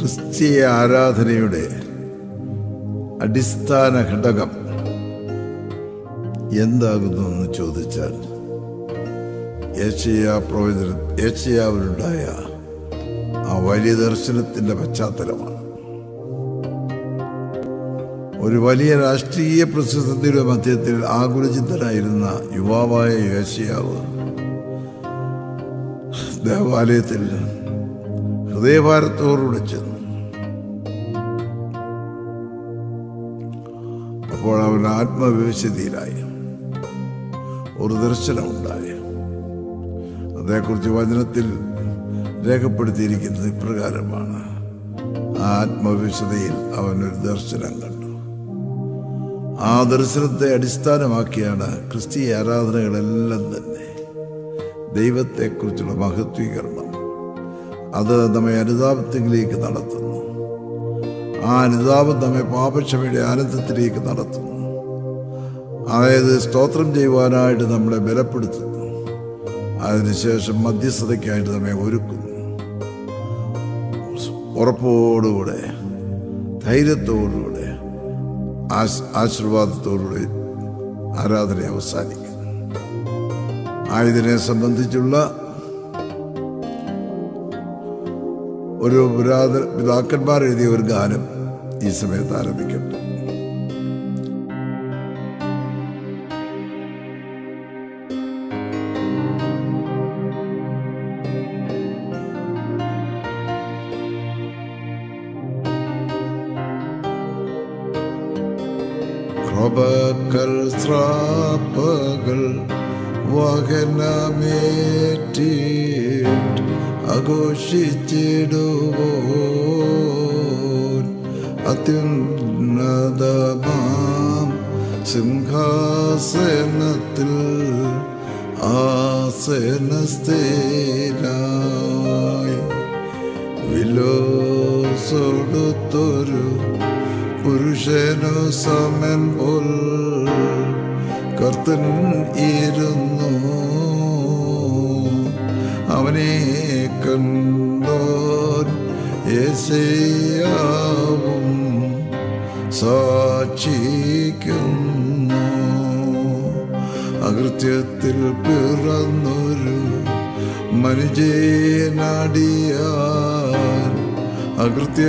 ക്രിസ്തീയ ആരാധനയുടെ അടിസ്ഥാന ഘടകം എന്താകുന്നു എന്ന് ചോദിച്ചാൽ ഏഷ്യ പ്രവചന ഏഷ്യാവിലുണ്ടായ ആ വലിയ ദർശനത്തിൻ്റെ പശ്ചാത്തലമാണ് ഒരു വലിയ രാഷ്ട്രീയ പ്രതിസന്ധിയുടെ മധ്യത്തിൽ ആകുലചിത്തനായിരുന്ന യുവാവായ യേശയാവ് ദേവാലയത്തിൽ ഹൃദയഭാരത്തോടുകൂടെ ചെന്ന് അപ്പോൾ അവൻ ആത്മവിവശതിയിലായി ഒരു ദർശനമുണ്ടായി അതേക്കുറിച്ച് വചനത്തിൽ രേഖപ്പെടുത്തിയിരിക്കുന്നത് ഇപ്രകാരമാണ് ആ അവനൊരു ദർശനം കണ്ടു ആ ദർശനത്തെ അടിസ്ഥാനമാക്കിയാണ് ക്രിസ്തീയ ആരാധനകളെല്ലാം തന്നെ ദൈവത്തെക്കുറിച്ചുള്ള മഹത്വീകരണം അത് നമ്മെ അനുതാപത്തിലേക്ക് നടത്തുന്നു ആ അനുതാപം നമ്മെ പാപക്ഷമയുടെ ആനന്ദത്തിലേക്ക് നടത്തുന്നു അതായത് സ്തോത്രം ചെയ്യുവാനായിട്ട് നമ്മളെ ബലപ്പെടുത്തുന്നു അതിനുശേഷം മധ്യസ്ഥതയ്ക്കായിട്ട് നമ്മെ ഒരുക്കുന്നു ഉറപ്പോടുകൂടെ ധൈര്യത്തോടുകൂടെ ആശീർവാദത്തോടുകൂടെ ആരാധന അവസാനിക്കുന്നു ആയതിനെ സംബന്ധിച്ചുള്ള ഒരു പുരാതന പിതാക്കന്മാർ എഴുതിയ ഒരു ഗാനം ഈശോയെ ആരംഭിക്കും സമൻ പോൽ കർത്തൻ ഇരുന്നു അവനെ കണ്ടോ യേശയാവും സാക്ഷിക്കുന്നു അകൃത്യത്തിൽ പിറന്നൊരു മനുജേനടിയാൻ അകൃത്യ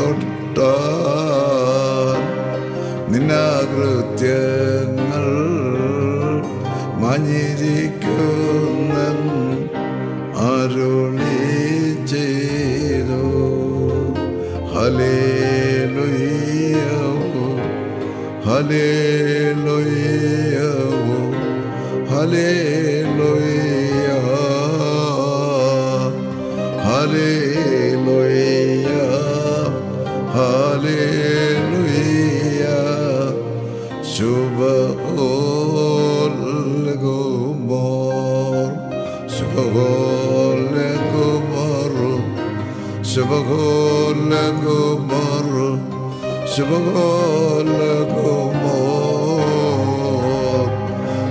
തൊട്ടാൽ നിന്നാകൃത്യങ്ങൾ മഞ്ഞിരിക്കുന്നെന്ന് അരുളി ചെയ്തു ഹലേലുയ്യവോ ഹലേലുയ്യവോ ഹലേ שבגולנו מרו, שבגולנו מרו, שבגולנו מור,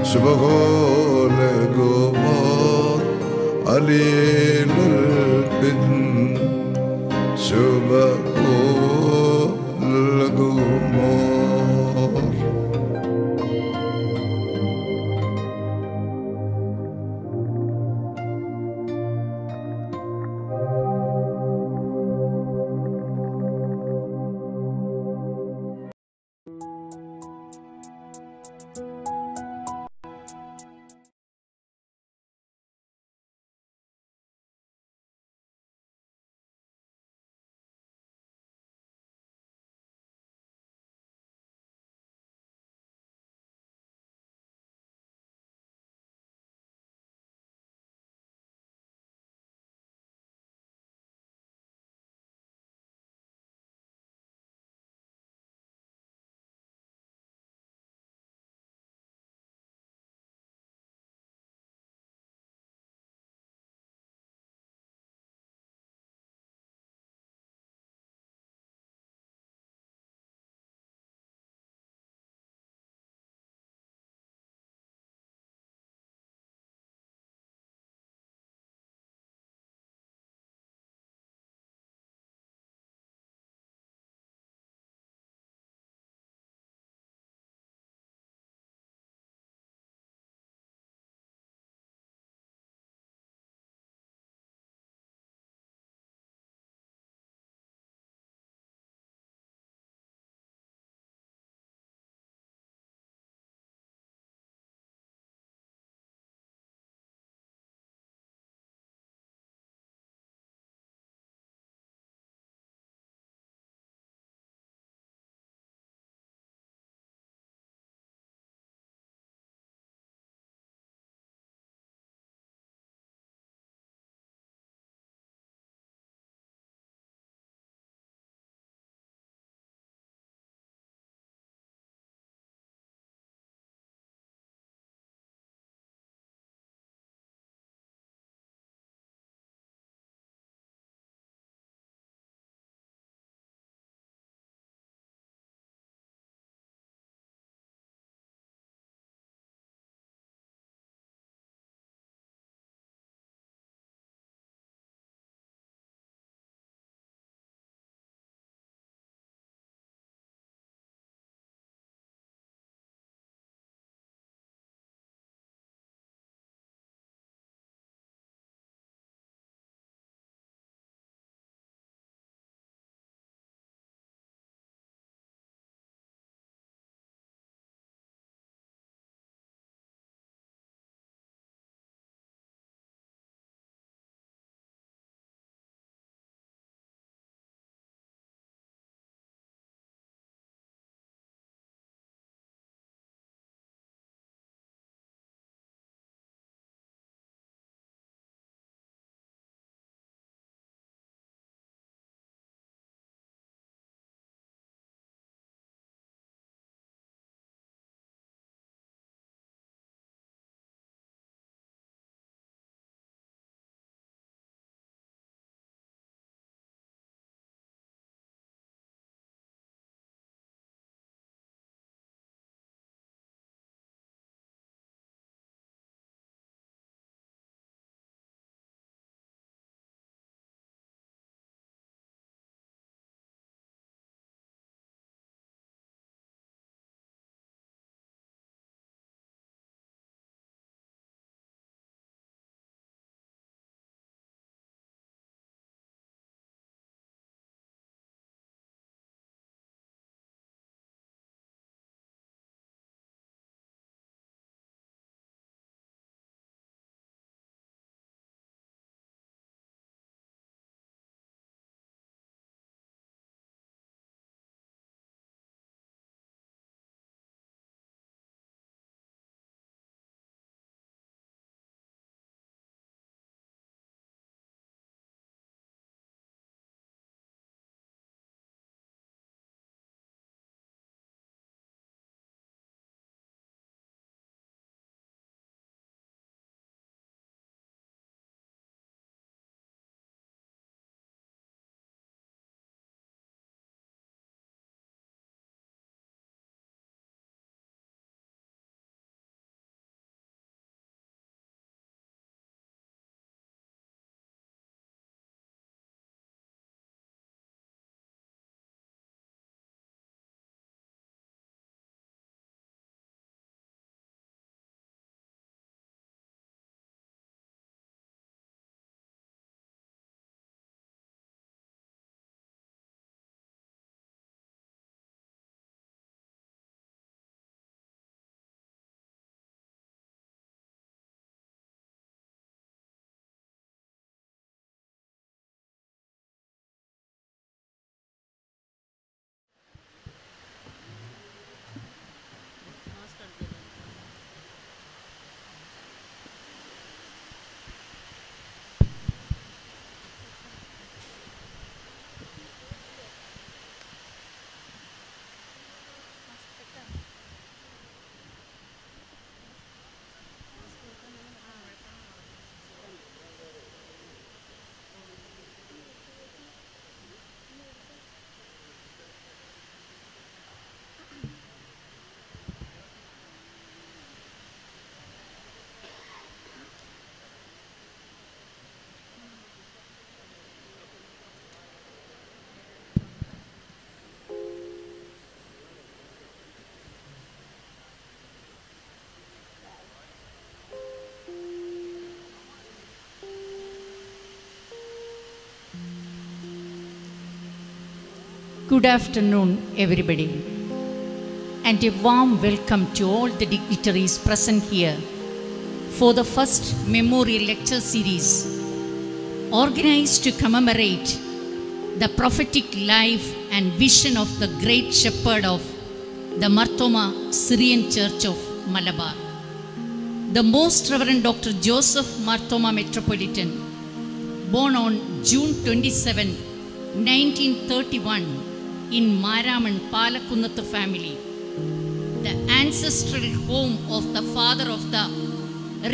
שבגולנו מור, עליל البدن שבגולנו מור. Good afternoon, everybody, and a warm welcome to all the dignitaries present here for the first Memorial Lecture Series organized to commemorate the prophetic life and vision of the great shepherd of the Marthoma Syrian Church of Malabar. The Most Reverend Dr. Joseph Marthoma Metropolitan, born on June 27, 1931, in Maraman Palakunathu family, the ancestral home of the father of the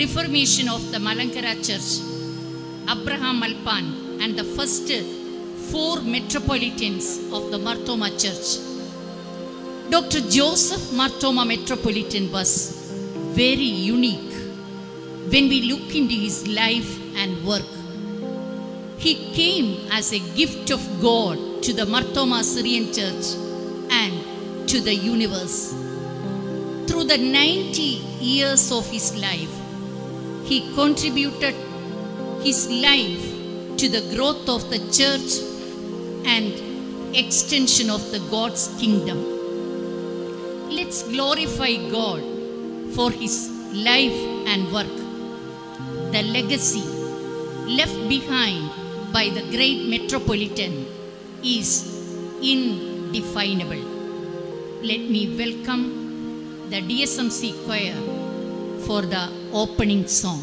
reformation of the Malankara church, Abraham Alpan, and the first four metropolitans of the Martoma church. Dr. Joseph Martoma Metropolitan was very unique when we look into his life and work. He came as a gift of God to the Marthoma Syrian church and to the universe. Through the 90 years of his life, he contributed his life to the growth of the church and extension of the God's kingdom. Let's glorify God for his life and work. The legacy left behind by the great metropolitan is indefinable. Let me welcome the DSMC choir for the opening song.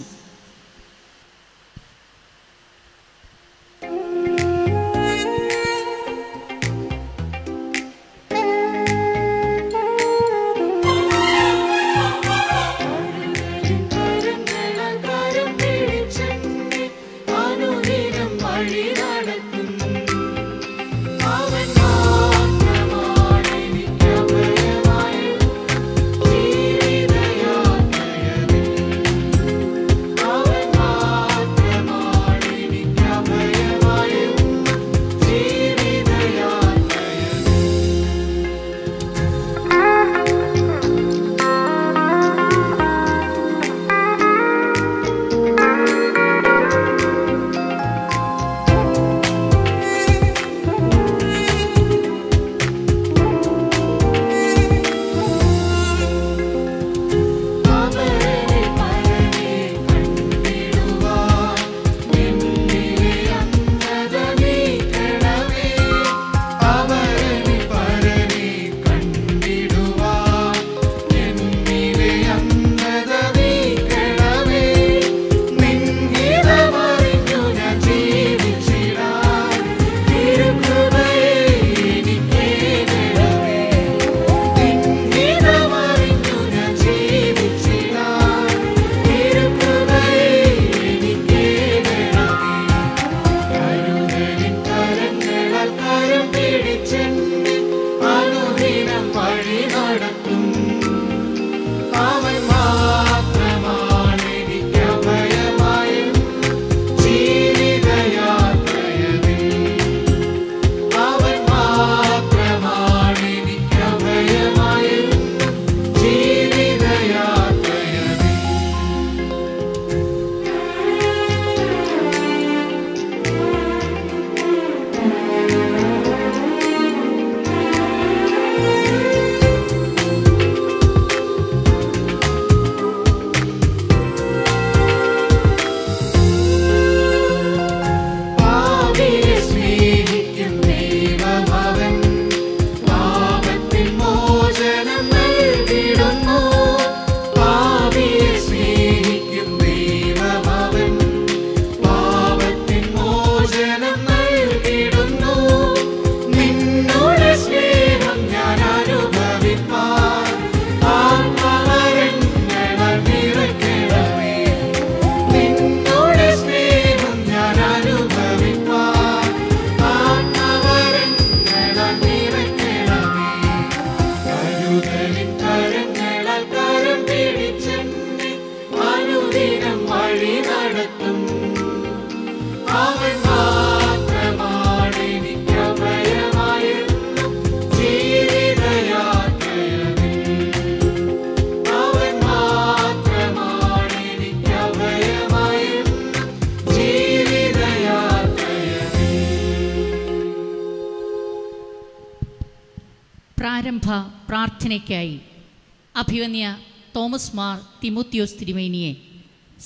അഭിവന്യ തോമസ് മാർ തിമോത്തിയോസ് തിരുമേനിയെ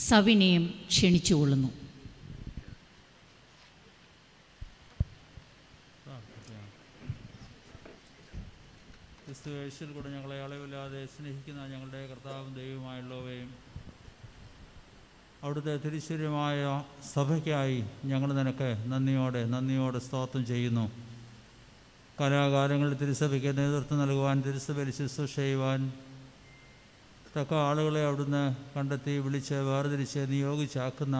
സവിനയം ക്ഷണിച്ചുകൊള്ളുന്നു ക്രിസ്തുവേശിൽ കൂടെ ഞങ്ങളെ അളവില്ലാതെ സ്നേഹിക്കുന്ന ഞങ്ങളുടെ കർത്താവും ദൈവമായുള്ളവയും അവിടുത്തെ തിരിശ്വര്യമായ സഭയ്ക്കായി ഞങ്ങൾ നിനക്ക് നന്ദിയോടെ നന്ദിയോടെ സ്തോത്രം ചെയ്യുന്നു കലാകാലങ്ങളിൽ തിരുസഭയ്ക്ക് നേതൃത്വം നൽകുവാൻ തിരുസഭയിൽ ശുശ്രൂഷ ചെയ്യുവാൻ തക്ക ആളുകളെ അവിടുന്ന് കണ്ടെത്തി വിളിച്ച് വേർതിരിച്ച് നിയോഗിച്ചാക്കുന്ന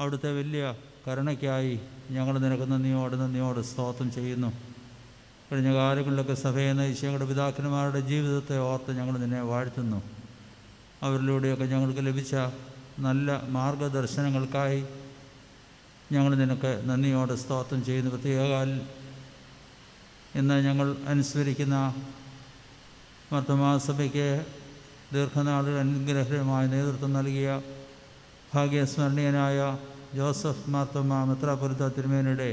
അവിടുത്തെ വലിയ കരുണയ്ക്കായി ഞങ്ങൾ നിനക്കുന്ന നന്ദിയോട് നീയോട് സ്തോത്രം ചെയ്യുന്നു കഴിഞ്ഞ കാലങ്ങളിലൊക്കെ സഭയെ നയിച്ച് ഞങ്ങളുടെ പിതാക്കന്മാരുടെ ജീവിതത്തെ ഓർത്ത് ഞങ്ങൾ നിന്നെ വാഴ്ത്തുന്നു അവരിലൂടെയൊക്കെ ഞങ്ങൾക്ക് ലഭിച്ച നല്ല മാർഗദർശനങ്ങൾക്കായി ഞങ്ങൾ നിനക്ക് നന്ദിയോടെ സ്തോത്രം ചെയ്യുന്നു പ്രത്യേകകാൽ ഇന്ന് ഞങ്ങൾ അനുസ്മരിക്കുന്ന മർത്തമാസഭയ്ക്ക് ദീർഘനാളിൽ അനുഗ്രഹമായ നേതൃത്വം നൽകിയ ഭാഗ്യസ്മരണീയനായ ജോസഫ് മാർത്തമ്മ മിത്രാപുരത്ത തിരുമേനയുടെ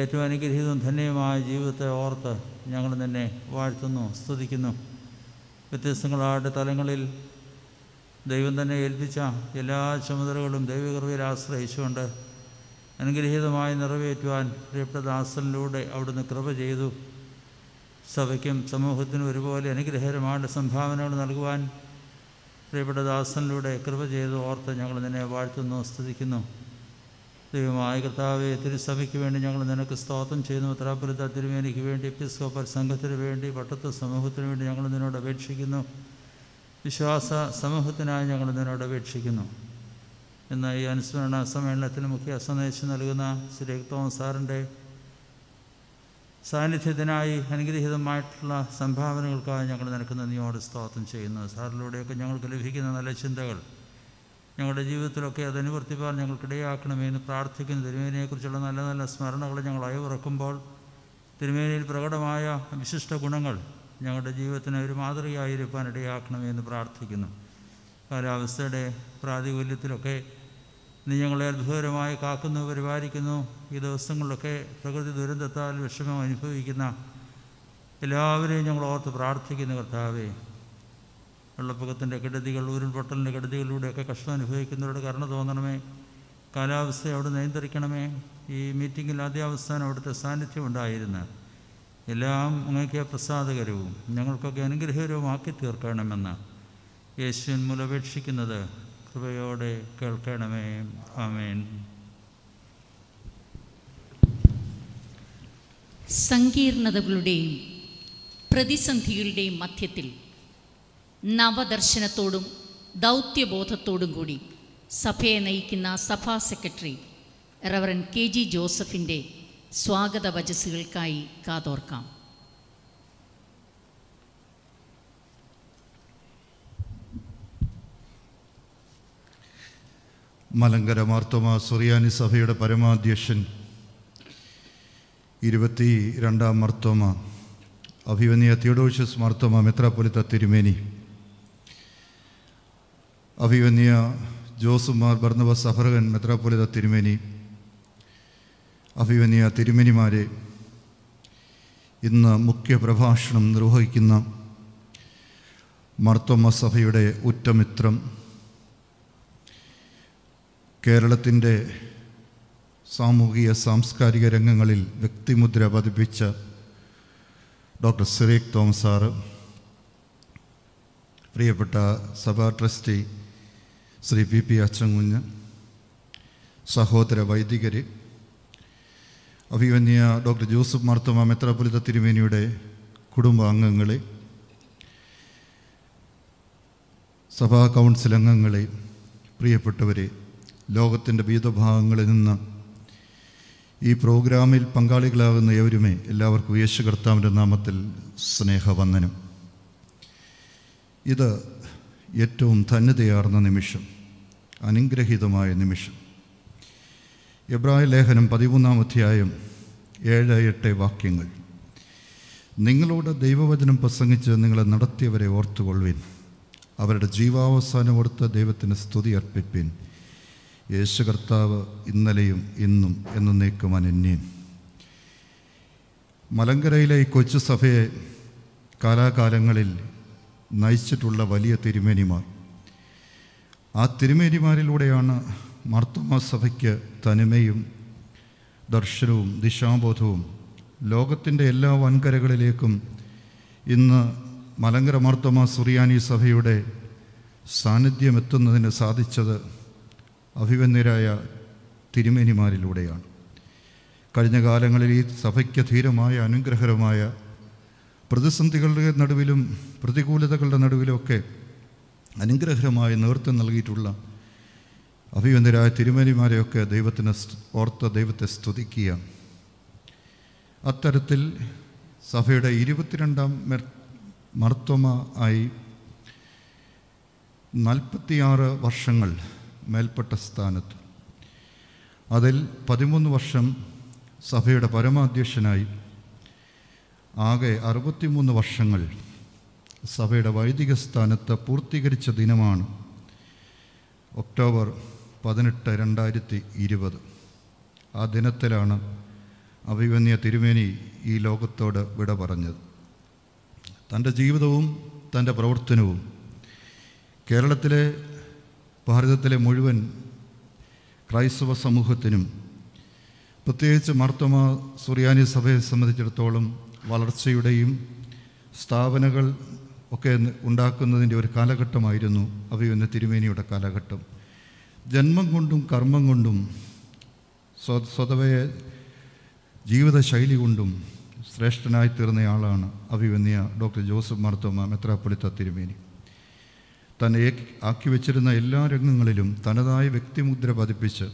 ഏറ്റവും അനുഗ്രഹീതവും ധന്യവുമായ ജീവിതത്തെ ഓർത്ത് ഞങ്ങൾ തന്നെ വാഴ്ത്തുന്നു സ്തുതിക്കുന്നു വ്യത്യസ്തങ്ങളായിട്ട് തലങ്ങളിൽ ദൈവം തന്നെ ഏൽപ്പിച്ച എല്ലാ ചുമതലകളും ദൈവകൃപയിൽ ആശ്രയിച്ചുകൊണ്ട് അനുഗ്രഹീതമായി നിറവേറ്റുവാൻ പ്രിയപ്പെട്ട ദാസനിലൂടെ അവിടുന്ന് കൃപ ചെയ്തു സഭയ്ക്കും സമൂഹത്തിനും ഒരുപോലെ അനുഗ്രഹകരമായ സംഭാവനകൾ നൽകുവാൻ പ്രിയപ്പെട്ട ദാസനിലൂടെ കൃപ ചെയ്ത് ഓർത്ത് ഞങ്ങൾ നിന്നെ വാഴ്ത്തുന്നു സ്തുതിക്കുന്നു ദൈവമായ കർത്താവെ തിരുസഭയ്ക്ക് വേണ്ടി ഞങ്ങൾ നിനക്ക് സ്തോത്രം ചെയ്യുന്നു ഉത്തരാപുരത്ത തിരുമേനിക്ക് വേണ്ടി എപ്പിസ്കോപ്പർ സംഘത്തിന് വേണ്ടി പട്ടത്ത് സമൂഹത്തിന് വേണ്ടി ഞങ്ങൾ നിന്നോട് അപേക്ഷിക്കുന്നു വിശ്വാസ സമൂഹത്തിനായി ഞങ്ങൾ നിന്നോട് അപേക്ഷിക്കുന്നു എന്ന ഈ അനുസ്മരണ സമ്മേളനത്തിന് മുഖ്യ സന്ദേശം നൽകുന്ന ശ്രീ തോമസ് സാറിൻ്റെ സാന്നിധ്യത്തിനായി അനുഗ്രഹീതമായിട്ടുള്ള സംഭാവനകൾക്കായി ഞങ്ങൾ നിനക്ക് നന്ദിയോട് സ്തോത്രം ചെയ്യുന്നു സാറിലൂടെയൊക്കെ ഞങ്ങൾക്ക് ലഭിക്കുന്ന നല്ല ചിന്തകൾ ഞങ്ങളുടെ ജീവിതത്തിലൊക്കെ അത് അനുവർത്തിപ്പാൻ ഞങ്ങൾക്കിടയാക്കണമെന്ന് പ്രാർത്ഥിക്കുന്ന തിരുമേനിയെക്കുറിച്ചുള്ള നല്ല നല്ല സ്മരണകൾ ഞങ്ങൾ അയവിറക്കുമ്പോൾ തിരുമേനിയിൽ പ്രകടമായ വിശിഷ്ട ഗുണങ്ങൾ ഞങ്ങളുടെ ജീവിതത്തിന് ഒരു മാതൃകയായിരിക്കാൻ ഇടയാക്കണമെന്ന് പ്രാർത്ഥിക്കുന്നു കാലാവസ്ഥയുടെ പ്രാതികൂല്യത്തിലൊക്കെ നീ ഞങ്ങളെ അത്ഭുതകരമായി കാക്കുന്നു പരിപാലിക്കുന്നു ഈ ദിവസങ്ങളിലൊക്കെ പ്രകൃതി ദുരന്തത്താൽ വിഷമം അനുഭവിക്കുന്ന എല്ലാവരെയും ഞങ്ങൾ ഓർത്ത് പ്രാർത്ഥിക്കുന്നു കർത്താവേ വെള്ളപ്പൊക്കത്തിൻ്റെ കെടുതികൾ ഉരുൾപൊട്ടലിൻ്റെ കെടുതികളിലൂടെയൊക്കെ കഷ്ടം അനുഭവിക്കുന്നവരുടെ കരുണ തോന്നണമേ കാലാവസ്ഥ അവിടെ നിയന്ത്രിക്കണമേ ഈ മീറ്റിങ്ങിൽ ആദ്യാവസ്ഥാനം അവിടുത്തെ സാന്നിധ്യം ഉണ്ടായിരുന്നു എല്ലാം അങ്ങേക്ക് പ്രസാദകരവും ഞങ്ങൾക്കൊക്കെ അനുഗ്രഹകരവുമാക്കി തീർക്കണമെന്ന് യേശുവിൻ മുലപേക്ഷിക്കുന്നത് കൃപയോടെ കേൾക്കണമേ ആമേൻ സങ്കീർണതകളുടെയും പ്രതിസന്ധികളുടെയും മധ്യത്തിൽ നവദർശനത്തോടും ദൗത്യബോധത്തോടും കൂടി സഭയെ നയിക്കുന്ന സഭാ സെക്രട്ടറി റവറൻ കെ ജി ജോസഫിൻ്റെ സ്വാഗത വചസ്സുകൾക്കായി കാതോർക്കാം മലങ്കര മാർത്തോമ സൊറിയാനി സഭയുടെ പരമാധ്യക്ഷൻ ഇരുപത്തി രണ്ടാം മർത്തോമ അഭിവന്യ തിയോഡോഷ്യസ് മാർത്തോമ മെത്രാപൊലിത്ത തിരുമേനി അഭിവന്യ ജോസുമാർ ഭർണവ സഫറകൻ മെത്രാപൊലിത തിരുമേനി അഭിവന്യ തിരുമേനിമാരെ ഇന്ന് മുഖ്യ പ്രഭാഷണം നിർവഹിക്കുന്ന മർത്തോമ സഭയുടെ ഉറ്റമിത്രം കേരളത്തിൻ്റെ സാമൂഹിക സാംസ്കാരിക രംഗങ്ങളിൽ വ്യക്തിമുദ്ര പതിപ്പിച്ച ഡോക്ടർ സിറീഖ് തോമസ് സാറ് പ്രിയപ്പെട്ട സഭാ trustee Shri P P Achankunju സഹോദര വൈദികർ അഭിമന്യ ഡോക്ടർ ജോസഫ് മാർത്തമ മെത്രാപുലിത തിരുമേനിയുടെ കുടുംബാംഗങ്ങളെ സഭാ കൗൺസിൽ അംഗങ്ങളെ പ്രിയപ്പെട്ടവരെ ലോകത്തിൻ്റെ വിവിധ ഭാഗങ്ങളിൽ നിന്ന് ഈ പ്രോഗ്രാമിൽ പങ്കാളികളാകുന്ന ഏവരുമേ എല്ലാവർക്കും യേശു കർത്താവിൻ്റെ നാമത്തിൽ സ്നേഹവന്ദനം ഇത് ഏറ്റവും ധന്യതയാർന്ന നിമിഷം അനുഗ്രഹീതമായ നിമിഷം എബ്രായ ലേഖനം പതിമൂന്നാം അധ്യായം ഏഴ് എട്ട് വാക്യങ്ങൾ നിങ്ങളോട് ദൈവവചനം പ്രസംഗിച്ച് നിങ്ങളെ നടത്തിയവരെ ഓർത്തുകൊള്ളുവിൻ അവരുടെ ജീവാവസാനം കൊടുത്ത ദൈവത്തിന് സ്തുതി അർപ്പിപ്പിൻ യേശു കർത്താവ് ഇന്നലെയും ഇന്നും എന്നേക്കും അനന്യൻ മലങ്കരയിലെ ഈ കൊച്ചു സഭയെ കാലാകാലങ്ങളിൽ നയിച്ചിട്ടുള്ള വലിയ തിരുമേനിമാർ ആ തിരുമേനിമാരിലൂടെയാണ് മാർത്തോമാ സഭയ്ക്ക് തനിമയും ദർശനവും ദിശാബോധവും ലോകത്തിൻ്റെ എല്ലാ വൻകരകളിലേക്കും ഇന്ന് മലങ്കര മാർത്തോമാ സുറിയാനി സഭയുടെ സാന്നിധ്യം എത്തുന്നതിന് സാധിച്ചത് അഭിപന്യരായ തിരുമേനിമാരിലൂടെയാണ് കഴിഞ്ഞ കാലങ്ങളിൽ ഈ സഭയ്ക്ക് ധീരമായ അനുഗ്രഹരമായ പ്രതിസന്ധികളുടെ നടുവിലും പ്രതികൂലതകളുടെ നടുവിലുമൊക്കെ അനുഗ്രഹരമായ നേതൃത്വം നൽകിയിട്ടുള്ള അഭിവന്ധരായ തിരുമേനിമാരെയൊക്കെ ദൈവത്തിന് ഓർത്ത ദൈവത്തെ സ്തുതിക്കുക അത്തരത്തിൽ സഭയുടെ ഇരുപത്തിരണ്ടാം മർത്തമ ആയി നാൽപ്പത്തിയാറ് വർഷങ്ങൾ മേൽപ്പെട്ട സ്ഥാനത്ത് അതിൽ പതിമൂന്ന് വർഷം സഭയുടെ പരമാധ്യക്ഷനായി ആകെ അറുപത്തിമൂന്ന് വർഷങ്ങൾ സഭയുടെ വൈദിക സ്ഥാനത്ത് പൂർത്തീകരിച്ച ദിനമാണ് ഒക്ടോബർ പതിനെട്ട് രണ്ടായിരത്തി ഇരുപത് ആ ദിനത്തിലാണ് അഭിവന്യ തിരുമേനി ഈ ലോകത്തോട് വിട പറഞ്ഞത് തൻ്റെ ജീവിതവും തൻ്റെ പ്രവർത്തനവും കേരളത്തിലെ ഭാരതത്തിലെ മുഴുവൻ ക്രൈസ്തവ സമൂഹത്തിനും പ്രത്യേകിച്ച് മർത്തമ സുറിയാനി സഭയെ സംബന്ധിച്ചിടത്തോളം വളർച്ചയുടെയും സ്ഥാപനകൾ ഒക്കെ ഉണ്ടാക്കുന്നതിൻ്റെ ഒരു കാലഘട്ടമായിരുന്നു അവയൊന്ന് തിരുമേനിയുടെ കാലഘട്ടം ജന്മം കൊണ്ടും കർമ്മം കൊണ്ടും സ്വ സ്വതവയ ജീവിതശൈലി കൊണ്ടും ശ്രേഷ്ഠനായി തീർന്നയാളാണ് അഭിവന്യ ഡോക്ടർ ജോസഫ് മർത്തോമ മെത്രാപ്പൊളിത്ത തിരുമേനി തന്നെ ആക്കി വച്ചിരുന്ന എല്ലാ രംഗങ്ങളിലും തനതായ വ്യക്തിമുദ്ര പതിപ്പിച്ച്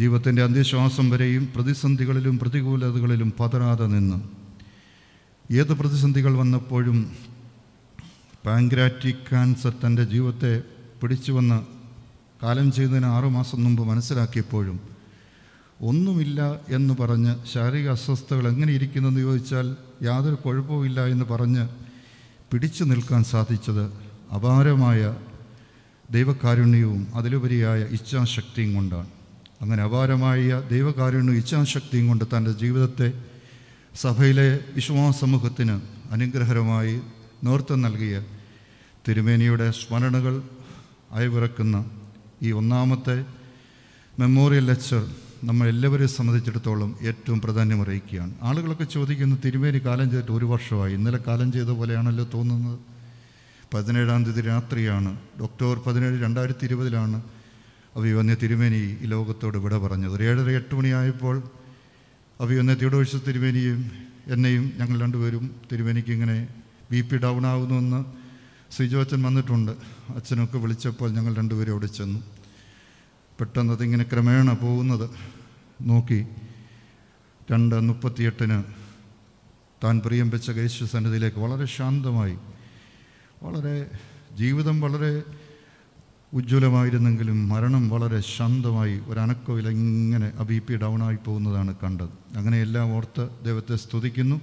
ദൈവത്തിൻ്റെ അന്ത്യശ്വാസം വരെയും പ്രതിസന്ധികളിലും പ്രതികൂലതകളിലും പതരാതെ നിന്ന് ഏത് പ്രതിസന്ധികൾ വന്നപ്പോഴും പാങ്ക്രാറ്റിക് ക്യാൻസർ തൻ്റെ ജീവിതത്തെ വന്ന് കാലം ചെയ്യുന്നതിന് ആറുമാസം മുമ്പ് മനസ്സിലാക്കിയപ്പോഴും ഒന്നുമില്ല എന്ന് പറഞ്ഞ് ശാരീരിക അസ്വസ്ഥതകൾ എങ്ങനെ ഇരിക്കുന്നെന്ന് ചോദിച്ചാൽ യാതൊരു ഇല്ല എന്ന് പറഞ്ഞ് പിടിച്ചു നിൽക്കാൻ സാധിച്ചത് അപാരമായ ദൈവകാരുണ്യവും അതിലുപരിയായ ഇച്ഛാശക്തിയും കൊണ്ടാണ് അങ്ങനെ അപാരമായ ദൈവകാരുണ്യവും ഇച്ഛാശക്തിയും കൊണ്ട് തൻ്റെ ജീവിതത്തെ സഭയിലെ വിശ്വാസ സമൂഹത്തിന് അനുഗ്രഹരമായി നേതൃത്വം നൽകിയ തിരുമേനിയുടെ സ്മരണകൾ അയവിറക്കുന്ന ഈ ഒന്നാമത്തെ മെമ്മോറിയൽ ലെക്ചർ നമ്മളെല്ലാവരെയും സംബന്ധിച്ചിടത്തോളം ഏറ്റവും പ്രാധാന്യമറിയിക്കുകയാണ് ആളുകളൊക്കെ ചോദിക്കുന്നത് തിരുമേനി കാലം ചെയ്തിട്ട് ഒരു വർഷമായി ഇന്നലെ കാലം ചെയ്ത പോലെയാണല്ലോ തോന്നുന്നത് പതിനേഴാം തീയതി രാത്രിയാണ് ഒക്ടോബർ പതിനേഴ് രണ്ടായിരത്തി ഇരുപതിലാണ് അഭിവന്യ തിരുമേനി ഈ ലോകത്തോട് വിട പറഞ്ഞത് ഒരു ഏഴര എട്ട് മണിയായപ്പോൾ അഭിവന്യ തിയോടോഴ്ച തിരുമേനിയും എന്നെയും ഞങ്ങൾ രണ്ടുപേരും തിരുമേനിക്ക് ഇങ്ങനെ ബി പി ഡൗൺ ആകുന്നുവെന്ന് ശ്രീജോച്ചൻ വന്നിട്ടുണ്ട് അച്ഛനൊക്കെ വിളിച്ചപ്പോൾ ഞങ്ങൾ രണ്ടുപേരും അവിടെ ചെന്നു പെട്ടെന്ന് അതിങ്ങനെ ക്രമേണ പോകുന്നത് നോക്കി രണ്ട് മുപ്പത്തിയെട്ടിന് താൻ പ്രിയം വെച്ച ഗൈശ്വ സന്നിധിയിലേക്ക് വളരെ ശാന്തമായി വളരെ ജീവിതം വളരെ ഉജ്ജ്വലമായിരുന്നെങ്കിലും മരണം വളരെ ശാന്തമായി ഒരനക്കോയിൽ ഇങ്ങനെ അബി പി ഡൗണായി പോകുന്നതാണ് കണ്ടത് അങ്ങനെയെല്ലാം ഓർത്ത് ദൈവത്തെ സ്തുതിക്കുന്നു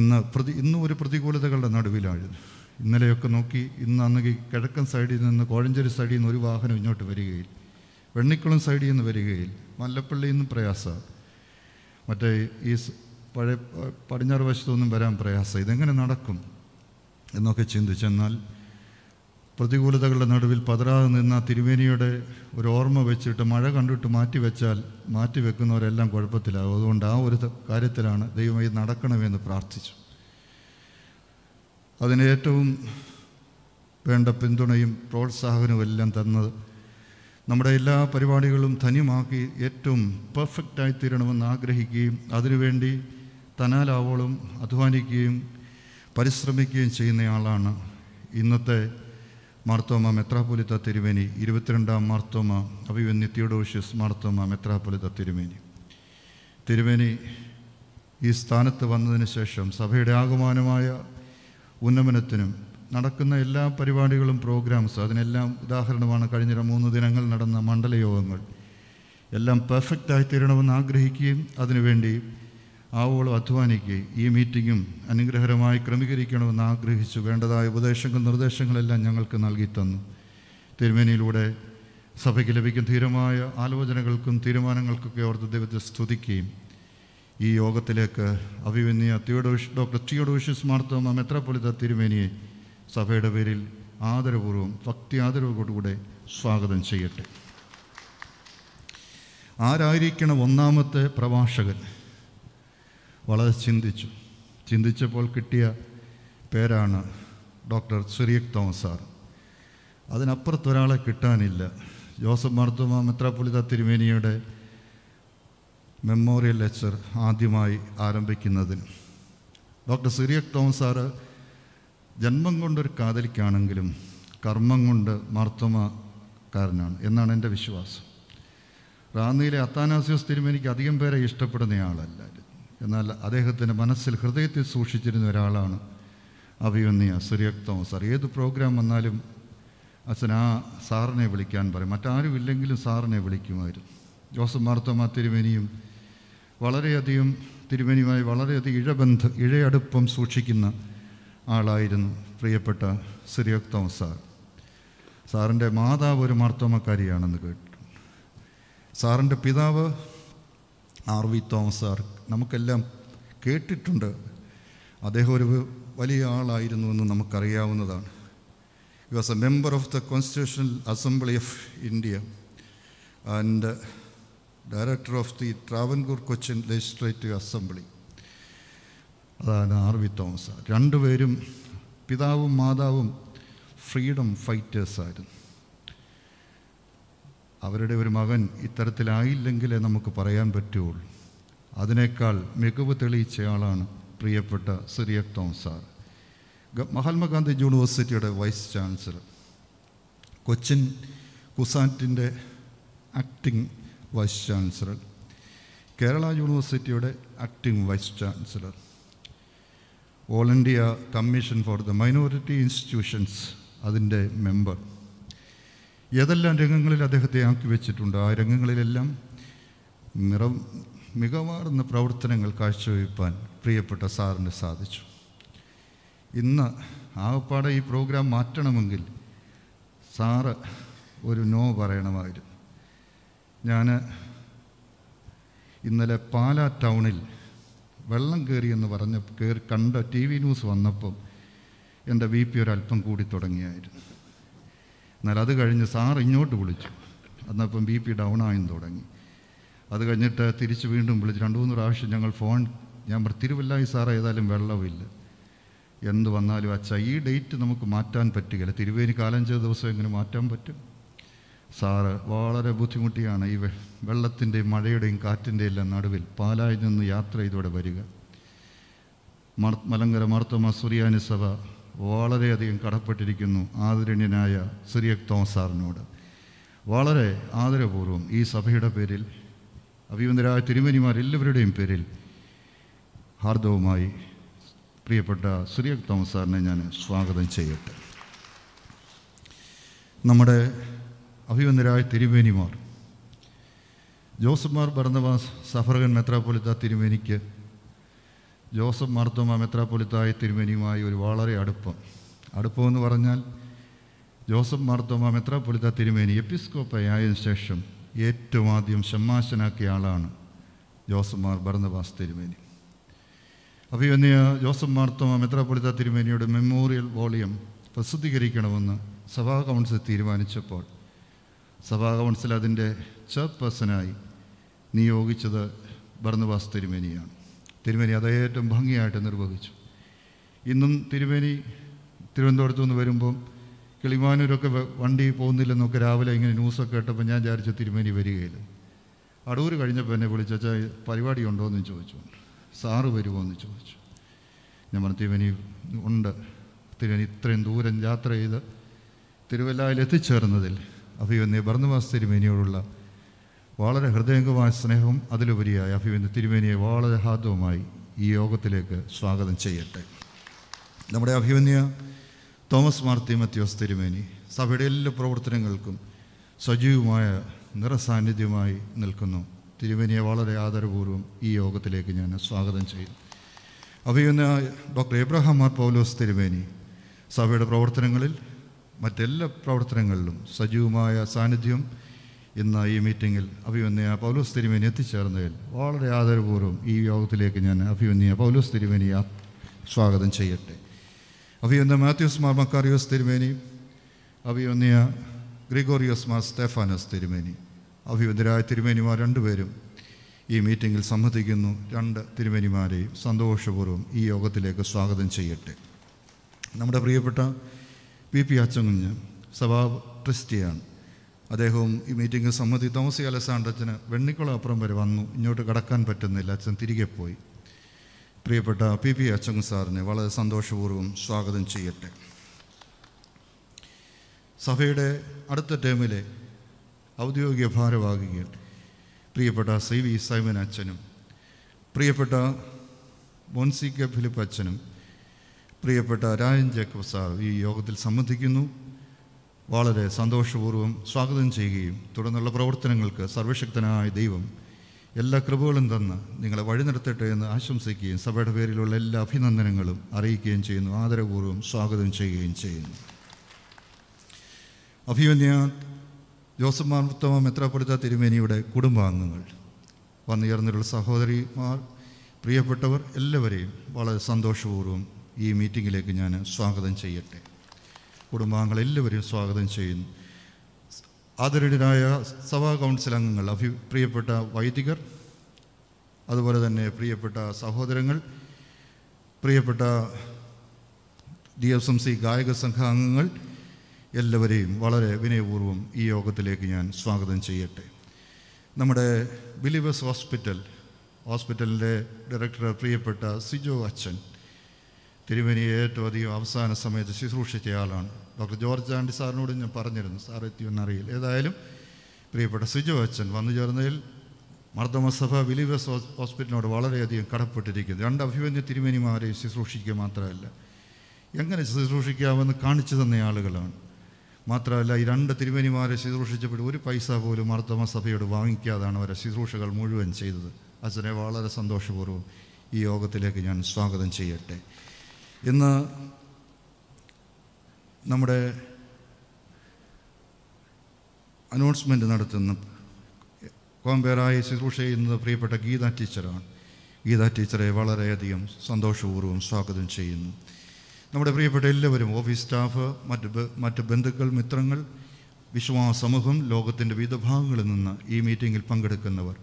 ഇന്ന് പ്രതി ഇന്നും ഒരു പ്രതികൂലതകളുടെ നടുവിലാണ് ഇന്നലെയൊക്കെ നോക്കി ഇന്നാണെങ്കിൽ കിഴക്കൻ സൈഡിൽ നിന്ന് കോഴഞ്ചേരി സൈഡിൽ നിന്ന് ഒരു വാഹനം ഇങ്ങോട്ട് വരികയില്ല വെണ്ണിക്കുളം സൈഡിൽ നിന്ന് വരികയില്ല മല്ലപ്പള്ളിയിൽ നിന്ന് പ്രയാസമാണ് മറ്റേ ഈ പഴയ പടിഞ്ഞാറ് വശത്തൊന്നും വരാൻ പ്രയാസം ഇതെങ്ങനെ നടക്കും എന്നൊക്കെ ചിന്തിച്ചെന്നാൽ പ്രതികൂലതകളുടെ നടുവിൽ പതരാതെ നിന്ന തിരുവേനിയുടെ ഒരു ഓർമ്മ വെച്ചിട്ട് മഴ കണ്ടിട്ട് മാറ്റി വെച്ചാൽ മാറ്റി വെക്കുന്നവരെല്ലാം കുഴപ്പത്തിലാകും അതുകൊണ്ട് ആ ഒരു കാര്യത്തിലാണ് ദൈവം ഇത് നടക്കണമെന്ന് പ്രാർത്ഥിച്ചു അതിന് ഏറ്റവും വേണ്ട പിന്തുണയും പ്രോത്സാഹനവും എല്ലാം തന്നത് നമ്മുടെ എല്ലാ പരിപാടികളും ധന്യമാക്കി ഏറ്റവും പെർഫെക്റ്റായി തീരണമെന്ന് ആഗ്രഹിക്കുകയും അതിനുവേണ്ടി തനാലാവോളം അധ്വാനിക്കുകയും പരിശ്രമിക്കുകയും ചെയ്യുന്നയാളാണ് ഇന്നത്തെ മാർത്തോമ മെത്രാപ്പൊലിത്ത തിരുമേനി ഇരുപത്തിരണ്ടാം മാർത്തോമ അഭിവന്യ തിയോഡോഷ്യസ് മാർത്തോമ മെത്രാപ്പൊലിത്ത തിരുമേനി തിരുമേനി ഈ സ്ഥാനത്ത് വന്നതിന് ശേഷം സഭയുടെ ആകുമാനമായ ഉന്നമനത്തിനും നടക്കുന്ന എല്ലാ പരിപാടികളും പ്രോഗ്രാംസ് അതിനെല്ലാം ഉദാഹരണമാണ് കഴിഞ്ഞ മൂന്ന് ദിനങ്ങൾ നടന്ന മണ്ഡലയോഗങ്ങൾ എല്ലാം പെർഫെക്റ്റായി തീരണമെന്ന് ആഗ്രഹിക്കുകയും അതിനുവേണ്ടി ആവോളം അധ്വാനിക്കുകയും ഈ മീറ്റിങ്ങും അനുഗ്രഹരമായി ക്രമീകരിക്കണമെന്ന് ആഗ്രഹിച്ചു വേണ്ടതായ ഉപദേശങ്ങളും നിർദ്ദേശങ്ങളെല്ലാം ഞങ്ങൾക്ക് നൽകി തന്നു തിരുമേനിയിലൂടെ സഭയ്ക്ക് ലഭിക്കുന്ന ധീരമായ ആലോചനകൾക്കും തീരുമാനങ്ങൾക്കൊക്കെ ഓർത്ത് ദൈവത്തെ സ്തുതിക്കുകയും ഈ യോഗത്തിലേക്ക് അഭിവന്യ തിയോഡോഷ് ഡോക്ടർ തിയോഡോഷ്യസ് മാർത്തോമ മെത്രാപ്പൊലിത്ത തിരുമേനിയെ സഭയുടെ പേരിൽ ആദരപൂർവ്വം ഭക്തി ആദരവോടുകൂടെ സ്വാഗതം ചെയ്യട്ടെ ആരായിരിക്കണം ഒന്നാമത്തെ പ്രഭാഷകൻ വളരെ ചിന്തിച്ചു ചിന്തിച്ചപ്പോൾ കിട്ടിയ പേരാണ് ഡോക്ടർ സുരിയക് തോമസ് സാർ അതിനപ്പുറത്തൊരാളെ കിട്ടാനില്ല ജോസഫ് മാർത്തോമ മെത്രാപ്പൊലിത തിരുമേനിയുടെ മെമ്മോറിയൽ ലെക്ചർ ആദ്യമായി ആരംഭിക്കുന്നതിന് ഡോക്ടർ സിറിയക് തോമസ് സാറ് ജന്മം കൊണ്ടൊരു കാതലിക്കാണെങ്കിലും കർമ്മം കൊണ്ട് മാർത്തോമക്കാരനാണ് എന്നാണ് എൻ്റെ വിശ്വാസം റാന്നിയിലെ അത്താനാസിയോസ് തിരുമേനിക്ക് അധികം പേരെ ഇഷ്ടപ്പെടുന്നയാളല്ല എന്നാൽ അദ്ദേഹത്തിൻ്റെ മനസ്സിൽ ഹൃദയത്തിൽ സൂക്ഷിച്ചിരുന്ന ഒരാളാണ് അഭിയൊന്നി സുര്യാക് തോമസ് സാർ ഏത് പ്രോഗ്രാം വന്നാലും അച്ഛൻ ആ സാറിനെ വിളിക്കാൻ പറയും മറ്റാരും ഇല്ലെങ്കിലും സാറിനെ വിളിക്കുമായിരുന്നു ജോസഫ് മാർത്തോമ തിരുമേനിയും വളരെയധികം തിരുമേനിയുമായി വളരെയധികം ഇഴബന്ധ ഇഴയടുപ്പം സൂക്ഷിക്കുന്ന ആളായിരുന്നു പ്രിയപ്പെട്ട സുര്യാക് തോമസ് സാർ സാറിൻ്റെ മാതാവ് ഒരു മാർത്തോമക്കാരിയാണെന്ന് കേട്ടു സാറിൻ്റെ പിതാവ് ആർ വി തോമസ് സാർ നമുക്കെല്ലാം കേട്ടിട്ടുണ്ട് അദ്ദേഹം ഒരു വലിയ ആളായിരുന്നു എന്ന് നമുക്കറിയാവുന്നതാണ് he was a member of the constitutional assembly of India and director of the Travancore Cochin legislative assembly അതാണ് ആർ വി തോമസ് സാർ രണ്ടുപേരും പിതാവും മാതാവും ഫ്രീഡം ഫൈറ്റേഴ്സായിരുന്നു അവരുടെ ഒരു മകൻ ഇത്തരത്തിലായില്ലെങ്കിലേ നമുക്ക് പറയാൻ പറ്റുള്ളൂ അതിനേക്കാൾ മികവ് തെളിയിച്ചയാളാണ് പ്രിയപ്പെട്ട സിറിയക് തോം സാർ മഹാത്മാഗാന്ധി യൂണിവേഴ്സിറ്റിയുടെ വൈസ് ചാൻസലർ കൊച്ചിൻ കുസാറ്റിൻ്റെ ആക്ടിങ് വൈസ് ചാൻസലർ കേരള യൂണിവേഴ്സിറ്റിയുടെ acting vice chancellor all India commission for the minority institutions അതിൻ്റെ മെമ്പർ ഏതെല്ലാം രംഗങ്ങളിൽ അദ്ദേഹത്തെ ആക്കി വെച്ചിട്ടുണ്ട് ആ രംഗങ്ങളിലെല്ലാം നിറ മികവാർന്ന പ്രവർത്തനങ്ങൾ കാഴ്ചവെപ്പാൻ പ്രിയപ്പെട്ട സാറിന് സാധിച്ചു ഇന്ന് ആകപ്പാടെ ഈ പ്രോഗ്രാം മാറ്റണമെങ്കിൽ സാറ് ഒരു നോ പറയണമായിരുന്നു ഞാൻ ഇന്നലെ പാല ടൗണിൽ വെള്ളം കയറിയെന്ന് പറഞ്ഞ കയറി കണ്ട ടി വി ന്യൂസ് വന്നപ്പം എൻ്റെ വി പി ഒരല്പം കൂടി തുടങ്ങിയായിരുന്നു എന്നാൽ അത് കഴിഞ്ഞ് സാർ ഇങ്ങോട്ട് വിളിച്ചു അന്നപ്പം ബി പി ഡൗൺ ആയെന്ന് തുടങ്ങി അത് കഴിഞ്ഞിട്ട് തിരിച്ച് വീണ്ടും വിളിച്ചു രണ്ട് മൂന്ന് പ്രാവശ്യം ഞങ്ങൾ ഫോൺ ഞാൻ തിരുവല്ലായി സാർ ഏതായാലും വെള്ളമില്ല എന്ത് വന്നാലും അച്ഛ ഈ ഡേറ്റ് നമുക്ക് മാറ്റാൻ പറ്റുകയില്ല തിരുവേനി കാലഞ്ച് ദിവസം എങ്ങനെ മാറ്റാൻ പറ്റും സാറ് വളരെ ബുദ്ധിമുട്ടിയാണ് ഈ വെള്ളത്തിൻ്റെയും മഴയുടെയും കാറ്റിൻ്റെയും എല്ലാം നടുവിൽ പാലായിൽ നിന്ന് യാത്ര ചെയ്തോടെ വരിക മലങ്കര മർത്തമ സുറിയാനി സഭ വളരെയധികം കടപ്പെട്ടിരിക്കുന്നു ആദരണീയനായ സിറിയക് തോമസ് സാറിനോട് വളരെ ആദരപൂർവ്വം ഈ സഭയുടെ പേരിൽ അഭിമന്ദരായ തിരുമനിമാരെല്ലാവരുടെയും പേരിൽ ഹാർദവുമായി പ്രിയപ്പെട്ട സിറിയക് തോമസ് സാറിനെ ഞാൻ സ്വാഗതം ചെയ്യട്ടെ നമ്മുടെ അഭിമന്ദരായ തിരുമേനിമാർ ജോസഫ്മാർ ഭരണവാസ് സഫറകൻ മെത്രാപ്പൊലിത്ത തിരുമേനിക്ക് ജോസഫ് മാർത്തോമ മെത്രാപ്പൊലിത്തായി തിരുമേനിയുമായി ഒരു വളരെ അടുപ്പം അടുപ്പമെന്ന് പറഞ്ഞാൽ ജോസഫ് മാർത്തോമ മെത്രാപ്പൊലിത്ത തിരുമേനി ആയതിന് ശേഷം ഏറ്റവും ആദ്യം ഷമ്മാശനാക്കിയ ആളാണ് ജോസഫ് മാർ ഭരണവാസ് തിരുമേനി അപ്പോൾ ഇന്ന് ജോസഫ് മാർത്തോമ മെത്രാപ്പൊലിത്ത തിരുമേനിയുടെ മെമ്മോറിയൽ വോളിയം പ്രസിദ്ധീകരിക്കണമെന്ന് സഭാ കൗൺസിൽ തീരുമാനിച്ചപ്പോൾ സഭാ കൗൺസിൽ അതിൻ്റെ ചെയർപേഴ്സണായി നിയോഗിച്ചത് ഭരണവാസ് തിരുമേനിയാണ് തിരുമേനി അതേറ്റവും ഭംഗിയായിട്ട് നിർവഹിച്ചു ഇന്നും തിരുമേനി തിരുവനന്തപുരത്തു നിന്ന് വരുമ്പം കിളിമാനൂരൊക്കെ വണ്ടി പോകുന്നില്ലെന്നൊക്കെ രാവിലെ ഇങ്ങനെ ന്യൂസൊക്കെ കേട്ടപ്പോൾ ഞാൻ വിചാരിച്ച തിരുമേനി വരികയില്ല അടൂർ കഴിഞ്ഞപ്പോൾ എന്നെ വിളിച്ചാൽ പരിപാടി ഉണ്ടോ ചോദിച്ചു സാറ് വരുമോ എന്ന് ചോദിച്ചു ഞാൻ പറഞ്ഞു തിരുമേനി ഉണ്ട് തിരുവനി ഇത്രയും ദൂരം യാത്ര ചെയ്ത് തിരുവല്ലയിൽ എത്തിച്ചേർന്നതിൽ അഭിമന്യ ഭരണവാസ തിരുമേനിയോടുള്ള വളരെ ഹൃദയംഗമായ സ്നേഹവും അതിലുപരിയായ അഭിവന്ദ് തിരുമേനിയെ വളരെ ഹാർദവുമായി ഈ യോഗത്തിലേക്ക് സ്വാഗതം ചെയ്യട്ടെ നമ്മുടെ അഭിമന്യ തോമസ് മാർത്തി മത്യോസ് തിരുമേനി സഭയുടെ എല്ലാ പ്രവർത്തനങ്ങൾക്കും സജീവമായ നിറസാന്നിധ്യമായി നിൽക്കുന്നു തിരുമേനിയെ വളരെ ആദരപൂർവ്വം ഈ യോഗത്തിലേക്ക് ഞാൻ സ്വാഗതം ചെയ്യുന്നു അഭിമന്യ ഡോക്ടർ എബ്രഹാം മാർ പൗലോസ് തിരുമേനി സഭയുടെ പ്രവർത്തനങ്ങളിൽ മറ്റെല്ലാ പ്രവർത്തനങ്ങളിലും സജീവമായ സാന്നിധ്യം ഇന്ന് ഈ മീറ്റിങ്ങിൽ അഭിമന്യ പൗലോസ് തിരുമേനി എത്തിച്ചേർന്നതിൽ വളരെ ആദരപൂർവ്വം ഈ യോഗത്തിലേക്ക് ഞാൻ അഭിമന്യ പൗലോസ് തിരുമേനി സ്വാഗതം ചെയ്യട്ടെ അഭിയന്ന മാത്യൂസ് മാർ മക്കാറിയോസ് തിരുമേനി അഭിവന്യ ഗ്രിഗോറിയോസ് മാർ സ്റ്റെഫാനോസ് തിരുമേനി അഭിവന്യരായ തിരുമേനിമാർ രണ്ടുപേരും ഈ മീറ്റിങ്ങിൽ സംബന്ധിക്കുന്നു രണ്ട് തിരുമേനിമാരെയും സന്തോഷപൂർവ്വം ഈ യോഗത്തിലേക്ക് സ്വാഗതം ചെയ്യട്ടെ നമ്മുടെ പ്രിയപ്പെട്ട പി പി അച്ചങ്കുഞ്ഞ് സഭാ ട്രസ്റ്റിയാണ് അദ്ദേഹവും ഈ മീറ്റിംഗ് സമ്മതി തോമസി അലസാണ്ടച്ചന് അപ്പുറം വരെ വന്നു ഇങ്ങോട്ട് കടക്കാൻ പറ്റുന്നില്ല അച്ഛൻ തിരികെ പോയി പ്രിയപ്പെട്ട പി പി അച്ചങ് സാറിനെ വളരെ സന്തോഷപൂർവ്വം സ്വാഗതം ചെയ്യട്ടെ സഭയുടെ അടുത്ത ടേമിലെ ഔദ്യോഗിക ഭാരവാഹികൾ പ്രിയപ്പെട്ട സി വി സൈമൻ അച്ഛനും പ്രിയപ്പെട്ട മോൻസി കെ ഫിലിപ്പ് അച്ഛനും പ്രിയപ്പെട്ട രാജൻ ജേക്കബ് സാർ ഈ യോഗത്തിൽ സംബന്ധിക്കുന്നു വളരെ സന്തോഷപൂർവ്വം സ്വാഗതം ചെയ്യുകയും തുടർന്നുള്ള പ്രവർത്തനങ്ങൾക്ക് സർവശക്തനായ ദൈവം എല്ലാ കൃപകളും തന്ന് നിങ്ങളെ വഴി എന്ന് ആശംസിക്കുകയും സഭയുടെ പേരിലുള്ള എല്ലാ അഭിനന്ദനങ്ങളും അറിയിക്കുകയും ചെയ്യുന്നു ആദരപൂർവ്വം സ്വാഗതം ചെയ്യുകയും ചെയ്യുന്നു അഭിമന്യ ജോസഫ് മാർത്തമ മെത്രാപ്പൊളിത്ത തിരുമേനിയുടെ കുടുംബാംഗങ്ങൾ വന്നുയർന്നിട്ടുള്ള സഹോദരിമാർ പ്രിയപ്പെട്ടവർ എല്ലാവരെയും വളരെ സന്തോഷപൂർവ്വം ഈ മീറ്റിങ്ങിലേക്ക് ഞാൻ സ്വാഗതം ചെയ്യട്ടെ കുടുംബാംഗങ്ങൾ സ്വാഗതം ചെയ്യുന്നു ആദരണീയരായ സഭാ കൗൺസിൽ അംഗങ്ങൾ അഭി പ്രിയപ്പെട്ട വൈദികർ അതുപോലെ തന്നെ പ്രിയപ്പെട്ട സഹോദരങ്ങൾ പ്രിയപ്പെട്ട ഡി എഫ് എം സി ഗായക സംഘാംഗങ്ങൾ എല്ലാവരെയും വളരെ വിനയപൂർവ്വം ഈ യോഗത്തിലേക്ക് ഞാൻ സ്വാഗതം ചെയ്യട്ടെ നമ്മുടെ ബിലീവേഴ്സ് ഹോസ്പിറ്റൽ ഹോസ്പിറ്റലിൻ്റെ ഡയറക്ടർ പ്രിയപ്പെട്ട സിജോ അച്ഛൻ തിരുമേനി ഏറ്റവും അധികം അവസാന സമയത്ത് ശുശ്രൂഷിച്ച ആളാണ് ഡോക്ടർ ജോർജ് ആൻഡി സാറിനോട് ഞാൻ പറഞ്ഞിരുന്നു സാർ എത്തിയെന്നറിയില്ല ഏതായാലും പ്രിയപ്പെട്ട സിജു അച്ഛൻ വന്നു ചേർന്നതിൽ മർദ്ദമസഭ വിലീവസ് ഹോസ്പിറ്റലിനോട് വളരെയധികം കടപ്പെട്ടിരിക്കുന്നു രണ്ട് അഭിമന്യ തിരുമേനിമാരെ ശുശ്രൂഷിക്കുക മാത്രമല്ല എങ്ങനെ ശുശ്രൂഷിക്കാമെന്ന് കാണിച്ചു തന്ന ആളുകളാണ് മാത്രമല്ല ഈ രണ്ട് തിരുമേനിമാരെ ശുശ്രൂഷിച്ചപ്പോൾ ഒരു പൈസ പോലും മർദ്ദമസഭയോട് വാങ്ങിക്കാതാണ് അവരെ ശുശ്രൂഷകൾ മുഴുവൻ ചെയ്തത് അച്ഛനെ വളരെ സന്തോഷപൂർവ്വം ഈ യോഗത്തിലേക്ക് ഞാൻ സ്വാഗതം ചെയ്യട്ടെ ഇന്ന് നമ്മുടെ അനൗൺസ്മെൻറ്റ് നടത്തുന്ന കോമ്പേറായി ശുശ്രൂഷ ചെയ്യുന്നത് പ്രിയപ്പെട്ട ഗീത ടീച്ചറാണ് ഗീത ടീച്ചറെ വളരെയധികം സന്തോഷപൂർവ്വം സ്വാഗതം ചെയ്യുന്നു നമ്മുടെ പ്രിയപ്പെട്ട എല്ലാവരും ഓഫീസ് സ്റ്റാഫ് മറ്റ് മറ്റ് ബന്ധുക്കൾ മിത്രങ്ങൾ വിശ്വാസമൂഹം ലോകത്തിൻ്റെ വിവിധ ഭാഗങ്ങളിൽ നിന്ന് ഈ മീറ്റിങ്ങിൽ പങ്കെടുക്കുന്നവർ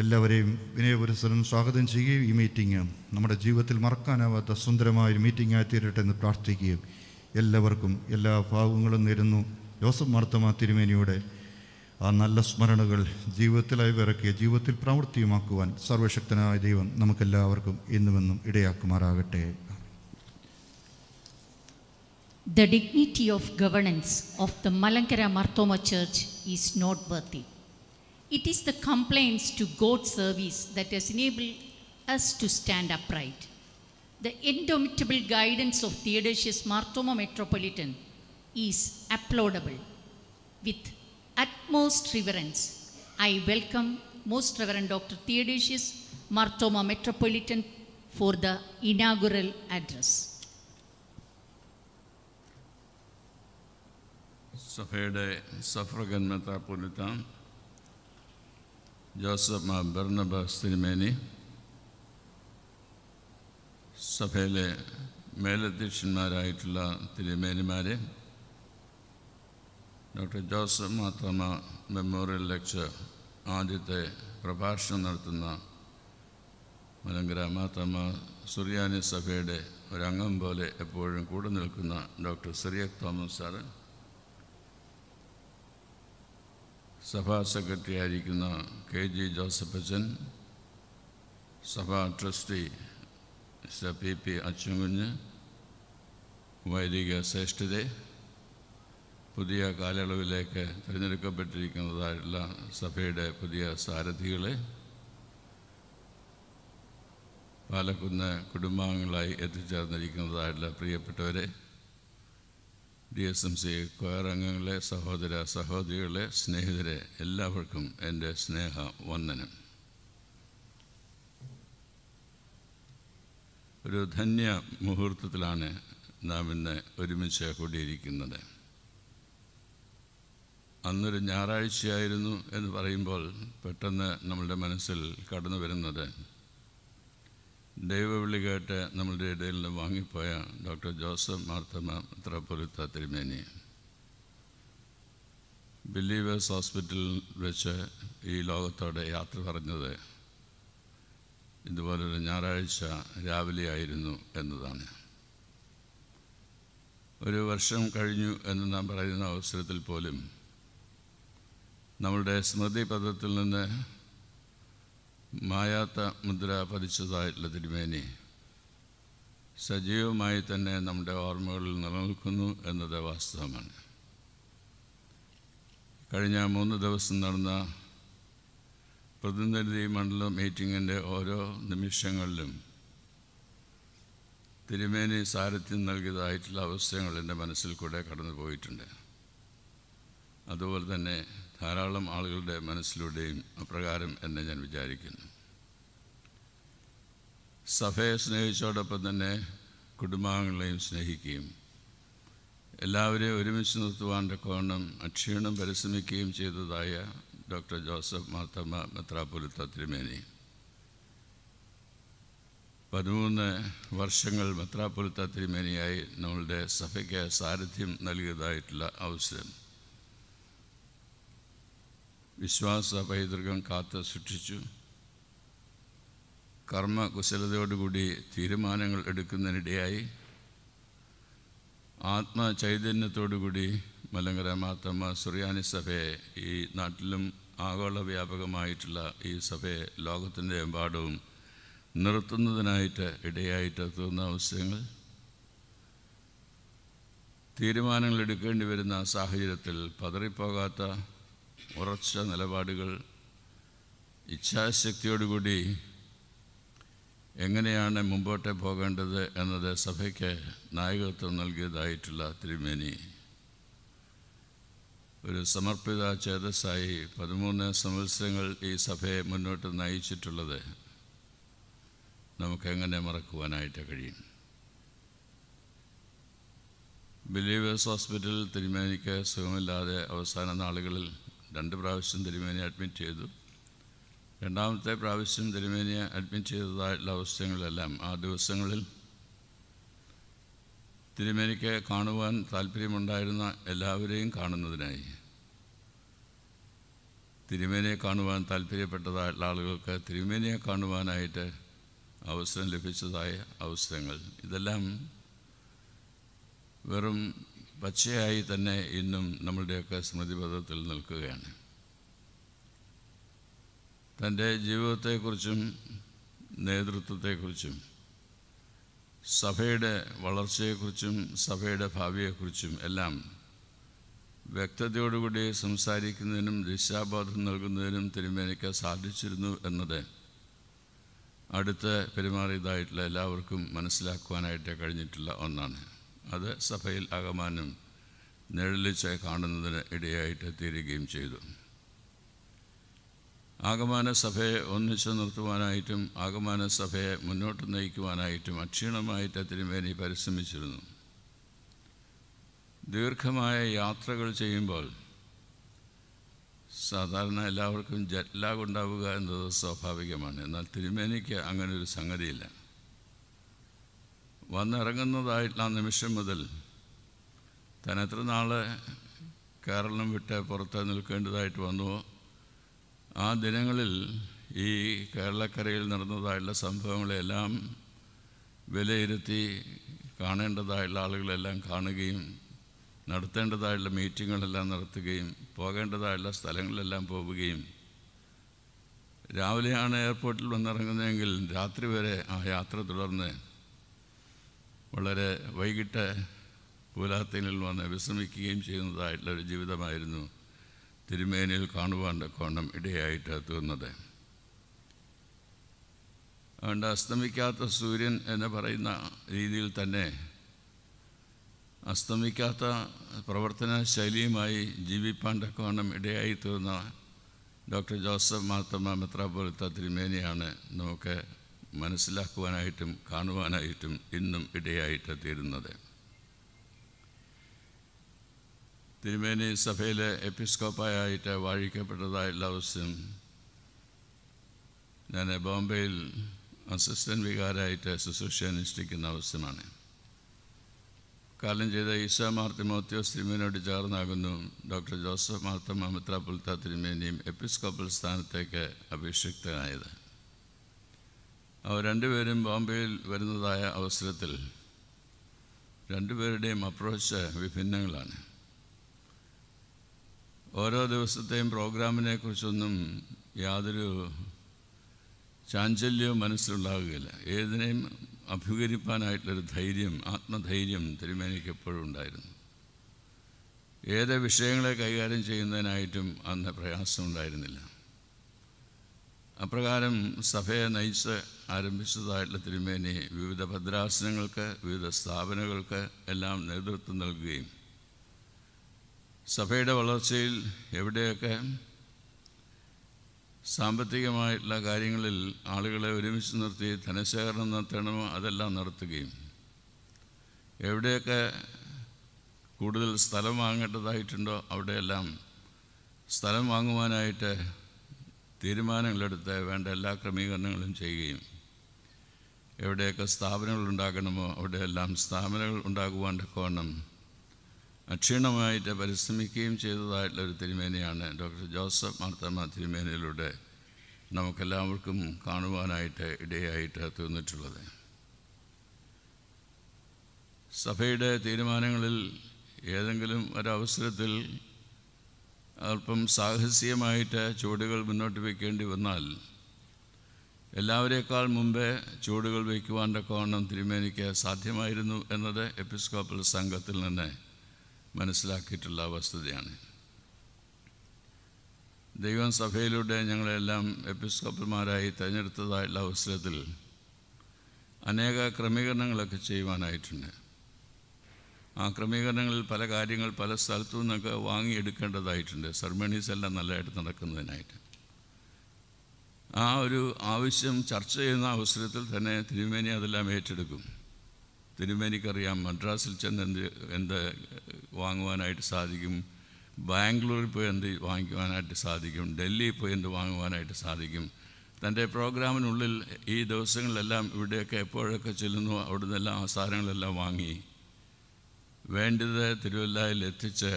എല്ലാവരെയും വിനയപുരസരൻ സ്വാഗതം ചെയ്യുകയും ഈ മീറ്റിംഗ് നമ്മുടെ ജീവിതത്തിൽ മറക്കാനാവാത്ത സുന്ദരമായ ഒരു മീറ്റിംഗ് ആയി തീരട്ടെ എന്ന് പ്രാർത്ഥിക്കുകയും എല്ലാവർക്കും എല്ലാ ഭാവങ്ങളും നേരുന്നു ജോസഫ് മാർത്തമ തിരുമേനിയുടെ ആ നല്ല സ്മരണകൾ ജീവിതത്തിലായി വിറക്കിയ ജീവിതത്തിൽ പ്രാവർത്തികമാക്കുവാൻ സർവശക്തനായ ദൈവം നമുക്കെല്ലാവർക്കും ഇന്നുമെന്നും ഇടയാക്കുമാറാകട്ടെ The dignity of governance of the Malankara Marthoma Church is noteworthy. It is the complaints to God service that has enabled us to stand upright. The indomitable guidance of Theodosius Martoma Metropolitan is applaudable. With utmost reverence, I welcome Most Reverend Dr. Theodosius Martoma Metropolitan for the inaugural address. സഭയുടെ suffragan മെത്രാപ്പൊലിത്താൻ ജോസഫ് മാ ബർണബാസ് തിരുമേനി സഭയിലെ മേലധ്യക്ഷന്മാരായിട്ടുള്ള തിരുമേനിമാരെ doctor Joseph Marthoma memorial lecture ആദ്യത്തെ പ്രഭാഷണം നടത്തുന്ന മലങ്കര മാത്തമ്മ സുറിയാനി സഭയുടെ ഒരംഗം പോലെ എപ്പോഴും കൂടെ നിൽക്കുന്ന ഡോക്ടർ സിറിയക് തോമസ് സാറ് സഭാ സെക്രട്ടറി ആയിരിക്കുന്ന കെ ജി ജോസഫച്ചൻ സഭാ trustee mister P P Achukunju വൈദിക ശ്രേഷ്ഠതെ പുതിയ കാലയളവിലേക്ക് തിരഞ്ഞെടുക്കപ്പെട്ടിരിക്കുന്നതായിട്ടുള്ള സഭയുടെ പുതിയ സാരഥികളെ പാലക്കുന്ന് കുടുംബാംഗങ്ങളായി എത്തിച്ചേർന്നിരിക്കുന്നതായിട്ടുള്ള പ്രിയപ്പെട്ടവരെ D S M C choir സഹോദര സഹോദരികളെ സ്നേഹിതരെ എല്ലാവർക്കും എൻ്റെ സ്നേഹ വന്ദനം ഒരു ധന്യ മുഹൂർത്തത്തിലാണ് നാം ഇന്ന് ഒരുമിച്ച് കൂടിയിരിക്കുന്നത് അന്നൊരു ഞായറാഴ്ചയായിരുന്നു എന്ന് പറയുമ്പോൾ പെട്ടെന്ന് നമ്മളുടെ മനസ്സിൽ കടന്നു വരുന്നത് ദൈവവിളി കേട്ട് നമ്മളുടെ ഇടയിൽ നിന്ന് വാങ്ങിപ്പോയ ഡോക്ടർ ജോസഫ് മാർത്തമ ത്രിപുരത്ത തിരുമേനി ബില്ലീവേഴ്സ് ഹോസ്പിറ്റലിൽ വെച്ച് ഈ ലോകത്തോടെ യാത്ര പറഞ്ഞത് ഇതുപോലൊരു ഞായറാഴ്ച രാവിലെ ആയിരുന്നു എന്നതാണ് ഒരു വർഷം കഴിഞ്ഞു എന്ന് നാം പറയുന്ന അവസരത്തിൽ പോലും നമ്മളുടെ സ്മൃതി പദത്തിൽ നിന്ന് മായാത്ത മുദ്ര പതിച്ചതായിട്ടുള്ള തിരുമേനി സജീവമായി തന്നെ നമ്മുടെ ഓർമ്മകളിൽ നിലനിൽക്കുന്നു എന്നത് വാസ്തവമാണ് കഴിഞ്ഞ മൂന്ന് ദിവസം നടന്ന പ്രതിനിധി മണ്ഡല മീറ്റിങ്ങിൻ്റെ ഓരോ നിമിഷങ്ങളിലും തിരുമേനി സാരഥ്യം നൽകിയതായിട്ടുള്ള അവസരങ്ങൾ എൻ്റെ മനസ്സിൽ കൂടെ കടന്നു പോയിട്ടുണ്ട് അതുപോലെ തന്നെ ധാരാളം ആളുകളുടെ മനസ്സിലൂടെയും അപ്രകാരം എന്നെ ഞാൻ വിചാരിക്കുന്നു സഭയെ സ്നേഹിച്ചോടൊപ്പം തന്നെ കുടുംബാംഗങ്ങളെയും സ്നേഹിക്കുകയും എല്ലാവരെയും ഒരുമിച്ച് നിർത്തുവാൻ്റെ കോണം അക്ഷീണം പരിശ്രമിക്കുകയും ചെയ്തതായ ഡോക്ടർ ജോസഫ് മാർത്തമ്മ മെത്രാപൊലിത്ത തിരുമേനി പതിമൂന്ന് വർഷങ്ങൾ മെത്രാപൊലിത്ത തിരുമേനിയായി നമ്മളുടെ സഭയ്ക്ക് സാരഥ്യം നൽകിയതായിട്ടുള്ള അവസരം വിശ്വാസ പൈതൃകം കാത്ത് സൂക്ഷിച്ചു കുശലതയോടുകൂടി തീരുമാനങ്ങൾ എടുക്കുന്നതിനിടയായി ചൈതന്യത്തോടുകൂടി മലങ്കര മാത്തമ്മ സുറിയാനി സഭയെ ഈ നാട്ടിലും ആഗോള വ്യാപകമായിട്ടുള്ള ഈ സഭയെ ലോകത്തിൻ്റെ എമ്പാടവും നിർത്തുന്നതിനായിട്ട് ഇടയായിട്ട് എത്തുന്ന അവസരങ്ങൾ തീരുമാനങ്ങൾ എടുക്കേണ്ടി വരുന്ന സാഹചര്യത്തിൽ പതറിപ്പോകാത്ത ഉറച്ച നിലപാടുകൾ ഇച്ഛാശക്തിയോടുകൂടി എങ്ങനെയാണ് മുമ്പോട്ട് പോകേണ്ടത് എന്നത് സഭയ്ക്ക് നായകത്വം നൽകിയതായിട്ടുള്ള തിരുമേനി ഒരു സമർപ്പിത ചേതസ്സായി പതിമൂന്ന് സംവത്സരങ്ങൾ ഈ സഭയെ മുന്നോട്ട് നയിച്ചിട്ടുള്ളത് നമുക്കെങ്ങനെ മറക്കുവാനായിട്ട് കഴിയും ബിലീവേഴ്സ് ഹോസ്പിറ്റൽ തിരുമേനിക്ക് സുഖമില്ലാതെ അവസാന നാളുകളിൽ രണ്ട് പ്രാവശ്യം തിരുമേനിയെ അഡ്മിറ്റ് ചെയ്തു രണ്ടാമത്തെ പ്രാവശ്യം തിരുമേനിയെ അഡ്മിറ്റ് ചെയ്തതായിട്ടുള്ള അവസ്ഥകളെല്ലാം ആ ദിവസങ്ങളിൽ തിരുമേനിക്ക് കാണുവാൻ താല്പര്യമുണ്ടായിരുന്ന എല്ലാവരെയും കാണുന്നതിനായി തിരുമേനിയെ കാണുവാൻ താല്പര്യപ്പെട്ടതായിട്ടുള്ള ആളുകൾക്ക് തിരുമേനിയെ കാണുവാനായിട്ട് അവസരം ലഭിച്ചതായ അവസരങ്ങൾ ഇതെല്ലാം വെറും പച്ചയായി തന്നെ ഇന്നും നമ്മളുടെയൊക്കെ സ്മൃതിപഥത്തിൽ നിൽക്കുകയാണ് തൻ്റെ ജീവിതത്തെക്കുറിച്ചും നേതൃത്വത്തെക്കുറിച്ചും സഭയുടെ വളർച്ചയെക്കുറിച്ചും സഭയുടെ ഭാവിയെക്കുറിച്ചും എല്ലാം വ്യക്തതയോടുകൂടി സംസാരിക്കുന്നതിനും ദിശാബോധം നൽകുന്നതിനും തിരുമേനിക്ക് സാധിച്ചിരുന്നു എന്നത് അടുത്ത പെരുമാറിയതായിട്ടുള്ള എല്ലാവർക്കും മനസ്സിലാക്കുവാനായിട്ട് കഴിഞ്ഞിട്ടുള്ള ഒന്നാണ് അത് സഭയിൽ അകമാനം നിഴലിച്ച് കാണുന്നതിന് ഇടയായിട്ട് തീരുകയും ചെയ്തു ആകമാന സഭയെ ഒന്നിച്ചു നിർത്തുവാനായിട്ടും ആകമാന സഭയെ മുന്നോട്ട് നയിക്കുവാനായിട്ടും അക്ഷീണമായിട്ട് തിരുമേനി പരിശ്രമിച്ചിരുന്നു ദീർഘമായ യാത്രകൾ ചെയ്യുമ്പോൾ സാധാരണ എല്ലാവർക്കും ജറ്റ്ലാഗ് ഉണ്ടാവുക എന്നത് സ്വാഭാവികമാണ് എന്നാൽ തിരുമേനിക്ക് അങ്ങനെ ഒരു സംഗതിയില്ല വന്നിറങ്ങുന്നതായിട്ടുള്ള നിമിഷം മുതൽ താൻ എത്ര നാൾ കേരളം വിട്ട് പുറത്ത് നിൽക്കേണ്ടതായിട്ട് വന്നു ആ ദിനങ്ങളിൽ ഈ കേരളക്കരയിൽ നടന്നതായിട്ടുള്ള സംഭവങ്ങളെല്ലാം വിലയിരുത്തി കാണേണ്ടതായിട്ടുള്ള ആളുകളെല്ലാം കാണുകയും നടത്തേണ്ടതായുള്ള മീറ്റിങ്ങുകളെല്ലാം നടത്തുകയും പോകേണ്ടതായുള്ള സ്ഥലങ്ങളിലെല്ലാം പോവുകയും രാവിലെയാണ് എയർപോർട്ടിൽ വന്നിറങ്ങുന്നതെങ്കിൽ രാത്രി വരെ ആ യാത്ര തുടർന്ന് വളരെ വൈകിട്ട് പൂലാത്തനിൽ വന്ന് വിശ്രമിക്കുകയും ചെയ്യുന്നതായിട്ടുള്ള ഒരു ജീവിതമായിരുന്നു തിരുമേനിൽ കാണുവാൻ്റെ കോണം ഇടയായിട്ട് എത്തുന്നത് അതുകൊണ്ട് അസ്തമിക്കാത്ത സൂര്യൻ എന്ന് പറയുന്ന രീതിയിൽ തന്നെ അസ്തമിക്കാത്ത പ്രവർത്തന ശൈലിയുമായി ജീവിപ്പാൻ തക്കവണ്ണം ഇടയായി തീർന്ന ഡോക്ടർ ജോസഫ് മാത്തമ്മ മിത്ര പോലത്തെ തിരുമേനിയാണ് നമുക്ക് മനസ്സിലാക്കുവാനായിട്ടും കാണുവാനായിട്ടും ഇന്നും ഇടയായിട്ട് തീരുന്നത് തിരുമേനി സഭയിലെ എപ്പിസ്കോപ്പായിട്ട് വാഴിക്കപ്പെട്ടതായ ലവസ്യം ഞാൻ ബോംബെയിൽ അസിസ്റ്റൻ്റ് വികാരായിട്ട് ശുശ്രൂഷ അനുഷ്ഠിക്കുന്ന അവസ്ഥമാണ് കാലം ചെയ്ത മാർത്തി മാർത്തിമോത്യോസ് തിരുമേനോട് ചേർന്നാകുന്നു ഡോക്ടർ ജോസഫ് മാർത്തമ്മ മിത്രപുൽത്ത തിരുമേനിയും എപ്പിസ്കോപ്പൽ സ്ഥാനത്തേക്ക് അഭിഷിക്തനായത് അവർ രണ്ടുപേരും ബോംബെയിൽ വരുന്നതായ അവസരത്തിൽ രണ്ടുപേരുടെയും അപ്രോച്ച് വിഭിന്നങ്ങളാണ് ഓരോ ദിവസത്തെയും പ്രോഗ്രാമിനെ കുറിച്ചൊന്നും യാതൊരു ചാഞ്ചല്യവും മനസ്സിലുണ്ടാകുകയില്ല ഏതിനെയും അഭികരിപ്പാനായിട്ടുള്ളൊരു ധൈര്യം ആത്മധൈര്യം തിരുമേനിക്ക് എപ്പോഴും ഉണ്ടായിരുന്നു ഏത് വിഷയങ്ങളെ കൈകാര്യം ചെയ്യുന്നതിനായിട്ടും അന്ന് പ്രയാസമുണ്ടായിരുന്നില്ല അപ്രകാരം സഭയെ നയിച്ച് ആരംഭിച്ചതായിട്ടുള്ള തിരുമേനി വിവിധ ഭദ്രാസനങ്ങൾക്ക് വിവിധ സ്ഥാപനങ്ങൾക്ക് എല്ലാം നേതൃത്വം നൽകുകയും സഭയുടെ വളർച്ചയിൽ എവിടെയൊക്കെ സാമ്പത്തികമായിട്ടുള്ള കാര്യങ്ങളിൽ ആളുകളെ ഒരുമിച്ച് നിർത്തി ധനശേഖരണം നടത്തണമോ അതെല്ലാം നടത്തുകയും എവിടെയൊക്കെ കൂടുതൽ സ്ഥലം വാങ്ങേണ്ടതായിട്ടുണ്ടോ അവിടെയെല്ലാം സ്ഥലം വാങ്ങുവാനായിട്ട് തീരുമാനങ്ങളെടുത്ത് വേണ്ട എല്ലാ ക്രമീകരണങ്ങളും ചെയ്യുകയും എവിടെയൊക്കെ സ്ഥാപനങ്ങൾ ഉണ്ടാക്കണമോ അവിടെയെല്ലാം സ്ഥാപനങ്ങൾ ഉണ്ടാകുവാൻ തക്കവണ്ണം അക്ഷീണമായിട്ട് പരിശ്രമിക്കുകയും ചെയ്തതായിട്ടുള്ള ഒരു തിരുമേനയാണ് ഡോക്ടർ ജോസഫ് മാർത്തമ്മ തിരുമേനയിലൂടെ നമുക്കെല്ലാവർക്കും കാണുവാനായിട്ട് ഇടയായിട്ട് തീർന്നിട്ടുള്ളത് സഭയുടെ തീരുമാനങ്ങളിൽ ഏതെങ്കിലും ഒരവസരത്തിൽ അല്പം സാഹസികമായിട്ട് ചുവടുകൾ മുന്നോട്ട് വയ്ക്കേണ്ടി വന്നാൽ എല്ലാവരേക്കാൾ മുമ്പേ ചുവടുകൾ വയ്ക്കുവാൻ്റെ കോണം തിരുമേനിക്ക് സാധ്യമായിരുന്നു എന്നത് എപ്പിസ്കോപ്പൽ സംഘത്തിൽ നിന്ന് മനസ്സിലാക്കിയിട്ടുള്ള വസ്തുതയാണ് ദൈവം സഭയിലൂടെ ഞങ്ങളെല്ലാം എപ്പിസ്കോപ്പൽമാരായി തിരഞ്ഞെടുത്തതായുള്ള അവസരത്തിൽ അനേക ക്രമീകരണങ്ങളൊക്കെ ചെയ്യുവാനായിട്ടുണ്ട് ആ ക്രമീകരണങ്ങളിൽ പല കാര്യങ്ങൾ പല സ്ഥലത്തു നിന്നൊക്കെ വാങ്ങിയെടുക്കേണ്ടതായിട്ടുണ്ട് സെർമണീസ് എല്ലാം നല്ലതായിട്ട് നടക്കുന്നതിനായിട്ട് ആ ഒരു ആവശ്യം ചർച്ച ചെയ്യുന്ന അവസരത്തിൽ തന്നെ തിരുമേനി അതെല്ലാം ഏറ്റെടുക്കും തിരുമേനിക്കറിയാം മദ്രാസിൽ ചെന്ന് എന്ത് എന്ത് വാങ്ങുവാനായിട്ട് സാധിക്കും ബാംഗ്ലൂരിൽ പോയി എന്ത് വാങ്ങിക്കുവാനായിട്ട് സാധിക്കും ഡൽഹിയിൽ പോയി എന്ത് വാങ്ങുവാനായിട്ട് സാധിക്കും തൻ്റെ പ്രോഗ്രാമിനുള്ളിൽ ഈ ദിവസങ്ങളിലെല്ലാം ഇവിടെയൊക്കെ എപ്പോഴൊക്കെ ചെല്ലുന്നു അവിടുന്നെല്ലാം ആ സാധനങ്ങളെല്ലാം വാങ്ങി വേണ്ടത് തിരുവല്ലയിൽ എത്തിച്ച്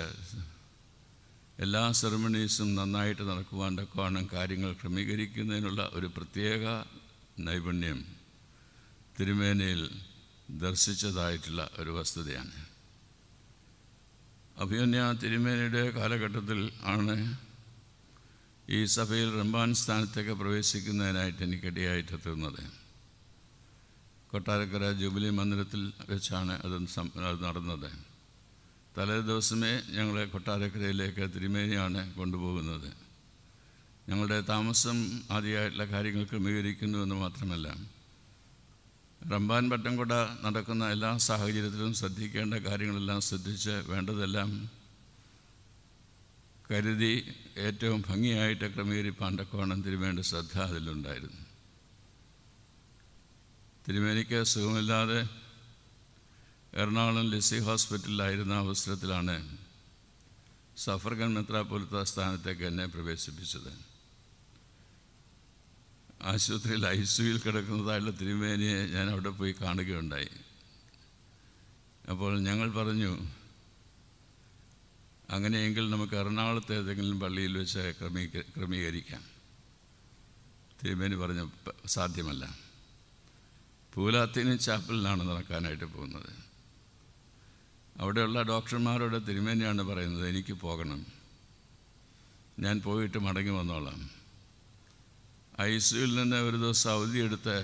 എല്ലാ സെറമണീസും നന്നായിട്ട് നടക്കുവാൻ കാര്യങ്ങൾ ക്രമീകരിക്കുന്നതിനുള്ള ഒരു പ്രത്യേക നൈപുണ്യം തിരുമേനയിൽ ദർശിച്ചതായിട്ടുള്ള ഒരു വസ്തുതയാണ് അഭിയന്യ തിരുമേനയുടെ കാലഘട്ടത്തിൽ ആണ് ഈ സഭയിൽ റംബാൻ സ്ഥാനത്തേക്ക് പ്രവേശിക്കുന്നതിനായിട്ട് എനിക്കിടയായിട്ട് എത്തുന്നത് കൊട്ടാരക്കര ജൂബിലി മന്ദിരത്തിൽ വെച്ചാണ് അത് നടന്നത് തലേ ദിവസമേ ഞങ്ങളെ കൊട്ടാരക്കരയിലേക്ക് തിരുമേനിയാണ് കൊണ്ടുപോകുന്നത് ഞങ്ങളുടെ താമസം ആദ്യമായിട്ടുള്ള കാര്യങ്ങൾ ക്രമീകരിക്കുന്നു എന്ന് മാത്രമല്ല റംബാൻ പട്ടംകൊട നടക്കുന്ന എല്ലാ സാഹചര്യത്തിലും ശ്രദ്ധിക്കേണ്ട കാര്യങ്ങളെല്ലാം ശ്രദ്ധിച്ച് വേണ്ടതെല്ലാം കരുതി ഏറ്റവും ഭംഗിയായിട്ട് ക്രമീകരിപ്പാണ്ടക്കോണം തിരുവേണ്ട ശ്രദ്ധ അതിലുണ്ടായിരുന്നു തിരുമേനിക്ക് സുഖമില്ലാതെ എറണാകുളം ലിസി ഹോസ്പിറ്റലിലായിരുന്ന അവസരത്തിലാണ് സഫർഗൻ മെത്രാപൊലിത്ത സ്ഥാനത്തേക്ക് എന്നെ പ്രവേശിപ്പിച്ചത് ആശുപത്രിയിൽ ഐ സിയിൽ കിടക്കുന്നതായുള്ള തിരുമേനിയെ ഞാൻ അവിടെ പോയി കാണുകയുണ്ടായി അപ്പോൾ ഞങ്ങൾ പറഞ്ഞു അങ്ങനെയെങ്കിൽ നമുക്ക് എറണാകുളത്ത് ഏതെങ്കിലും പള്ളിയിൽ വെച്ച് ക്രമീ ക്രമീകരിക്കാം തിരുമേനി പറഞ്ഞു സാധ്യമല്ല പൂലാത്തീനും ചാപ്പലിലാണ് നടക്കാനായിട്ട് പോകുന്നത് അവിടെയുള്ള ഡോക്ടർമാരോട് തിരുമേനിയാണ് പറയുന്നത് എനിക്ക് പോകണം ഞാൻ പോയിട്ട് മടങ്ങി വന്നോളാം ഐ നിന്ന് ഒരു ദിവസം എടുത്ത്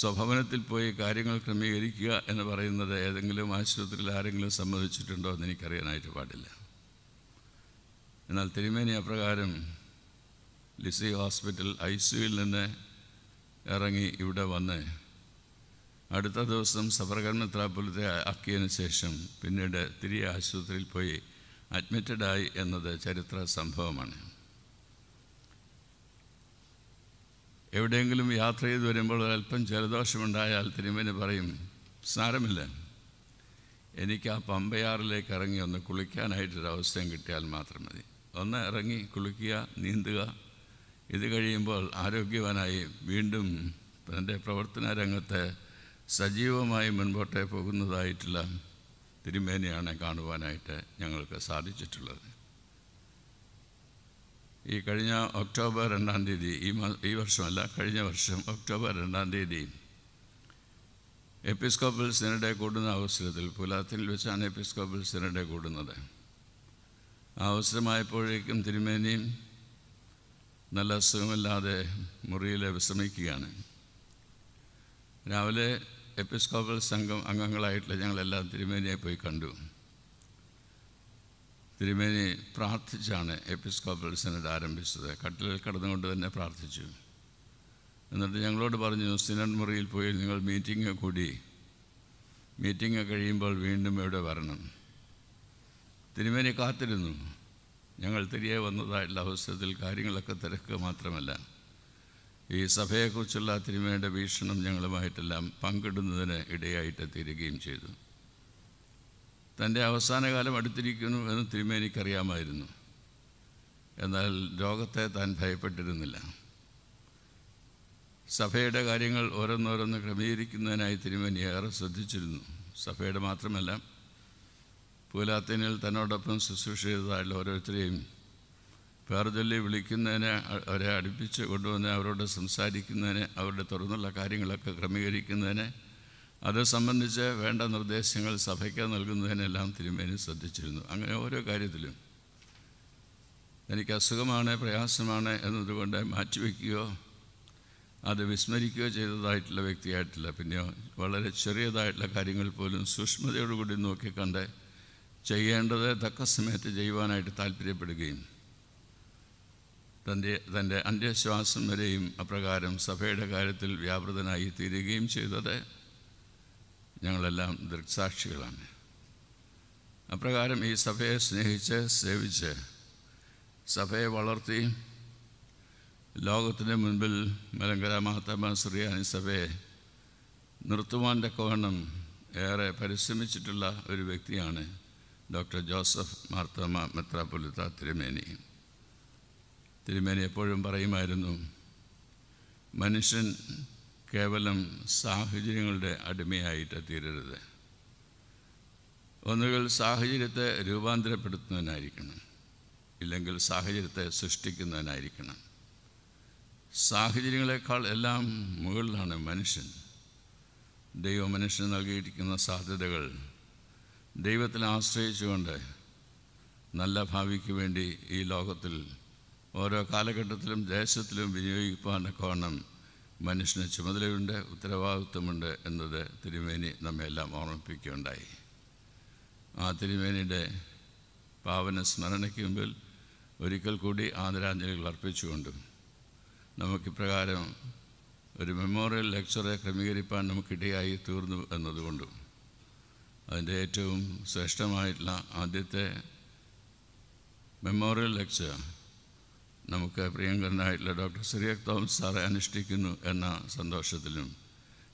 സ്വഭവനത്തിൽ പോയി കാര്യങ്ങൾ ക്രമീകരിക്കുക എന്ന് പറയുന്നത് ഏതെങ്കിലും ആശുപത്രിയിൽ ആരെങ്കിലും സമ്മതിച്ചിട്ടുണ്ടോ എന്ന് എനിക്കറിയാനായിട്ട് പാടില്ല എന്നാൽ തിരുമേനി അപ്രകാരം ലിസി ഹോസ്പിറ്റൽ ഐ സിയുവിൽ നിന്ന് ഇറങ്ങി ഇവിടെ വന്ന് അടുത്ത ദിവസം സബർകർമ്മത്രാപുലത്തെ ആക്കിയതിനു ശേഷം പിന്നീട് തിരികെ ആശുപത്രിയിൽ പോയി അഡ്മിറ്റഡായി എന്നത് ചരിത്ര സംഭവമാണ് എവിടെയെങ്കിലും യാത്ര ചെയ്ത് വരുമ്പോൾ അല്പം ജലദോഷമുണ്ടായാൽ തിരുമേന് പറയും സാരമില്ല എനിക്ക് ആ പമ്പയാറിലേക്ക് ഇറങ്ങി ഒന്ന് കുളിക്കാനായിട്ടൊരവസരം കിട്ടിയാൽ മാത്രം മതി ഒന്ന് ഇറങ്ങി കുളിക്കുക നീന്തുക ഇത് കഴിയുമ്പോൾ ആരോഗ്യവാനായി വീണ്ടും തൻ്റെ പ്രവർത്തന രംഗത്ത് സജീവമായി മുൻപോട്ട് പോകുന്നതായിട്ടുള്ള തിരുമേനിയാണ് കാണുവാനായിട്ട് ഞങ്ങൾക്ക് സാധിച്ചിട്ടുള്ളത് ഈ കഴിഞ്ഞ ഒക്ടോബർ രണ്ടാം തീയതി ഈ ഈ വർഷമല്ല കഴിഞ്ഞ വർഷം ഒക്ടോബർ രണ്ടാം തീയതി എപ്പിസ്കോപ്പൽ സിനഡെ കൂടുന്ന അവസരത്തിൽ പുലാത്തിൽ വെച്ചാണ് എപ്പിസ്കോപ്പൽ സിനഡെ കൂടുന്നത് ആ അവസരമായപ്പോഴേക്കും തിരുമേനിയും നല്ല അസുഖമല്ലാതെ മുറിയിൽ വിശ്രമിക്കുകയാണ് രാവിലെ എപ്പിസ്കോപ്പൽ സംഘം അംഗങ്ങളായിട്ടുള്ള ഞങ്ങളെല്ലാം തിരുമേനിയെ പോയി കണ്ടു തിരുമേനി പ്രാർത്ഥിച്ചാണ് എപ്പിസ്കോപ്പൽ സെനറ്റ് ആരംഭിച്ചത് കട്ടിലിൽ കിടന്നുകൊണ്ട് തന്നെ പ്രാർത്ഥിച്ചു എന്നിട്ട് ഞങ്ങളോട് പറഞ്ഞു സിനഡ് മുറിയിൽ പോയി നിങ്ങൾ മീറ്റിംഗ് കൂടി മീറ്റിംഗ് കഴിയുമ്പോൾ വീണ്ടും ഇവിടെ വരണം തിരുമേനി കാത്തിരുന്നു ഞങ്ങൾ തിരികെ വന്നതായുള്ള അവസരത്തിൽ കാര്യങ്ങളൊക്കെ തിരക്കുക മാത്രമല്ല ഈ സഭയെക്കുറിച്ചുള്ള തിരുമേയുടെ വീക്ഷണം ഞങ്ങളുമായിട്ടെല്ലാം പങ്കിടുന്നതിന് ഇടയായിട്ട് തീരുകയും ചെയ്തു തൻ്റെ അവസാന കാലം അടുത്തിരിക്കുന്നു എന്ന് തിരുമേനിക്കറിയാമായിരുന്നു എന്നാൽ രോഗത്തെ താൻ ഭയപ്പെട്ടിരുന്നില്ല സഭയുടെ കാര്യങ്ങൾ ഓരോന്നോരോന്ന് ക്രമീകരിക്കുന്നതിനായി തിരുമേനി ഏറെ ശ്രദ്ധിച്ചിരുന്നു സഭയുടെ മാത്രമല്ല പൂലാത്തിനിൽ തന്നോടൊപ്പം ശുശ്രൂഷ ചെയ്തതായുള്ള ഓരോരുത്തരെയും പേർചൊല്ലി വിളിക്കുന്നതിന് അവരെ അടുപ്പിച്ച് കൊണ്ടുവന്ന് അവരോട് സംസാരിക്കുന്നതിന് അവരുടെ തുറന്നുള്ള കാര്യങ്ങളൊക്കെ ക്രമീകരിക്കുന്നതിന് അത് സംബന്ധിച്ച് വേണ്ട നിർദ്ദേശങ്ങൾ സഭയ്ക്ക് നൽകുന്നതിനെല്ലാം തിരുമേനി ശ്രദ്ധിച്ചിരുന്നു അങ്ങനെ ഓരോ കാര്യത്തിലും എനിക്ക് അസുഖമാണ് പ്രയാസമാണ് എന്നതുകൊണ്ട് മാറ്റിവെക്കുകയോ അത് വിസ്മരിക്കുകയോ ചെയ്തതായിട്ടുള്ള വ്യക്തിയായിട്ടില്ല പിന്നെ വളരെ ചെറിയതായിട്ടുള്ള കാര്യങ്ങൾ പോലും സൂക്ഷ്മതയോടുകൂടി നോക്കിക്കണ്ട് ചെയ്യേണ്ടത് തക്ക സമയത്ത് ചെയ്യുവാനായിട്ട് താല്പര്യപ്പെടുകയും തൻ്റെ തൻ്റെ അന്ത്യശ്വാസം വരെയും അപ്രകാരം സഭയുടെ കാര്യത്തിൽ വ്യാപൃതനായി തീരുകയും ചെയ്തത് ഞങ്ങളെല്ലാം ദൃക്സാക്ഷികളാണ് അപ്രകാരം ഈ സഭയെ സ്നേഹിച്ച് സേവിച്ച് സഭയെ വളർത്തി ലോകത്തിൻ്റെ മുൻപിൽ മലങ്കര മഹാത്മ ശ്രീയാനി സഭയെ നിർത്തുവാൻ്റെ കോണം ഏറെ പരിശ്രമിച്ചിട്ടുള്ള ഒരു വ്യക്തിയാണ് ഡോക്ടർ ജോസഫ് മാർത്തമ മെത്രാപൊലിത്ത തിരുമേനി തിരുമേനി എപ്പോഴും പറയുമായിരുന്നു മനുഷ്യൻ കേവലം സാഹചര്യങ്ങളുടെ അടിമയായിട്ട് തീരരുത് ഒന്നുകിൽ സാഹചര്യത്തെ രൂപാന്തരപ്പെടുത്തുന്നതിനായിരിക്കണം ഇല്ലെങ്കിൽ സാഹചര്യത്തെ സൃഷ്ടിക്കുന്നതിനായിരിക്കണം സാഹചര്യങ്ങളെക്കാൾ എല്ലാം മുകളിലാണ് മനുഷ്യൻ ദൈവമനുഷ്യന് നൽകിയിരിക്കുന്ന സാധ്യതകൾ ദൈവത്തിൽ ആശ്രയിച്ചുകൊണ്ട് നല്ല ഭാവിക്ക് വേണ്ടി ഈ ലോകത്തിൽ ഓരോ കാലഘട്ടത്തിലും ദേശത്തിലും കോണം മനുഷ്യന് ചുമതലയുണ്ട് ഉത്തരവാദിത്വമുണ്ട് എന്നത് തിരുമേനി നമ്മെല്ലാം ഓർമ്മിപ്പിക്കുകയുണ്ടായി ആ തിരുമേനിയുടെ പാവന സ്മരണയ്ക്ക് മുമ്പിൽ ഒരിക്കൽ കൂടി ആദരാഞ്ജലികൾ അർപ്പിച്ചുകൊണ്ടും നമുക്കിപ്രകാരം ഒരു മെമ്മോറിയൽ ലെക്ചറെ ക്രമീകരിക്കാൻ നമുക്കിടയായി തീർന്നു എന്നതുകൊണ്ടും അതിൻ്റെ ഏറ്റവും ശ്രേഷ്ഠമായിട്ടുള്ള ആദ്യത്തെ മെമ്മോറിയൽ ലെക്ചർ നമുക്ക് പ്രിയങ്കരനായിട്ടുള്ള ഡോക്ടർ സിറിയക് തോമസ് സാറെ അനുഷ്ഠിക്കുന്നു എന്ന സന്തോഷത്തിലും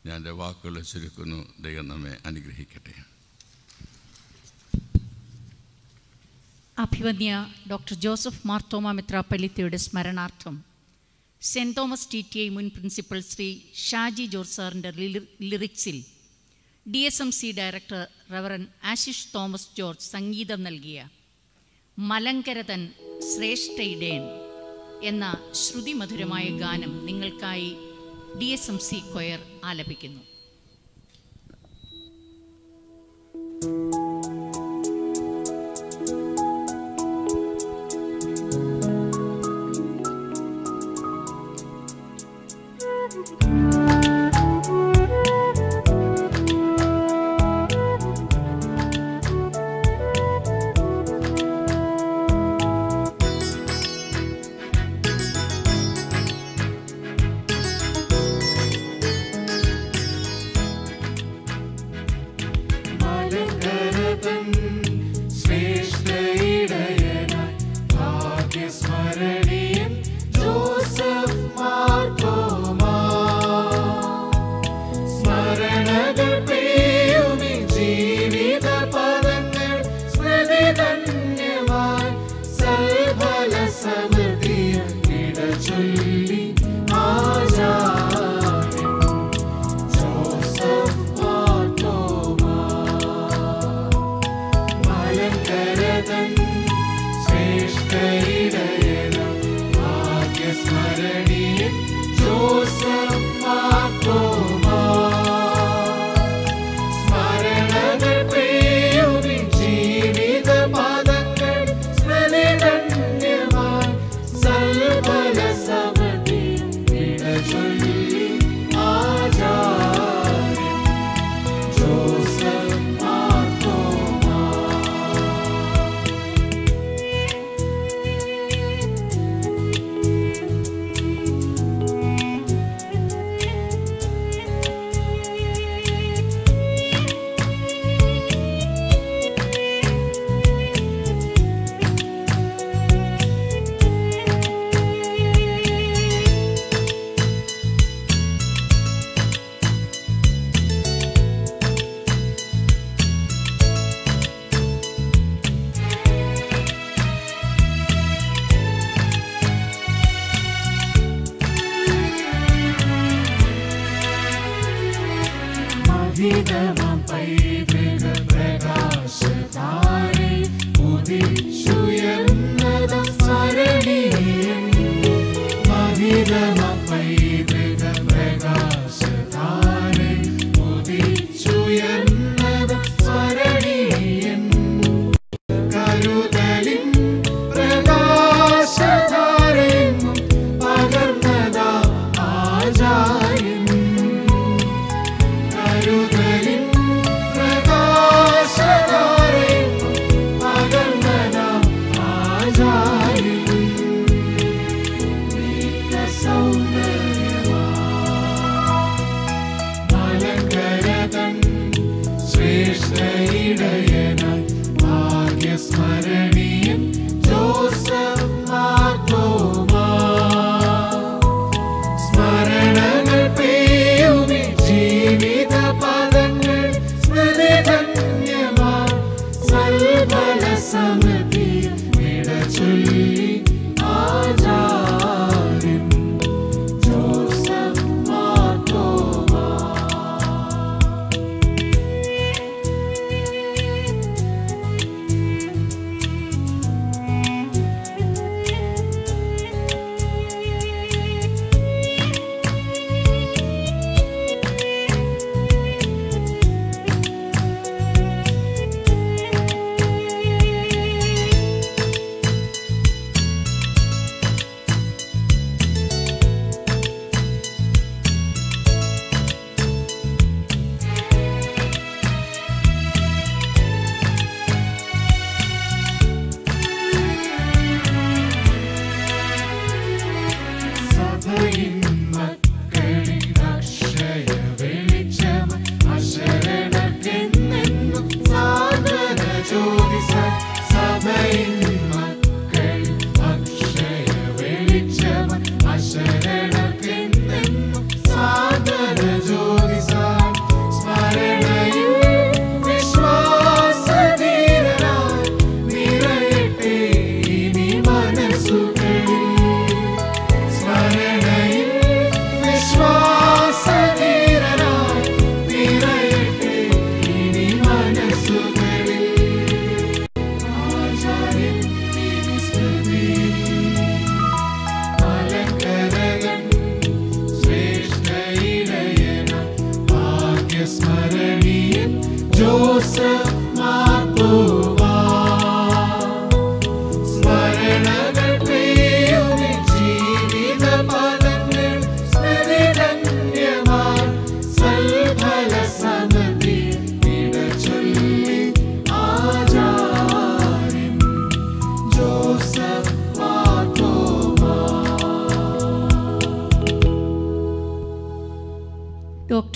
ഞാൻ എൻ്റെ വാക്കുകൾ ചുരുക്കുന്നു ദൈവം നമ്മെ അനുഗ്രഹിക്കട്ടെ അഭിവന്യ ഡോക്ടർ ജോസഫ് മാർത്തോമ മിത്രാപ്പള്ളിത്തയുടെ സ്മരണാർത്ഥം saint Thomas T T I മുൻ പ്രിൻസിപ്പൽ ശ്രീ ഷാജി ജോർജ് സാറിൻ്റെ ലിറിക്സിൽ D S M C director reverend Ashish Thomas George സംഗീതം നൽകിയ മലങ്കരതൻ ശ്രേഷ്ഠയിടേൺ എന്ന ശ്രുതിമധുരമായ ഗാനം നിങ്ങൾക്കായി D S M C choir ആലപിക്കുന്നു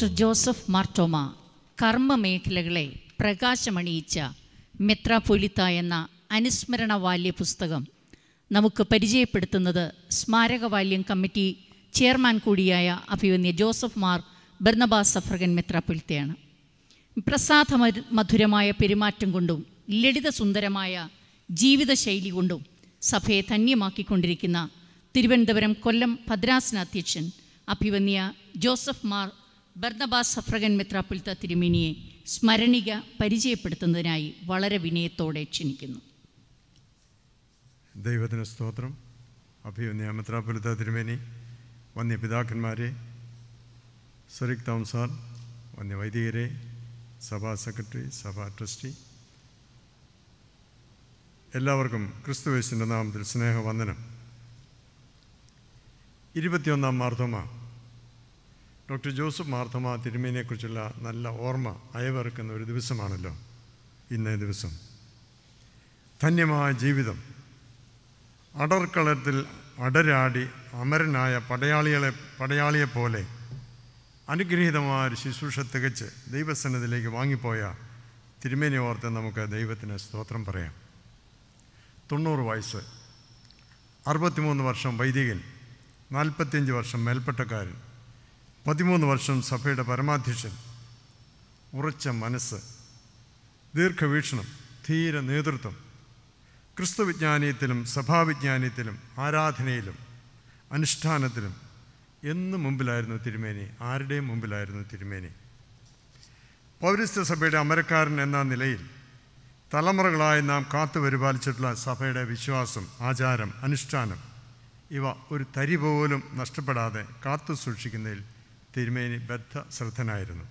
ഡോക്ടർ ജോസഫ് മാർട്ടോമ കർമ്മ മേഖലകളെ പ്രകാശമണിയിച്ച മെത്രാപൊലിത്ത എന്ന അനുസ്മരണ വാല്യ പുസ്തകം നമുക്ക് പരിചയപ്പെടുത്തുന്നത് സ്മാരകവാല്യം കമ്മിറ്റി ചെയർമാൻ കൂടിയായ അഭിവന്യ ജോസഫ് മാർ ബർണബാസ് സഫ്രഗൻ മെത്രാപൊലിത്തയാണ് പ്രസാദ മധുരമായ പെരുമാറ്റം കൊണ്ടും ലളിതസുന്ദരമായ ജീവിതശൈലി കൊണ്ടും സഭയെ ധന്യമാക്കിക്കൊണ്ടിരിക്കുന്ന തിരുവനന്തപുരം കൊല്ലം ഭദ്രാസന അധ്യക്ഷൻ അഭിവന്യ ജോസഫ് മാർ ബർണബാസ് സഫ്രഗൻ മെത്രാപ്പിൽത്ത തിരുമേനിയെ സ്മരണിക പരിചയപ്പെടുത്തുന്നതിനായി വളരെ വിനയത്തോടെ ക്ഷണിക്കുന്നു ദൈവത്തിന് സ്തോത്രം അഭിയുന്ന മെത്രാപ്പിലുത്ത തിരുമേനി വന്യ പിതാക്കന്മാരെ സുരിക് തോംസാർ വന്യ വൈദികരെ സഭാ സെക്രട്ടറി സഭാ ട്രസ്റ്റി എല്ലാവർക്കും ക്രിസ്തുവേശിൻ്റെ നാമത്തിൽ സ്നേഹവന്ദനം ഇരുപത്തിയൊന്നാം മാർത്തോമ ഡോക്ടർ ജോസഫ് മാർത്തമ തിരുമേനിയെക്കുറിച്ചുള്ള നല്ല ഓർമ്മ അയവിറക്കുന്ന ഒരു ദിവസമാണല്ലോ ഇന്നേ ദിവസം ധന്യമായ ജീവിതം അടർക്കളത്തിൽ അടരാടി അമരനായ പടയാളികളെ പടയാളിയെപ്പോലെ അനുഗ്രഹീതമായ ഒരു ശുശ്രൂഷ തികച്ച് ദൈവസന്നതിലേക്ക് വാങ്ങിപ്പോയ തിരുമേനി ഓർത്ത് നമുക്ക് ദൈവത്തിന് സ്തോത്രം പറയാം തൊണ്ണൂറ് വയസ്സ് അറുപത്തിമൂന്ന് വർഷം വൈദികൻ നാൽപ്പത്തിയഞ്ച് വർഷം മേൽപ്പെട്ടക്കാരൻ പതിമൂന്ന് വർഷം സഭയുടെ പരമാധ്യക്ഷൻ ഉറച്ച മനസ്സ് ദീർഘവീക്ഷണം ധീര നേതൃത്വം ക്രിസ്തുവിജ്ഞാനീയത്തിലും സഭാവിജ്ഞാനീയത്തിലും ആരാധനയിലും അനുഷ്ഠാനത്തിലും എന്നും മുമ്പിലായിരുന്നു തിരുമേനി ആരുടെയും മുമ്പിലായിരുന്നു തിരുമേനി പൗരസ്ത്യ സഭയുടെ അമരക്കാരൻ എന്ന നിലയിൽ തലമുറകളായി നാം കാത്തു പരിപാലിച്ചിട്ടുള്ള സഭയുടെ വിശ്വാസം ആചാരം അനുഷ്ഠാനം ഇവ ഒരു തരി പോലും നഷ്ടപ്പെടാതെ കാത്തു സൂക്ഷിക്കുന്നതിൽ തിരുമേനി ശ്രദ്ധനായിരുന്നു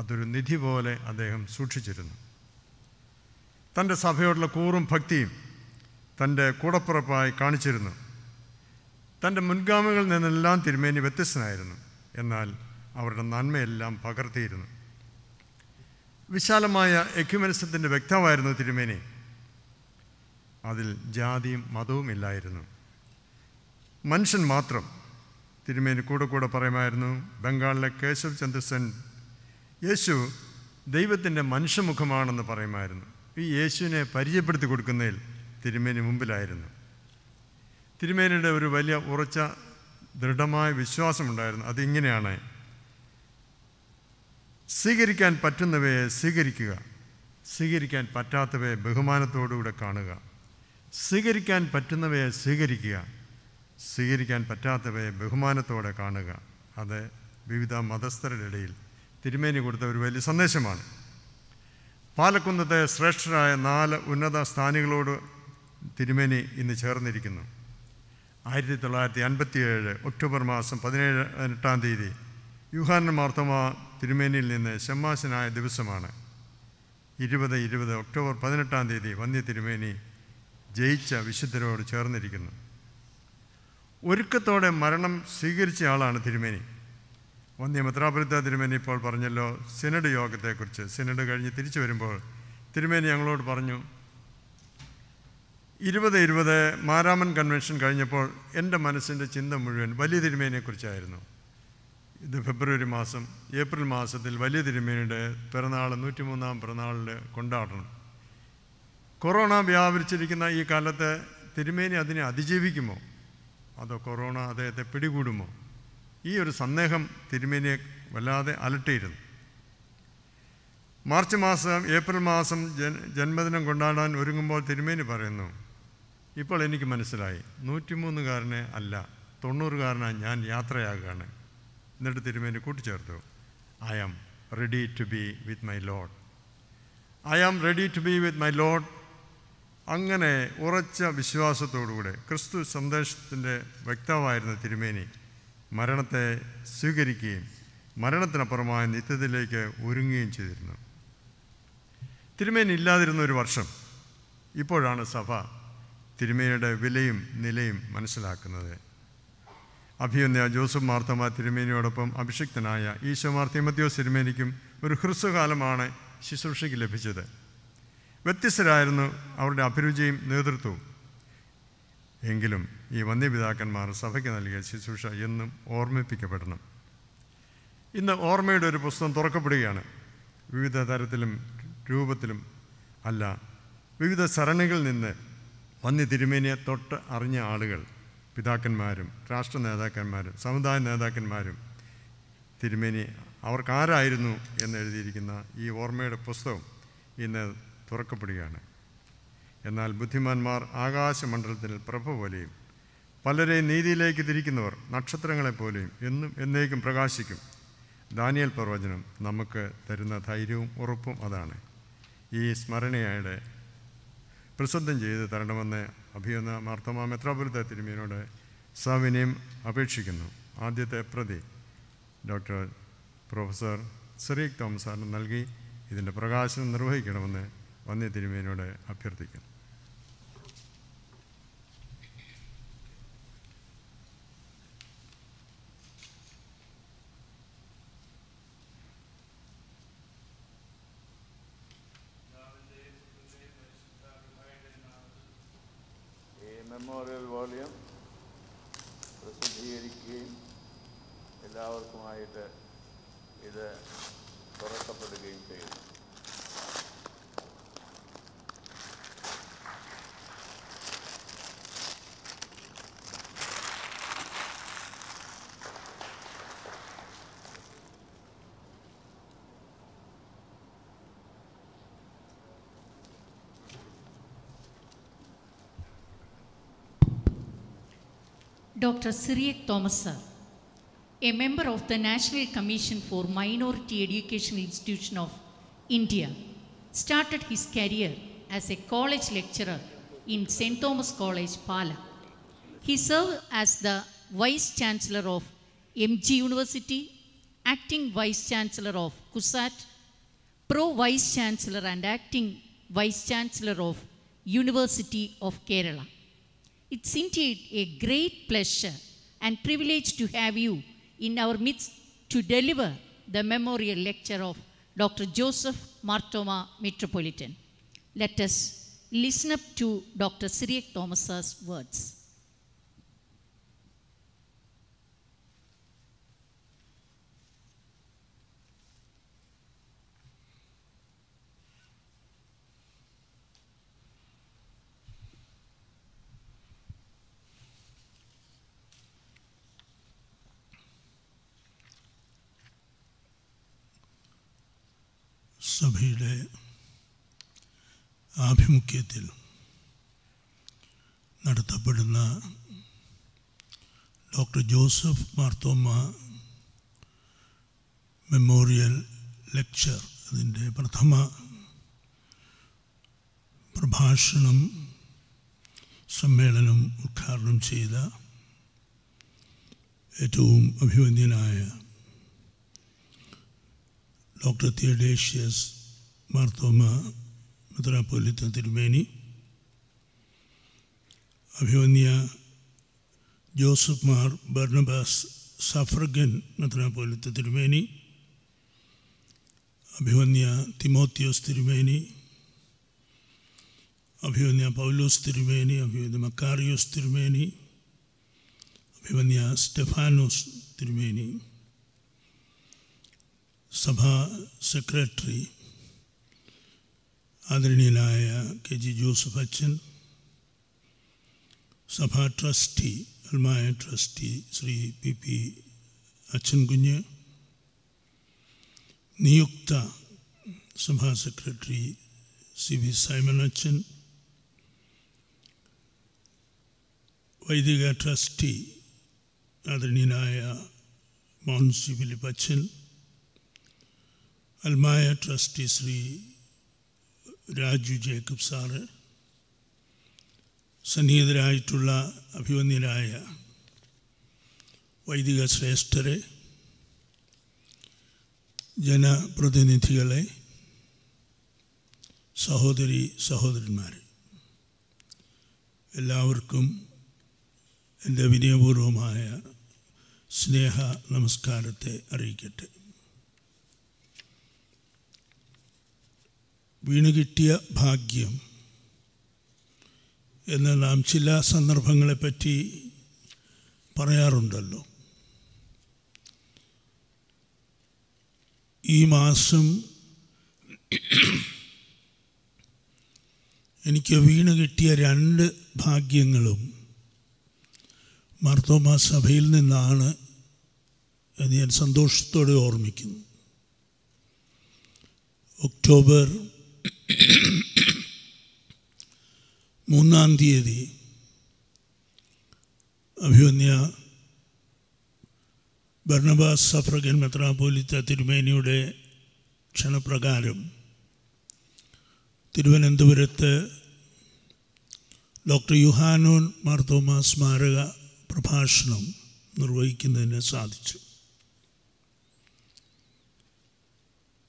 അതൊരു നിധി പോലെ അദ്ദേഹം സൂക്ഷിച്ചിരുന്നു തൻ്റെ സഭയോടുള്ള കൂറും ഭക്തിയും തൻ്റെ കൂടപ്പുറപ്പായി കാണിച്ചിരുന്നു തൻ്റെ മുൻഗാമികളിൽ നിന്നെല്ലാം തിരുമേനി വ്യത്യസ്തനായിരുന്നു എന്നാൽ അവരുടെ നന്മയെല്ലാം പകർത്തിയിരുന്നു വിശാലമായ എക്യുമനിസത്തിൻ്റെ വ്യക്തമായിരുന്നു തിരുമേനി അതിൽ ജാതിയും മതവും ഇല്ലായിരുന്നു മനുഷ്യൻ മാത്രം തിരുമേനി കൂടെ കൂടെ പറയുമായിരുന്നു ബംഗാളിലെ കേശവ് ചന്ദ്രസൻ യേശു ദൈവത്തിൻ്റെ മനുഷ്യമുഖമാണെന്ന് പറയുമായിരുന്നു ഈ യേശുവിനെ പരിചയപ്പെടുത്തി കൊടുക്കുന്നതിൽ തിരുമേനി മുമ്പിലായിരുന്നു തിരുമേനിയുടെ ഒരു വലിയ ഉറച്ച ദൃഢമായ വിശ്വാസമുണ്ടായിരുന്നു അതിങ്ങനെയാണ് സ്വീകരിക്കാൻ പറ്റുന്നവയെ സ്വീകരിക്കുക സ്വീകരിക്കാൻ പറ്റാത്തവയെ ബഹുമാനത്തോടുകൂടെ കാണുക സ്വീകരിക്കാൻ പറ്റുന്നവയെ സ്വീകരിക്കുക സ്വീകരിക്കാൻ പറ്റാത്തവയെ ബഹുമാനത്തോടെ കാണുക അത് വിവിധ മതസ്ഥരുടെ ഇടയിൽ തിരുമേനി കൊടുത്ത ഒരു വലിയ സന്ദേശമാണ് പാലക്കുന്നത്തെ ശ്രേഷ്ഠരായ നാല് ഉന്നത സ്ഥാനികളോട് തിരുമേനി ഇന്ന് ചേർന്നിരിക്കുന്നു ആയിരത്തി തൊള്ളായിരത്തി ഏഴ് ഒക്ടോബർ മാസം പതിനേഴ് എട്ടാം തീയതി യുഹാനൻ മാർത്തമ തിരുമേനിയിൽ നിന്ന് ഷമ്മാശനായ ദിവസമാണ് ഇരുപത് ഇരുപത് ഒക്ടോബർ പതിനെട്ടാം തീയതി വന്യ തിരുമേനി ജയിച്ച വിശുദ്ധരോട് ചേർന്നിരിക്കുന്നു ഒരുക്കത്തോടെ മരണം സ്വീകരിച്ച ആളാണ് തിരുമേനി ഒന്നിയ മെത്രാപുരത്ത തിരുമേനി ഇപ്പോൾ പറഞ്ഞല്ലോ സിനഡ് യോഗത്തെക്കുറിച്ച് സിനഡ് കഴിഞ്ഞ് തിരിച്ചു വരുമ്പോൾ തിരുമേനി ഞങ്ങളോട് പറഞ്ഞു ഇരുപത് ഇരുപത് മാരാമൻ കൺവെൻഷൻ കഴിഞ്ഞപ്പോൾ എൻ്റെ മനസ്സിൻ്റെ ചിന്ത മുഴുവൻ വലിയ തിരുമേനിയെക്കുറിച്ചായിരുന്നു ഇത് ഫെബ്രുവരി മാസം ഏപ്രിൽ മാസത്തിൽ വലിയ തിരുമേനിയുടെ പിറന്നാൾ നൂറ്റിമൂന്നാം പിറന്നാളിൽ കൊണ്ടാടണം കൊറോണ വ്യാപരിച്ചിരിക്കുന്ന ഈ കാലത്ത് തിരുമേനി അതിനെ അതിജീവിക്കുമോ അതോ കൊറോണ അദ്ദേഹത്തെ പിടികൂടുമോ ഈ ഒരു സന്ദേഹം തിരുമേനിയെ വല്ലാതെ അലട്ടിയിരുന്നു മാർച്ച് മാസം ഏപ്രിൽ മാസം ജന്മദിനം കൊണ്ടാടാൻ ഒരുങ്ങുമ്പോൾ തിരുമേനി പറയുന്നു ഇപ്പോൾ എനിക്ക് മനസ്സിലായി നൂറ്റിമൂന്നുകാരനെ അല്ല തൊണ്ണൂറുകാരനാണ് ഞാൻ യാത്രയാകുകയാണ് എന്നിട്ട് തിരുമേനി കൂട്ടിച്ചേർത്തു I am ready to be with my lord I am ready to be with my lord അങ്ങനെ ഉറച്ച വിശ്വാസത്തോടുകൂടെ ക്രിസ്തു സന്ദേശത്തിൻ്റെ വ്യക്തമായിരുന്ന തിരുമേനി മരണത്തെ സ്വീകരിക്കുകയും മരണത്തിനപ്പുറമായ നിത്യത്തിലേക്ക് ഒരുങ്ങുകയും ചെയ്തിരുന്നു തിരുമേനി ഇല്ലാതിരുന്ന ഒരു വർഷം ഇപ്പോഴാണ് സഭ തിരുമേനിയുടെ വിലയും നിലയും മനസ്സിലാക്കുന്നത് അഭിയന്ന ജോസഫ് മാർത്തമ തിരുമേനിയോടൊപ്പം അഭിഷിക്തനായ ഈശോമാർ തിമത്യോസ് തിരുമേനിക്കും ഒരു ഹ്രസ്വകാലമാണ് ശുശ്രൂഷയ്ക്ക് ലഭിച്ചത് വ്യത്യസ്തരായിരുന്നു അവരുടെ അഭിരുചിയും നേതൃത്വവും എങ്കിലും ഈ വന്യപിതാക്കന്മാർ സഭയ്ക്ക് നൽകിയ ശുശ്രൂഷ എന്നും ഓർമ്മിപ്പിക്കപ്പെടണം ഇന്ന് ഓർമ്മയുടെ ഒരു പുസ്തകം തുറക്കപ്പെടുകയാണ് വിവിധ തരത്തിലും രൂപത്തിലും അല്ല വിവിധ സരണികളിൽ നിന്ന് വന്യ തിരുമേനിയെ തൊട്ട് അറിഞ്ഞ ആളുകൾ പിതാക്കന്മാരും രാഷ്ട്ര നേതാക്കന്മാരും സമുദായ നേതാക്കന്മാരും തിരുമേനി അവർക്കാരായിരുന്നു എന്നെഴുതിയിരിക്കുന്ന ഈ ഓർമ്മയുടെ പുസ്തകം ഇന്ന് തുറക്കപ്പെടുകയാണ് എന്നാൽ ബുദ്ധിമാന്മാർ ആകാശമണ്ഡലത്തിൽ പ്രഭ പോലെയും പലരെ നീതിയിലേക്ക് തിരിക്കുന്നവർ നക്ഷത്രങ്ങളെപ്പോലെയും എന്നും എന്നേക്കും പ്രകാശിക്കും ദാനിയൽ പ്രവചനം നമുക്ക് തരുന്ന ധൈര്യവും ഉറപ്പും അതാണ് ഈ സ്മരണയുടെ പ്രസിദ്ധം ചെയ്ത് തരണമെന്ന് അഭിയുന്ന മാർത്തമ മെത്രാപുരത്തെ തിരുമേനോട് സവിനയം അപേക്ഷിക്കുന്നു ആദ്യത്തെ പ്രതി ഡോക്ടർ പ്രൊഫസർ തോമസ് സാറിന് നൽകി ഇതിൻ്റെ പ്രകാശനം നിർവഹിക്കണമെന്ന് വന്യ തിരുമേനോട് അഭ്യർത്ഥിക്കുന്നു മെമ്മോറിയൽ വോളിയം പ്രസിദ്ധീകരിക്കുകയും എല്ലാവർക്കുമായിട്ട് ഇത് തുറക്കപ്പെടുകയും ചെയ്യുന്നു Dr. Siriak Thomas sir, a member of the National Commission for Minority Education Institution of India, started his career as a college lecturer in St. Thomas College, Pala. He served as the Vice Chancellor of MG University, Acting Vice Chancellor of CUSAT, Pro Vice Chancellor and Acting Vice Chancellor of University of Kerala. It's indeed a great pleasure and privilege to have you in our midst to deliver the memorial lecture of Dr. Joseph Martoma Metropolitan. Let us listen up to Dr. Syriac Thomas's words. യുടെ ആഭിമുഖ്യത്തിൽ നടത്തപ്പെടുന്ന doctor Joseph Marthoma memorial lecture അതിൻ്റെ പ്രഥമ പ്രഭാഷണം സമ്മേളനം ഉദ്ഘാടനം ചെയ്ത ഏറ്റവും അഭിവന്ദ്യനായ ഡോക്ടർ തിയഡേഷ്യസ് മാർത്തോമ മെത്രാപ്പോലിത്ത തിരുമേനി അഭിമന്യ ജോസഫ് മാർ ബർണബാസ് സഫ്രഗൻ മെത്രാപ്പോലിത്ത തിരുമേനി അഭിമന്യ തിമോത്തിയോസ് തിരുമേനി അഭിമന്യ പൗലോസ് തിരുമേനി അഭിമന്യ മക്കാറിയോസ് തിരുമേനി അഭിമന്യ സ്റ്റെഫാനോസ് തിരുമേനി സഭാ സെക്രട്ടറി आदरणीयनाय के जी जोसफ अच्छन सभा ट्रस्टी अलमाय trustee Shri P P Achankunju नियुक्त सभा सेक्रेटरी सी वी साइमन अच्छन वैदिक ट्रस्टी आदरणीयनाय मोहन सी विलिप अच्छन अलमाय ट्रस्टी श्री രാജു ജേക്കബ് സാറ് സന്നിഹിതരായിട്ടുള്ള അഭിമന്യരായ വൈദിക ശ്രേഷ്ഠരെ ജനപ്രതിനിധികളെ സഹോദരി സഹോദരന്മാർ എല്ലാവർക്കും എൻ്റെ വിനയപൂർവമായ സ്നേഹ നമസ്കാരത്തെ അറിയിക്കട്ടെ വീണുകിട്ടിയ ഭാഗ്യം എന്ന് നാം ചില സന്ദർഭങ്ങളെപ്പറ്റി പറയാറുണ്ടല്ലോ ഈ മാസം എനിക്ക് വീണ് കിട്ടിയ രണ്ട് ഭാഗ്യങ്ങളും മാർത്തോമാ സഭയിൽ നിന്നാണ് എന്ന് ഞാൻ സന്തോഷത്തോടെ ഓർമ്മിക്കുന്നു ഒക്ടോബർ മൂന്നാം തീയതി അഭിമന്യ ബർണബാസ് സഫ്രഗൻ മെത്രാപോലിത്ത തിരുമേനിയുടെ ക്ഷണപ്രകാരം തിരുവനന്തപുരത്ത് ഡോക്ടർ യുഹാനോൻ മാർത്തോമ സ്മാരക പ്രഭാഷണം നിർവഹിക്കുന്നതിന് സാധിച്ചു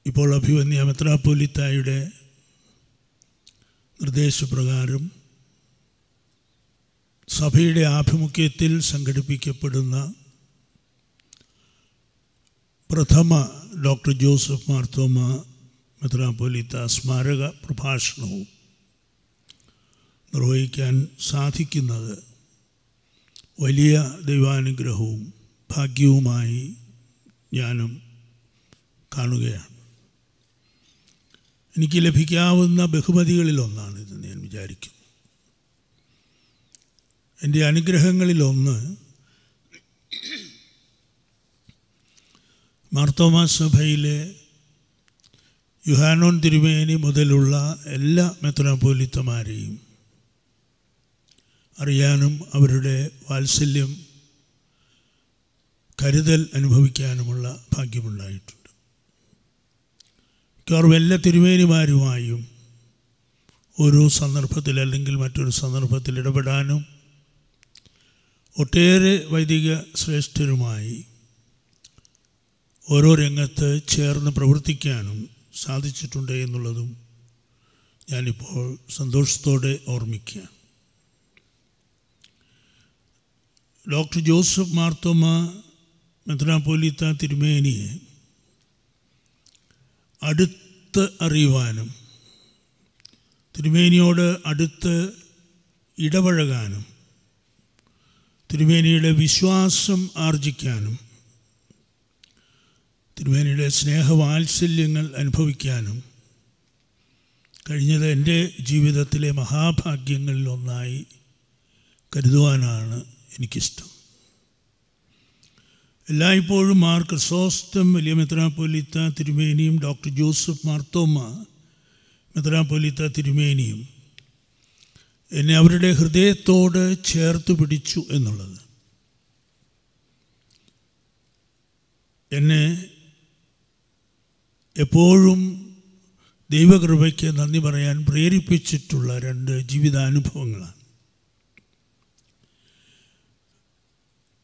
ഇപ്പോൾ അഭിമന്യ മെത്രാപോലിത്തായുടെ നിർദ്ദേശപ്രകാരം സഭയുടെ ആഭിമുഖ്യത്തിൽ സംഘടിപ്പിക്കപ്പെടുന്ന പ്രഥമ ഡോക്ടർ ജോസഫ് മാർത്തോമ മെത്രാപ്പൊലിത്ത സ്മാരക പ്രഭാഷണവും നിർവഹിക്കാൻ സാധിക്കുന്നത് വലിയ ദൈവാനുഗ്രഹവും ഭാഗ്യവുമായി ഞാനും കാണുകയാണ് എനിക്ക് ലഭിക്കാവുന്ന ഇതെന്ന് ഞാൻ വിചാരിക്കും എൻ്റെ അനുഗ്രഹങ്ങളിലൊന്ന് മാർത്തോമാ സഭയിലെ യുഹാനോൻ തിരുമേനി മുതലുള്ള എല്ലാ മെത്രാപോലിത്തമാരെയും അറിയാനും അവരുടെ വാത്സല്യം കരുതൽ അനുഭവിക്കാനുമുള്ള ഭാഗ്യമുണ്ടായിട്ടുണ്ട് മിക്കവാറും എല്ലാ തിരുമേനിമാരുമായും ഒരു സന്ദർഭത്തിൽ അല്ലെങ്കിൽ മറ്റൊരു സന്ദർഭത്തിൽ ഇടപെടാനും ഒട്ടേറെ വൈദിക ശ്രേഷ്ഠരുമായി ഓരോ രംഗത്ത് ചേർന്ന് പ്രവർത്തിക്കാനും സാധിച്ചിട്ടുണ്ട് എന്നുള്ളതും ഞാനിപ്പോൾ സന്തോഷത്തോടെ ഓർമ്മിക്കുക ഡോക്ടർ ജോസഫ് മാർത്തോമ മെത്രാപ്പോലിത്ത തിരുമേനിയെ അടുത്ത് അറിയുവാനും തിരുമേനിയോട് അടുത്ത് ഇടപഴകാനും തിരുമേനിയുടെ വിശ്വാസം ആർജിക്കാനും തിരുമേനിയുടെ സ്നേഹവാത്സല്യങ്ങൾ അനുഭവിക്കാനും കഴിഞ്ഞത് എൻ്റെ ജീവിതത്തിലെ മഹാഭാഗ്യങ്ങളിലൊന്നായി കരുതുവാനാണ് എനിക്കിഷ്ടം എല്ലായ്പ്പോഴും മാർ ക്രിസോസ്റ്റം വലിയ മെത്രാപ്പൊലിത്ത തിരുമേനിയും ഡോക്ടർ ജോസഫ് മാർത്തോമ മെത്രാപ്പൊലിത്ത തിരുമേനിയും എന്നെ അവരുടെ ഹൃദയത്തോട് ചേർത്ത് പിടിച്ചു എന്നുള്ളത് എന്നെ എപ്പോഴും ദൈവകൃപയ്ക്ക് നന്ദി പറയാൻ പ്രേരിപ്പിച്ചിട്ടുള്ള രണ്ട് ജീവിതാനുഭവങ്ങളാണ്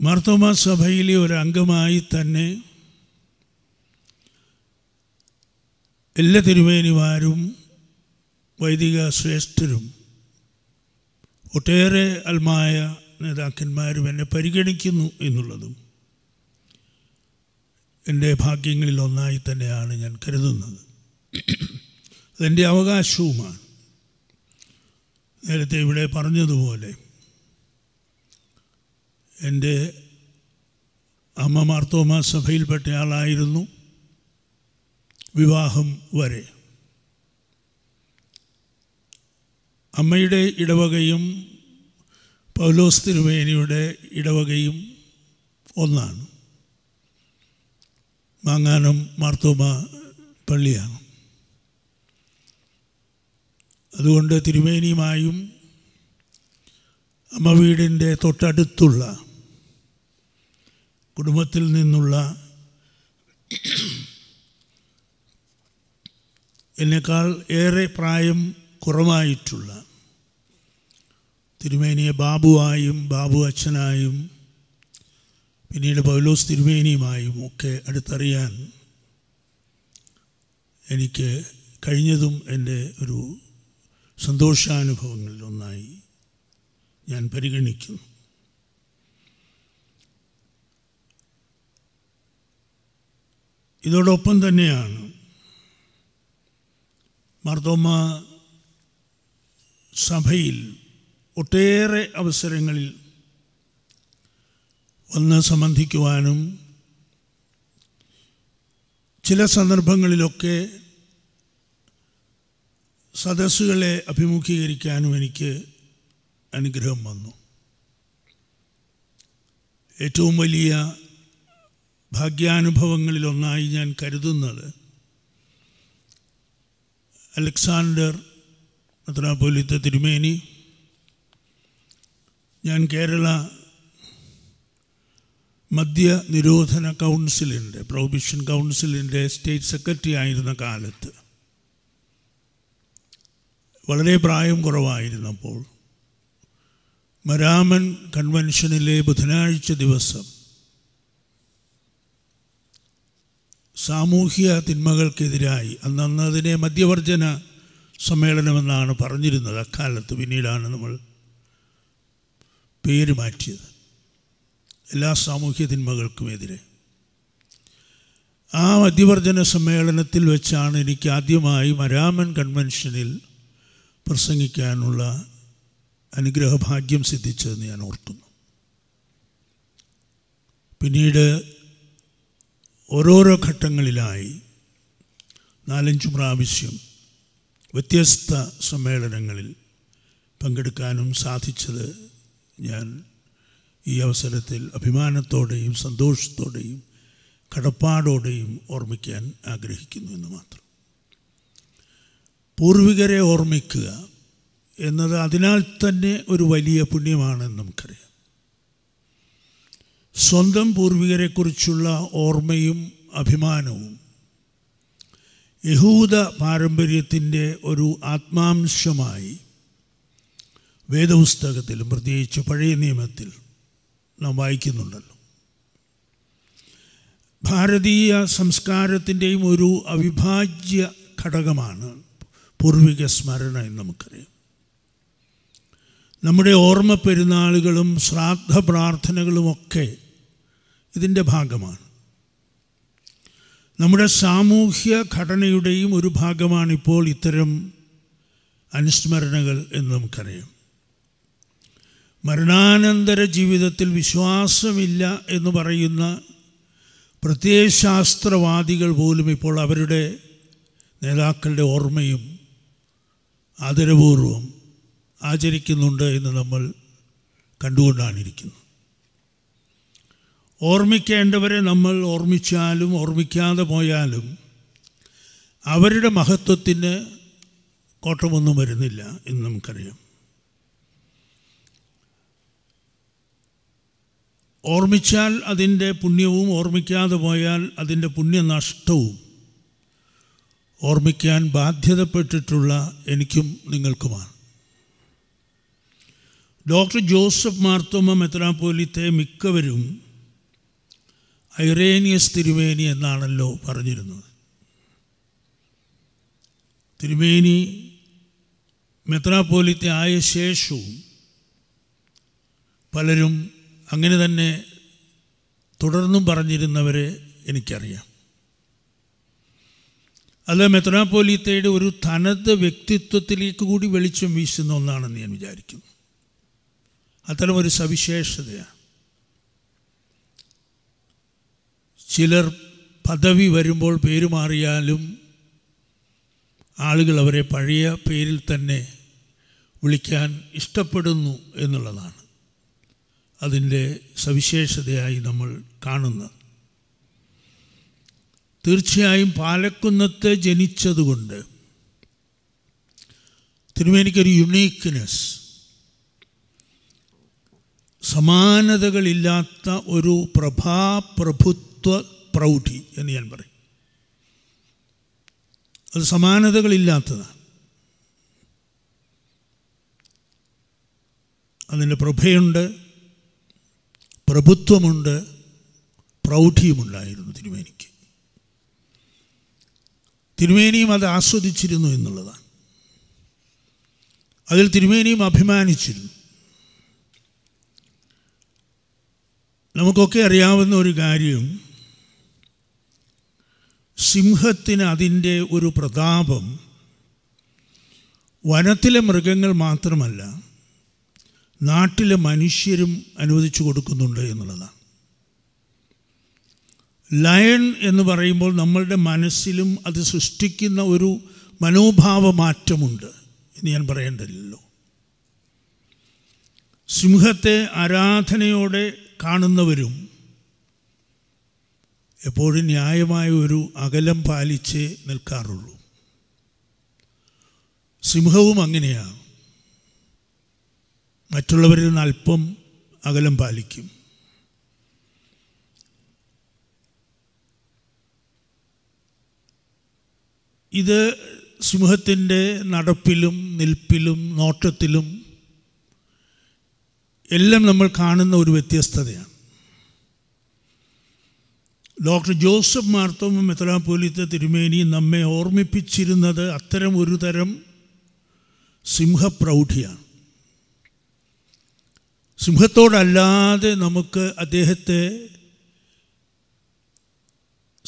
മാർത്തോമ സഭയിലെ ഒരു അംഗമായി തന്നെ എല്ലാ തിരുമേനിമാരും വൈദിക ശ്രേഷ്ഠരും ഒട്ടേറെ അൽമായ നേതാക്കന്മാരും എന്നെ പരിഗണിക്കുന്നു എന്നുള്ളതും എൻ്റെ ഭാഗ്യങ്ങളിൽ ഒന്നായി തന്നെയാണ് ഞാൻ കരുതുന്നത് അതെൻ്റെ അവകാശവുമാണ് നേരത്തെ ഇവിടെ പറഞ്ഞതുപോലെ എൻ്റെ അമ്മ മാർത്തോമ സഭയിൽപ്പെട്ട ആളായിരുന്നു വിവാഹം വരെ അമ്മയുടെ ഇടവകയും പൗലോസ് തിരുമേനിയുടെ ഇടവകയും ഒന്നാണ് മാങ്ങാനം മാർത്തോമ പള്ളിയാണ് അതുകൊണ്ട് തിരുമേനിയുമായും അമ്മ വീടിൻ്റെ തൊട്ടടുത്തുള്ള കുടുംബത്തിൽ നിന്നുള്ള എന്നേക്കാൾ ഏറെ പ്രായം കുറവായിട്ടുള്ള തിരുമേനിയെ ബാബുവായും ബാബു അച്ഛനായും പിന്നീട് പൗലോസ് തിരുമേനിയുമായും ഒക്കെ അടുത്തറിയാൻ എനിക്ക് കഴിഞ്ഞതും എൻ്റെ ഒരു സന്തോഷാനുഭവങ്ങളിലൊന്നായി ഒന്നായി ഞാൻ പരിഗണിക്കുന്നു ഇതോടൊപ്പം തന്നെയാണ് മർദ്ദോമ സഭയിൽ ഒട്ടേറെ അവസരങ്ങളിൽ വന്ന് സംബന്ധിക്കുവാനും ചില സന്ദർഭങ്ങളിലൊക്കെ സദസ്സുകളെ അഭിമുഖീകരിക്കാനും എനിക്ക് അനുഗ്രഹം വന്നു ഏറ്റവും വലിയ ഭാഗ്യാനുഭവങ്ങളിലൊന്നായി ഞാൻ കരുതുന്നത് അലക്സാണ്ടർ മെത്രാപോലിത്ത തിരുമേനി ഞാൻ കേരള മദ്യ നിരോധന കൗൺസിലിൻ്റെ പ്രൊഹിബിഷൻ കൗൺസിലിൻ്റെ സ്റ്റേറ്റ് സെക്രട്ടറി ആയിരുന്ന കാലത്ത് വളരെ പ്രായം കുറവായിരുന്നപ്പോൾ മരാമൻ കൺവെൻഷനിലെ ബുധനാഴ്ച ദിവസം സാമൂഹ്യ തിന്മകൾക്കെതിരായി അന്നന്ന് അതിനെ മധ്യവർജന സമ്മേളനമെന്നാണ് പറഞ്ഞിരുന്നത് അക്കാലത്ത് പിന്നീടാണ് നമ്മൾ പേര് മാറ്റിയത് എല്ലാ സാമൂഹ്യ തിന്മകൾക്കുമെതിരെ ആ മധ്യവർജന സമ്മേളനത്തിൽ വെച്ചാണ് എനിക്ക് ആദ്യമായി മരാമൻ കൺവെൻഷനിൽ പ്രസംഗിക്കാനുള്ള അനുഗ്രഹഭാഗ്യം സിദ്ധിച്ചതെന്ന് ഞാൻ ഓർക്കുന്നു പിന്നീട് ഓരോരോ ഘട്ടങ്ങളിലായി നാലഞ്ച് പ്രാവശ്യം വ്യത്യസ്ത സമ്മേളനങ്ങളിൽ പങ്കെടുക്കാനും സാധിച്ചത് ഞാൻ ഈ അവസരത്തിൽ അഭിമാനത്തോടെയും സന്തോഷത്തോടെയും കടപ്പാടോടെയും ഓർമ്മിക്കാൻ ആഗ്രഹിക്കുന്നു എന്ന് മാത്രം പൂർവികരെ ഓർമ്മിക്കുക എന്നത് അതിനാൽ തന്നെ ഒരു വലിയ പുണ്യമാണെന്ന് നമുക്കറിയാം സ്വന്തം പൂർവികരെക്കുറിച്ചുള്ള ഓർമ്മയും അഭിമാനവും യഹൂദ പാരമ്പര്യത്തിൻ്റെ ഒരു ആത്മാംശമായി വേദപുസ്തകത്തിലും പ്രത്യേകിച്ച് പഴയ നിയമത്തിൽ നാം വായിക്കുന്നുണ്ടല്ലോ ഭാരതീയ സംസ്കാരത്തിൻ്റെയും ഒരു അവിഭാജ്യ ഘടകമാണ് പൂർവിക സ്മരണ എന്ന് നമുക്കറിയാം നമ്മുടെ ഓർമ്മ പെരുന്നാളുകളും ശ്രാദ്ധ പ്രാർത്ഥനകളുമൊക്കെ ഇതിൻ്റെ ഭാഗമാണ് നമ്മുടെ സാമൂഹ്യ ഘടനയുടെയും ഒരു ഭാഗമാണിപ്പോൾ ഇത്തരം അനുസ്മരണകൾ എന്ന് നമുക്കറിയാം മരണാനന്തര ജീവിതത്തിൽ വിശ്വാസമില്ല എന്ന് പറയുന്ന പ്രത്യയശാസ്ത്രവാദികൾ പോലും ഇപ്പോൾ അവരുടെ നേതാക്കളുടെ ഓർമ്മയും ആദരപൂർവം ആചരിക്കുന്നുണ്ട് എന്ന് നമ്മൾ കണ്ടുകൊണ്ടാണിരിക്കുന്നത് ഓർമ്മിക്കേണ്ടവരെ നമ്മൾ ഓർമ്മിച്ചാലും ഓർമ്മിക്കാതെ പോയാലും അവരുടെ മഹത്വത്തിന് കോട്ടമൊന്നും വരുന്നില്ല എന്ന് നമുക്കറിയാം ഓർമ്മിച്ചാൽ അതിൻ്റെ പുണ്യവും ഓർമ്മിക്കാതെ പോയാൽ അതിൻ്റെ പുണ്യനഷ്ടവും ഓർമ്മിക്കാൻ ബാധ്യതപ്പെട്ടിട്ടുള്ള എനിക്കും നിങ്ങൾക്കുമാണ് ഡോക്ടർ ജോസഫ് മാർത്തോമ മെത്രാപ്പോലിത്തെ മിക്കവരും ഐറേനിയസ് തിരുമേനി എന്നാണല്ലോ പറഞ്ഞിരുന്നത് തിരുമേനി മെത്രാപ്പോലിത്ത ആയ ശേഷവും പലരും അങ്ങനെ തന്നെ തുടർന്നും പറഞ്ഞിരുന്നവരെ എനിക്കറിയാം അത് മെത്രാപ്പോലിത്തയുടെ ഒരു തനത് വ്യക്തിത്വത്തിലേക്ക് കൂടി വെളിച്ചം വീശുന്ന ഒന്നാണെന്ന് ഞാൻ വിചാരിക്കുന്നു അത്തരമൊരു സവിശേഷതയാണ് ചിലർ പദവി വരുമ്പോൾ പേര് മാറിയാലും ആളുകൾ അവരെ പഴയ പേരിൽ തന്നെ വിളിക്കാൻ ഇഷ്ടപ്പെടുന്നു എന്നുള്ളതാണ് അതിൻ്റെ സവിശേഷതയായി നമ്മൾ കാണുന്നത് തീർച്ചയായും പാലക്കുന്നത്ത് ജനിച്ചതുകൊണ്ട് തിരുമേനിക്കൊരു യുണീക്ക്നെസ് സമാനതകളില്ലാത്ത ഒരു പ്രഭാപ്രഭുത്വ ഹിന്ദുത്വ പ്രൗഢി എന്ന് ഞാൻ പറയും അത് സമാനതകളില്ലാത്തതാണ് അതിൻ്റെ പ്രഭയുണ്ട് പ്രഭുത്വമുണ്ട് പ്രൗഢിയുമുണ്ടായിരുന്നു തിരുമേനിക്ക് തിരുമേനിയും അത് ആസ്വദിച്ചിരുന്നു എന്നുള്ളതാണ് അതിൽ തിരുമേനിയും അഭിമാനിച്ചിരുന്നു നമുക്കൊക്കെ അറിയാവുന്ന ഒരു കാര്യം സിംഹത്തിന് അതിൻ്റെ ഒരു പ്രതാപം വനത്തിലെ മൃഗങ്ങൾ മാത്രമല്ല നാട്ടിലെ മനുഷ്യരും അനുവദിച്ചു കൊടുക്കുന്നുണ്ട് എന്നുള്ളതാണ് ലയൺ എന്ന് പറയുമ്പോൾ നമ്മളുടെ മനസ്സിലും അത് സൃഷ്ടിക്കുന്ന ഒരു മനോഭാവ മാറ്റമുണ്ട് എന്ന് ഞാൻ പറയേണ്ടതില്ലല്ലോ സിംഹത്തെ ആരാധനയോടെ കാണുന്നവരും എപ്പോഴും ന്യായമായ ഒരു അകലം പാലിച്ച് നിൽക്കാറുള്ളൂ സിംഹവും അങ്ങനെയാണ് മറ്റുള്ളവരിൽ നിന്ന് അല്പം അകലം പാലിക്കും ഇത് സിംഹത്തിൻ്റെ നടപ്പിലും നിൽപ്പിലും നോട്ടത്തിലും എല്ലാം നമ്മൾ കാണുന്ന ഒരു വ്യത്യസ്തതയാണ് ഡോക്ടർ ജോസഫ് മാർത്തോമ മെത്രാപ്പോലിത്ത തിരുമേനി നമ്മെ ഓർമ്മിപ്പിച്ചിരുന്നത് അത്തരം ഒരു തരം സിംഹപ്രൗഢിയാണ് സിംഹത്തോടല്ലാതെ നമുക്ക് അദ്ദേഹത്തെ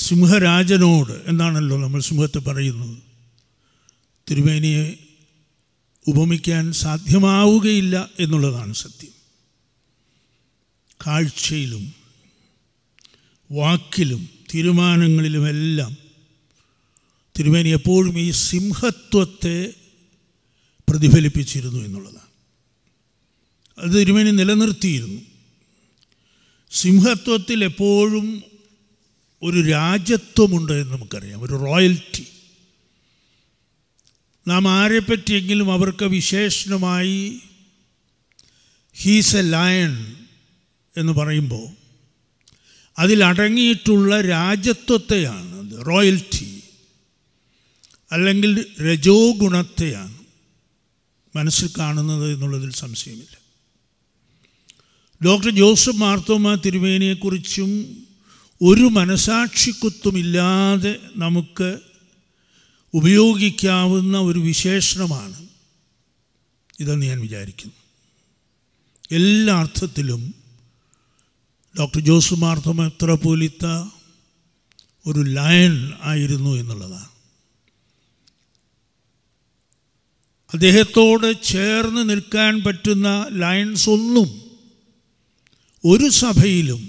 സിംഹരാജനോട് എന്നാണല്ലോ നമ്മൾ സിംഹത്തെ പറയുന്നത് തിരുമേനിയെ ഉപമിക്കാൻ സാധ്യമാവുകയില്ല എന്നുള്ളതാണ് സത്യം കാഴ്ചയിലും വാക്കിലും തീരുമാനങ്ങളിലുമെല്ലാം തിരുമേനി എപ്പോഴും ഈ സിംഹത്വത്തെ പ്രതിഫലിപ്പിച്ചിരുന്നു എന്നുള്ളതാണ് അത് തിരുമേനി നിലനിർത്തിയിരുന്നു സിംഹത്വത്തിൽ എപ്പോഴും ഒരു രാജ്യത്വമുണ്ട് എന്ന് നമുക്കറിയാം ഒരു റോയൽറ്റി നാം ആരെപ്പറ്റിയെങ്കിലും അവർക്ക് വിശേഷണമായി ഹീസ് എ ലയൺ എന്ന് പറയുമ്പോൾ അതിലടങ്ങിയിട്ടുള്ള രാജ്യത്വത്തെയാണ് റോയൽറ്റി അല്ലെങ്കിൽ രജോ ഗുണത്തെയാണ് മനസ്സിൽ കാണുന്നത് എന്നുള്ളതിൽ സംശയമില്ല ഡോക്ടർ ജോസഫ് മാർത്തോമ തിരുമേനിയെക്കുറിച്ചും ഒരു മനസാക്ഷിക്കുത്വമില്ലാതെ നമുക്ക് ഉപയോഗിക്കാവുന്ന ഒരു വിശേഷണമാണ് ഇതെന്ന് ഞാൻ വിചാരിക്കുന്നു എല്ലാ അർത്ഥത്തിലും ഡോക്ടർ ജോസ് മാർത്തോമ എത്ര പോലിത്ത ഒരു ലയൻ ആയിരുന്നു എന്നുള്ളതാണ് അദ്ദേഹത്തോട് ചേർന്ന് നിൽക്കാൻ പറ്റുന്ന ലയൻസ് ഒന്നും ഒരു സഭയിലും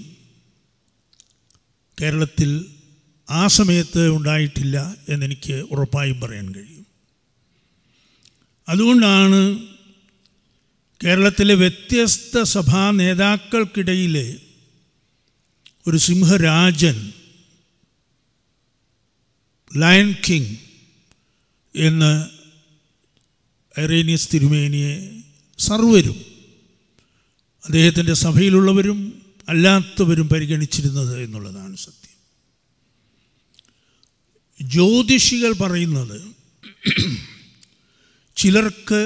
കേരളത്തിൽ ആ സമയത്ത് ഉണ്ടായിട്ടില്ല എന്നെനിക്ക് ഉറപ്പായും പറയാൻ കഴിയും അതുകൊണ്ടാണ് കേരളത്തിലെ വ്യത്യസ്ത സഭാ നേതാക്കൾക്കിടയിലെ ഒരു സിംഹരാജൻ ലയൺ കിങ് എന്ന് ഐറേനിയസ് തിരുമേനിയെ സർവരും അദ്ദേഹത്തിൻ്റെ സഭയിലുള്ളവരും അല്ലാത്തവരും പരിഗണിച്ചിരുന്നത് എന്നുള്ളതാണ് സത്യം ജ്യോതിഷികൾ പറയുന്നത് ചിലർക്ക്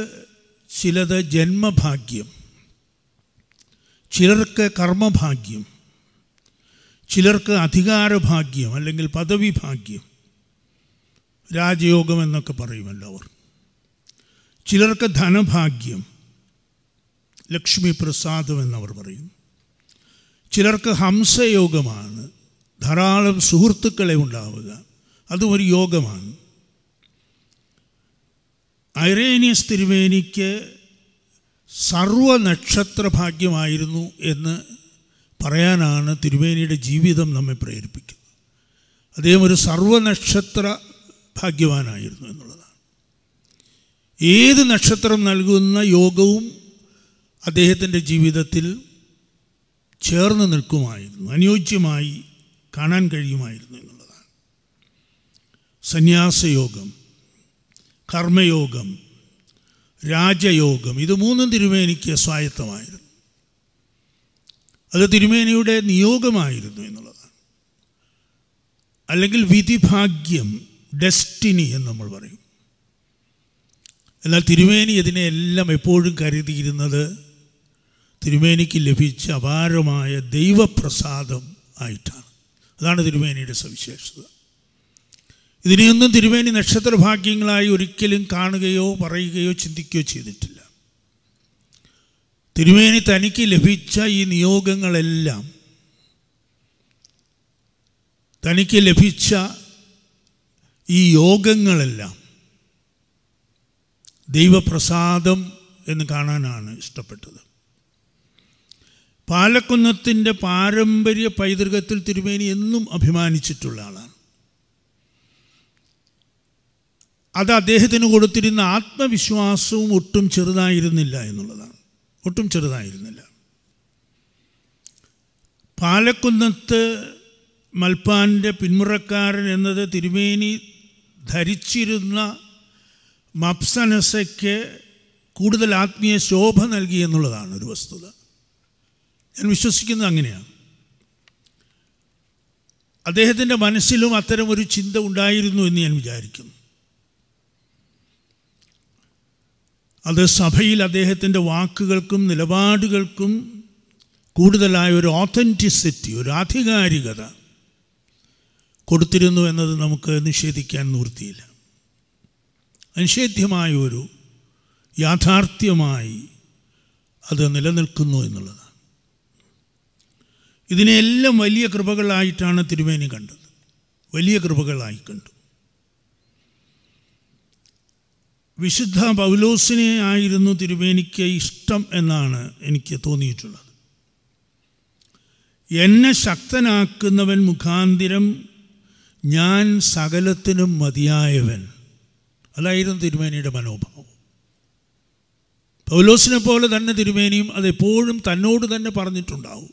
ചിലത് ജന്മഭാഗ്യം ചിലർക്ക് കർമ്മഭാഗ്യം ചിലർക്ക് അധികാരഭാഗ്യം അല്ലെങ്കിൽ പദവി ഭാഗ്യം രാജയോഗം എന്നൊക്കെ പറയുമല്ലോ അവർ ചിലർക്ക് ധനഭാഗ്യം ലക്ഷ്മി പ്രസാദം എന്നവർ പറയും ചിലർക്ക് ഹംസയോഗമാണ് ധാരാളം സുഹൃത്തുക്കളെ ഉണ്ടാവുക അതും ഒരു യോഗമാണ് ഐറേനിയസ് തിരുവേനിക്ക് സർവനക്ഷത്ര ഭാഗ്യമായിരുന്നു എന്ന് പറയാനാണ് തിരുവേനിയുടെ ജീവിതം നമ്മെ പ്രേരിപ്പിക്കുന്നത് അദ്ദേഹം ഒരു സർവനക്ഷത്ര ഭാഗ്യവാനായിരുന്നു എന്നുള്ളതാണ് ഏത് നക്ഷത്രം നൽകുന്ന യോഗവും അദ്ദേഹത്തിൻ്റെ ജീവിതത്തിൽ ചേർന്ന് നിൽക്കുമായിരുന്നു അനുയോജ്യമായി കാണാൻ കഴിയുമായിരുന്നു എന്നുള്ളതാണ് സന്യാസയോഗം കർമ്മയോഗം രാജയോഗം ഇത് മൂന്നും തിരുമേനിക്ക് സ്വായത്തമായിരുന്നു അത് തിരുമേനിയുടെ നിയോഗമായിരുന്നു എന്നുള്ളതാണ് അല്ലെങ്കിൽ വിധിഭാഗ്യം ഡെസ്റ്റിനി എന്ന് നമ്മൾ പറയും എന്നാൽ തിരുമേനി ഇതിനെ എല്ലാം എപ്പോഴും കരുതിയിരുന്നത് തിരുമേനിക്ക് ലഭിച്ച അപാരമായ ദൈവപ്രസാദം ആയിട്ടാണ് അതാണ് തിരുമേനിയുടെ സവിശേഷത ഇതിനെയൊന്നും തിരുമേനി നക്ഷത്രഭാഗ്യങ്ങളായി ഒരിക്കലും കാണുകയോ പറയുകയോ ചിന്തിക്കുകയോ ചെയ്തിട്ടില്ല തിരുമേനി തനിക്ക് ലഭിച്ച ഈ നിയോഗങ്ങളെല്ലാം തനിക്ക് ലഭിച്ച ഈ യോഗങ്ങളെല്ലാം ദൈവപ്രസാദം എന്ന് കാണാനാണ് ഇഷ്ടപ്പെട്ടത് പാലക്കുന്നത്തിൻ്റെ പാരമ്പര്യ പൈതൃകത്തിൽ തിരുമേനി എന്നും അഭിമാനിച്ചിട്ടുള്ള ആളാണ് അത് അദ്ദേഹത്തിന് കൊടുത്തിരുന്ന ആത്മവിശ്വാസവും ഒട്ടും ചെറുതായിരുന്നില്ല എന്നുള്ളതാണ് ഒട്ടും ചെറുതായിരുന്നില്ല പാലക്കുന്നത്ത് മൽപ്പാൻ്റെ പിന്മുറക്കാരൻ എന്നത് തിരുമേനി ധരിച്ചിരുന്ന മപ്സനസയ്ക്ക് കൂടുതൽ ആത്മീയ ശോഭ നൽകി എന്നുള്ളതാണ് ഒരു വസ്തുത ഞാൻ വിശ്വസിക്കുന്നത് അങ്ങനെയാണ് അദ്ദേഹത്തിൻ്റെ മനസ്സിലും അത്തരമൊരു ചിന്ത ഉണ്ടായിരുന്നു എന്ന് ഞാൻ വിചാരിക്കുന്നു അത് സഭയിൽ അദ്ദേഹത്തിൻ്റെ വാക്കുകൾക്കും നിലപാടുകൾക്കും കൂടുതലായ ഒരു ഓത്തൻറ്റിസിറ്റി ഒരു ആധികാരികത കൊടുത്തിരുന്നു എന്നത് നമുക്ക് നിഷേധിക്കാൻ നിവൃത്തിയില്ല അനിഷേധ്യമായ ഒരു യാഥാർത്ഥ്യമായി അത് നിലനിൽക്കുന്നു എന്നുള്ളതാണ് ഇതിനെയെല്ലാം വലിയ കൃപകളായിട്ടാണ് തിരുമേനി കണ്ടത് വലിയ കൃപകളായി കണ്ടു വിശുദ്ധ പൗലോസിനെ ആയിരുന്നു തിരുമേനിക്ക് ഇഷ്ടം എന്നാണ് എനിക്ക് തോന്നിയിട്ടുള്ളത് എന്നെ ശക്തനാക്കുന്നവൻ മുഖാന്തിരം ഞാൻ സകലത്തിനും മതിയായവൻ അതായിരുന്നു തിരുമേനിയുടെ മനോഭാവം പൗലോസിനെ പോലെ തന്നെ തിരുമേനിയും അതെപ്പോഴും തന്നോട് തന്നെ പറഞ്ഞിട്ടുണ്ടാവും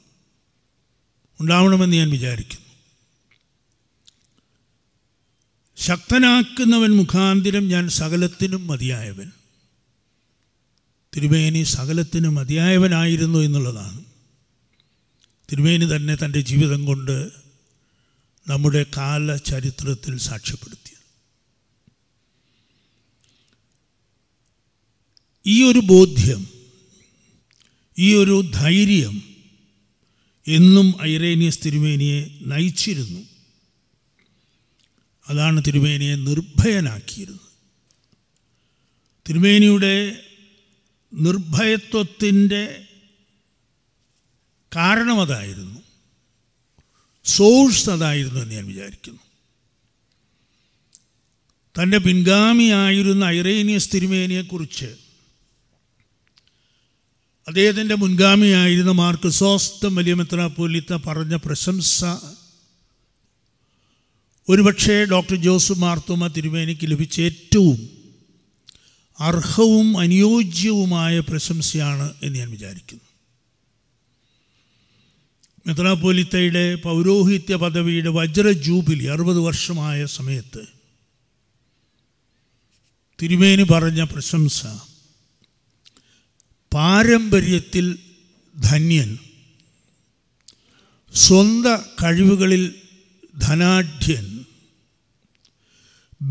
ഉണ്ടാവണമെന്ന് ഞാൻ വിചാരിക്കുന്നു ശക്തനാക്കുന്നവൻ മുഖാന്തിരം ഞാൻ സകലത്തിനും മതിയായവൻ തിരുവേനി സകലത്തിനും മതിയായവനായിരുന്നു എന്നുള്ളതാണ് തിരുവേനി തന്നെ തൻ്റെ ജീവിതം കൊണ്ട് നമ്മുടെ കാല ചരിത്രത്തിൽ സാക്ഷ്യപ്പെടുത്തിയത് ഈ ഒരു ബോധ്യം ഈ ഒരു ധൈര്യം എന്നും ഐറേനിയസ് തിരുവേനിയെ നയിച്ചിരുന്നു അതാണ് തിരുമേനിയെ നിർഭയനാക്കിയിരുന്നത് തിരുമേനിയുടെ നിർഭയത്വത്തിൻ്റെ കാരണം അതായിരുന്നു സോഴ്സ് അതായിരുന്നു എന്ന് ഞാൻ വിചാരിക്കുന്നു തൻ്റെ പിൻഗാമിയായിരുന്ന ഐറേനിയസ് തിരുമേനിയെക്കുറിച്ച് അദ്ദേഹത്തിൻ്റെ മുൻഗാമിയായിരുന്ന സോസ്തം വലിയ മെത്രാപ്പോലിത്ത പറഞ്ഞ പ്രശംസ ഒരുപക്ഷേ ഡോക്ടർ ജോസ് മാർത്തോമ തിരുവേനിക്ക് ലഭിച്ച ഏറ്റവും അർഹവും അനുയോജ്യവുമായ പ്രശംസയാണ് എന്ന് ഞാൻ വിചാരിക്കുന്നു മെത്രാപോലിത്തയുടെ പൗരോഹിത്യ പദവിയുടെ വജ്ര ജൂബിലി അറുപത് വർഷമായ സമയത്ത് തിരുമേനി പറഞ്ഞ പ്രശംസ പാരമ്പര്യത്തിൽ ധന്യൻ സ്വന്ത കഴിവുകളിൽ ധനാഢ്യൻ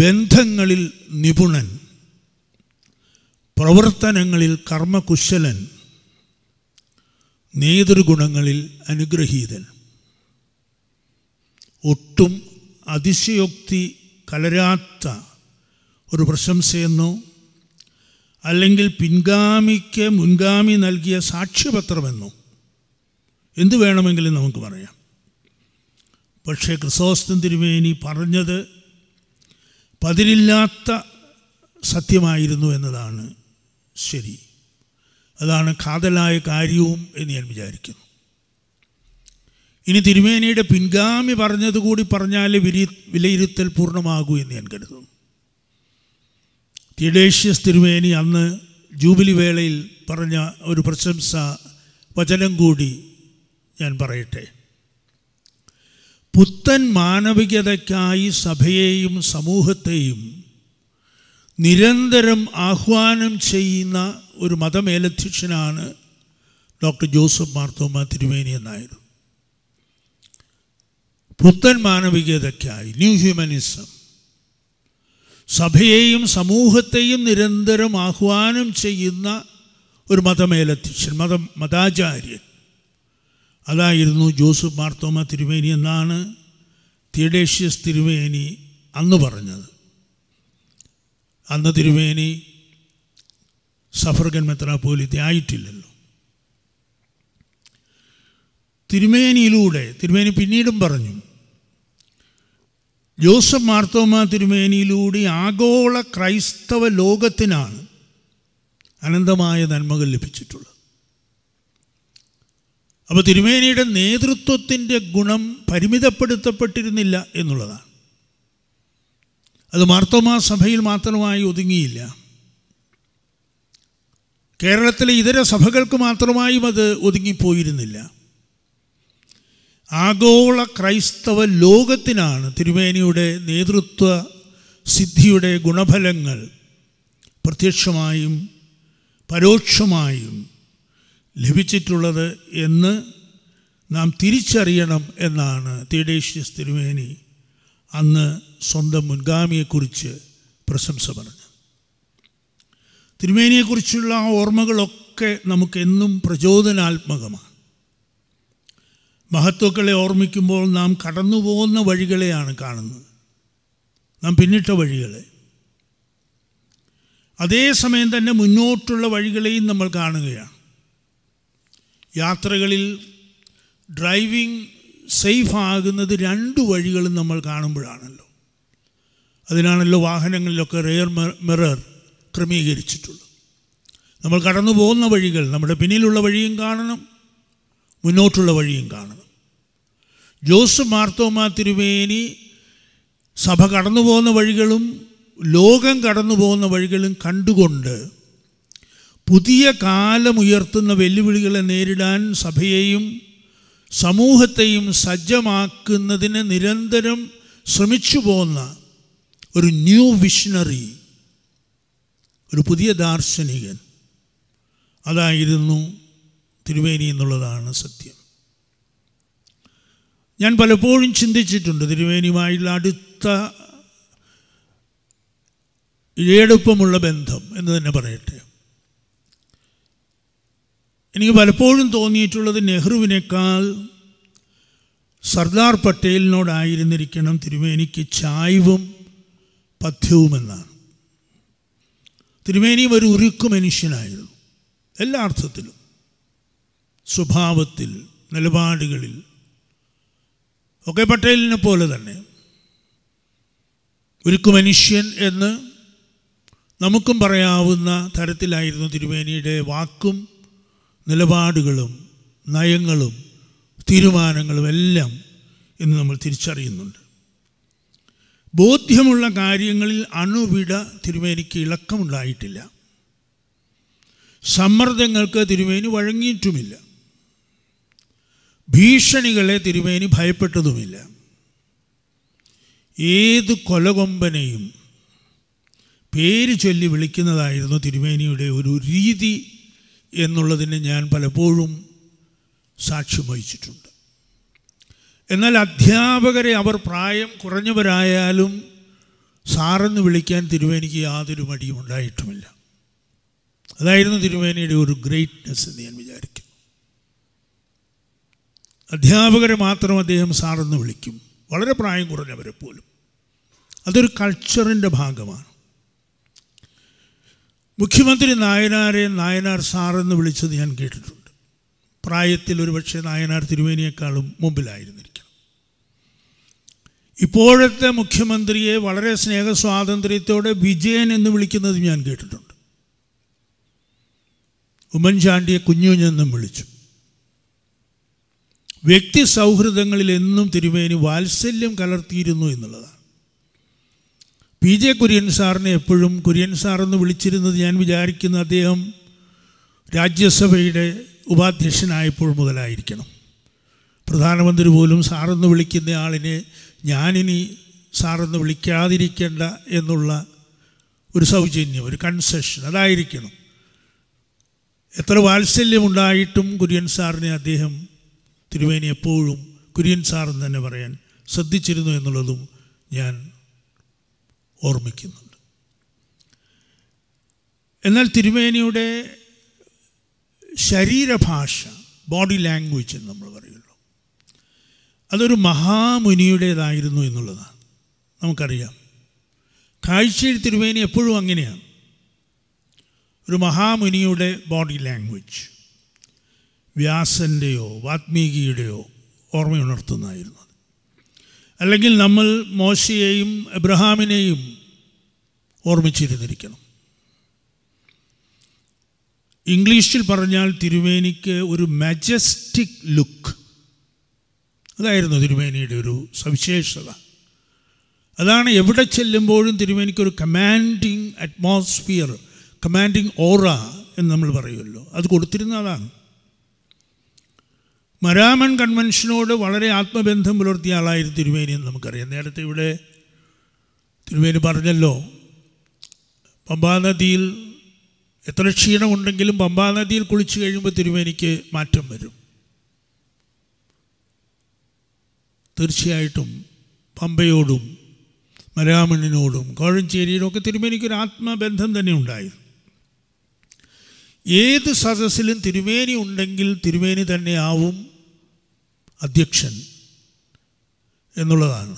ബന്ധങ്ങളിൽ നിപുണൻ പ്രവർത്തനങ്ങളിൽ കർമ്മകുശലൻ നേതൃഗുണങ്ങളിൽ അനുഗ്രഹീതൻ ഒട്ടും അതിശയോക്തി കലരാത്ത ഒരു പ്രശംസയെന്നോ അല്ലെങ്കിൽ പിൻഗാമിക്ക് മുൻഗാമി നൽകിയ സാക്ഷ്യപത്രമെന്നോ എന്തു വേണമെങ്കിലും നമുക്ക് പറയാം പക്ഷേ ക്രിസോസ്തം തിരുമേനി പറഞ്ഞത് പതിരില്ലാത്ത സത്യമായിരുന്നു എന്നതാണ് ശരി അതാണ് കാതലായ കാര്യവും എന്ന് ഞാൻ വിചാരിക്കുന്നു ഇനി തിരുമേനിയുടെ പിൻഗാമി പറഞ്ഞതുകൂടി പറഞ്ഞാൽ വിരി വിലയിരുത്തൽ പൂർണ്ണമാകൂ എന്ന് ഞാൻ കരുതുന്നു തിഡേഷ്യസ് തിരുമേനി അന്ന് ജൂബിലി വേളയിൽ പറഞ്ഞ ഒരു പ്രശംസ വചനം കൂടി ഞാൻ പറയട്ടെ പുത്തൻ മാനവികതയ്ക്കായി സഭയെയും സമൂഹത്തെയും നിരന്തരം ആഹ്വാനം ചെയ്യുന്ന ഒരു മതമേലധ്യക്ഷനാണ് ഡോക്ടർ ജോസഫ് മാർത്തോമ തിരുവേനി എന്നായിരുന്നു പുത്തൻ മാനവികതയ്ക്കായി ന്യൂ ഹ്യൂമനിസം സഭയെയും സമൂഹത്തെയും നിരന്തരം ആഹ്വാനം ചെയ്യുന്ന ഒരു മതമേലധ്യക്ഷൻ മതം മതാചാര്യൻ അതായിരുന്നു ജോസഫ് മാർത്തോമ തിരുവേനി എന്നാണ് തിയഡേഷ്യസ് തിരുവേനി അന്ന് പറഞ്ഞത് അന്ന് തിരുവേനി സഫർഗൻ മെത്രാപോലിത്തെ ആയിട്ടില്ലല്ലോ തിരുമേനിയിലൂടെ തിരുമേനി പിന്നീടും പറഞ്ഞു ജോസഫ് മാർത്തോമ തിരുമേനിയിലൂടെ ആഗോള ക്രൈസ്തവ ലോകത്തിനാണ് അനന്തമായ നന്മകൾ ലഭിച്ചിട്ടുള്ളത് അപ്പോൾ തിരുമേനിയുടെ നേതൃത്വത്തിൻ്റെ ഗുണം പരിമിതപ്പെടുത്തപ്പെട്ടിരുന്നില്ല എന്നുള്ളതാണ് അത് മാർത്തോമാ സഭയിൽ മാത്രമായി ഒതുങ്ങിയില്ല കേരളത്തിലെ ഇതര സഭകൾക്ക് മാത്രമായും അത് ഒതുങ്ങിപ്പോയിരുന്നില്ല ആഗോള ക്രൈസ്തവ ലോകത്തിനാണ് തിരുമേനിയുടെ നേതൃത്വ സിദ്ധിയുടെ ഗുണഫലങ്ങൾ പ്രത്യക്ഷമായും പരോക്ഷമായും ലഭിച്ചിട്ടുള്ളത് എന്ന് നാം തിരിച്ചറിയണം എന്നാണ് തീഡേഷ്യസ് തിരുമേനി അന്ന് സ്വന്തം മുൻഗാമിയെക്കുറിച്ച് പ്രശംസ പറഞ്ഞു തിരുമേനിയെക്കുറിച്ചുള്ള ആ ഓർമ്മകളൊക്കെ നമുക്ക് എന്നും പ്രചോദനാത്മകമാണ് മഹത്വക്കളെ ഓർമ്മിക്കുമ്പോൾ നാം കടന്നു പോകുന്ന വഴികളെയാണ് കാണുന്നത് നാം പിന്നിട്ട വഴികളെ അതേസമയം തന്നെ മുന്നോട്ടുള്ള വഴികളെയും നമ്മൾ കാണുകയാണ് യാത്രകളിൽ ഡ്രൈവിംഗ് സേഫ് ആകുന്നത് രണ്ട് വഴികളും നമ്മൾ കാണുമ്പോഴാണല്ലോ അതിനാണല്ലോ വാഹനങ്ങളിലൊക്കെ റെയർ മിറർ ക്രമീകരിച്ചിട്ടുള്ളത് നമ്മൾ കടന്നു പോകുന്ന വഴികൾ നമ്മുടെ പിന്നിലുള്ള വഴിയും കാണണം മുന്നോട്ടുള്ള വഴിയും കാണണം ജോസ് മാർത്തോമ തിരുവേനി സഭ കടന്നു പോകുന്ന വഴികളും ലോകം കടന്നു പോകുന്ന വഴികളും കണ്ടുകൊണ്ട് പുതിയ കാലമുയർത്തുന്ന വെല്ലുവിളികളെ നേരിടാൻ സഭയെയും സമൂഹത്തെയും സജ്ജമാക്കുന്നതിന് നിരന്തരം ശ്രമിച്ചു പോന്ന ഒരു ന്യൂ വിഷണറി ഒരു പുതിയ ദാർശനികൻ അതായിരുന്നു തിരുവേനി എന്നുള്ളതാണ് സത്യം ഞാൻ പലപ്പോഴും ചിന്തിച്ചിട്ടുണ്ട് തിരുവേനിയുമായുള്ള അടുത്ത ഇഴയെടുപ്പമുള്ള ബന്ധം എന്ന് തന്നെ പറയട്ടെ എനിക്ക് പലപ്പോഴും തോന്നിയിട്ടുള്ളത് നെഹ്റുവിനേക്കാൾ സർദാർ പട്ടേലിനോടായിരുന്നിരിക്കണം തിരുമേനിക്ക് ചായ്വും പഥ്യവുമെന്നാണ് തിരുമേനി ഒരു ഉരുക്കു മനുഷ്യനായിരുന്നു എല്ലാ അർത്ഥത്തിലും സ്വഭാവത്തിൽ നിലപാടുകളിൽ ഒക്കെ പട്ടേലിനെ പോലെ തന്നെ ഉരുക്കു മനുഷ്യൻ എന്ന് നമുക്കും പറയാവുന്ന തരത്തിലായിരുന്നു തിരുമേനിയുടെ വാക്കും നിലപാടുകളും നയങ്ങളും തീരുമാനങ്ങളും എല്ലാം എന്ന് നമ്മൾ തിരിച്ചറിയുന്നുണ്ട് ബോധ്യമുള്ള കാര്യങ്ങളിൽ അണുവിട തിരുമേനിക്ക് ഇളക്കമുണ്ടായിട്ടില്ല സമ്മർദ്ദങ്ങൾക്ക് തിരുമേനി വഴങ്ങിയിട്ടുമില്ല ഭീഷണികളെ തിരുമേനി ഭയപ്പെട്ടതുമില്ല ഏത് കൊലകൊമ്പനെയും പേര് ചൊല്ലി വിളിക്കുന്നതായിരുന്നു തിരുമേനിയുടെ ഒരു രീതി എന്നുള്ളതിന് ഞാൻ പലപ്പോഴും സാക്ഷ്യം വഹിച്ചിട്ടുണ്ട് എന്നാൽ അധ്യാപകരെ അവർ പ്രായം കുറഞ്ഞവരായാലും സാറെന്ന് വിളിക്കാൻ തിരുവേനിക്ക് യാതൊരു മടിയും ഉണ്ടായിട്ടുമില്ല അതായിരുന്നു തിരുവേനയുടെ ഒരു ഗ്രേറ്റ്നെസ് എന്ന് ഞാൻ വിചാരിക്കുന്നു അധ്യാപകരെ മാത്രം അദ്ദേഹം സാറെന്ന് വിളിക്കും വളരെ പ്രായം കുറഞ്ഞവരെ പോലും അതൊരു കൾച്ചറിൻ്റെ ഭാഗമാണ് മുഖ്യമന്ത്രി നായനാരെ നായനാർ സാറെന്ന് വിളിച്ചത് ഞാൻ കേട്ടിട്ടുണ്ട് പ്രായത്തിൽ ഒരുപക്ഷെ നായനാർ തിരുവേനിയേക്കാളും മുമ്പിലായിരുന്നിരിക്കണം ഇപ്പോഴത്തെ മുഖ്യമന്ത്രിയെ വളരെ സ്നേഹസ്വാതന്ത്ര്യത്തോടെ വിജയൻ എന്ന് വിളിക്കുന്നത് ഞാൻ കേട്ടിട്ടുണ്ട് ഉമ്മൻചാണ്ടിയെ കുഞ്ഞുഞ്ഞെന്നും വിളിച്ചു വ്യക്തി സൗഹൃദങ്ങളിൽ എന്നും തിരുമേനി വാത്സല്യം കലർത്തിയിരുന്നു എന്നുള്ളതാണ് പി ജെ കുര്യൻ സാറിനെ എപ്പോഴും കുര്യൻ സാറെന്ന് വിളിച്ചിരുന്നത് ഞാൻ വിചാരിക്കുന്ന അദ്ദേഹം രാജ്യസഭയുടെ ഉപാധ്യക്ഷനായപ്പോൾ മുതലായിരിക്കണം പ്രധാനമന്ത്രി പോലും സാറെന്ന് വിളിക്കുന്ന ആളിനെ ഞാനിനി സാറെന്ന് വിളിക്കാതിരിക്കേണ്ട എന്നുള്ള ഒരു സൗജന്യം ഒരു കൺസെഷൻ അതായിരിക്കണം എത്ര വാത്സല്യമുണ്ടായിട്ടും കുര്യൻ സാറിനെ അദ്ദേഹം തിരുവേനി എപ്പോഴും കുര്യൻ സാർ എന്ന് തന്നെ പറയാൻ ശ്രദ്ധിച്ചിരുന്നു എന്നുള്ളതും ഞാൻ ഓർമ്മിക്കുന്നുണ്ട് എന്നാൽ തിരുമേനിയുടെ ശരീരഭാഷ ബോഡി ലാംഗ്വേജ് എന്ന് നമ്മൾ പറയുള്ളൂ അതൊരു മഹാമുനിയുടേതായിരുന്നു എന്നുള്ളതാണ് നമുക്കറിയാം കാഴ്ചയിൽ തിരുമേനി എപ്പോഴും അങ്ങനെയാണ് ഒരു മഹാമുനിയുടെ ബോഡി ലാംഗ്വേജ് വ്യാസൻ്റെയോ വാത്മീകിയുടെയോ ഓർമ്മയുണർത്തുന്നതായിരുന്നു അല്ലെങ്കിൽ നമ്മൾ മോശയെയും എബ്രഹാമിനെയും ഓർമ്മിച്ചിരുന്നിരിക്കണം ഇംഗ്ലീഷിൽ പറഞ്ഞാൽ തിരുവേനിക്ക് ഒരു മജസ്റ്റിക് ലുക്ക് അതായിരുന്നു തിരുമേനിയുടെ ഒരു സവിശേഷത അതാണ് എവിടെ ചെല്ലുമ്പോഴും ഒരു കമാൻഡിങ് അറ്റ്മോസ്ഫിയർ കമാൻഡിങ് ഓറ എന്ന് നമ്മൾ പറയുമല്ലോ അത് കൊടുത്തിരുന്ന അതാണ് മരാമൻ കൺവെൻഷനോട് വളരെ ആത്മബന്ധം പുലർത്തിയ ആളായിരുന്നു തിരുമേനി എന്ന് നമുക്കറിയാം നേരത്തെ ഇവിടെ തിരുമേനി പറഞ്ഞല്ലോ പമ്പാനദിയിൽ എത്ര ക്ഷീണമുണ്ടെങ്കിലും പമ്പാനദിയിൽ കുളിച്ചു കഴിയുമ്പോൾ തിരുമേനിക്ക് മാറ്റം വരും തീർച്ചയായിട്ടും പമ്പയോടും മരാമണ്ണിനോടും കോഴഞ്ചേരിയോടും ഒക്കെ തിരുമേനിക്കൊരു ആത്മബന്ധം തന്നെ ഉണ്ടായിരുന്നു ഏത് സദസ്സിലും തിരുമേനി ഉണ്ടെങ്കിൽ തിരുമേനി തന്നെയാവും അധ്യക്ഷൻ എന്നുള്ളതാണ്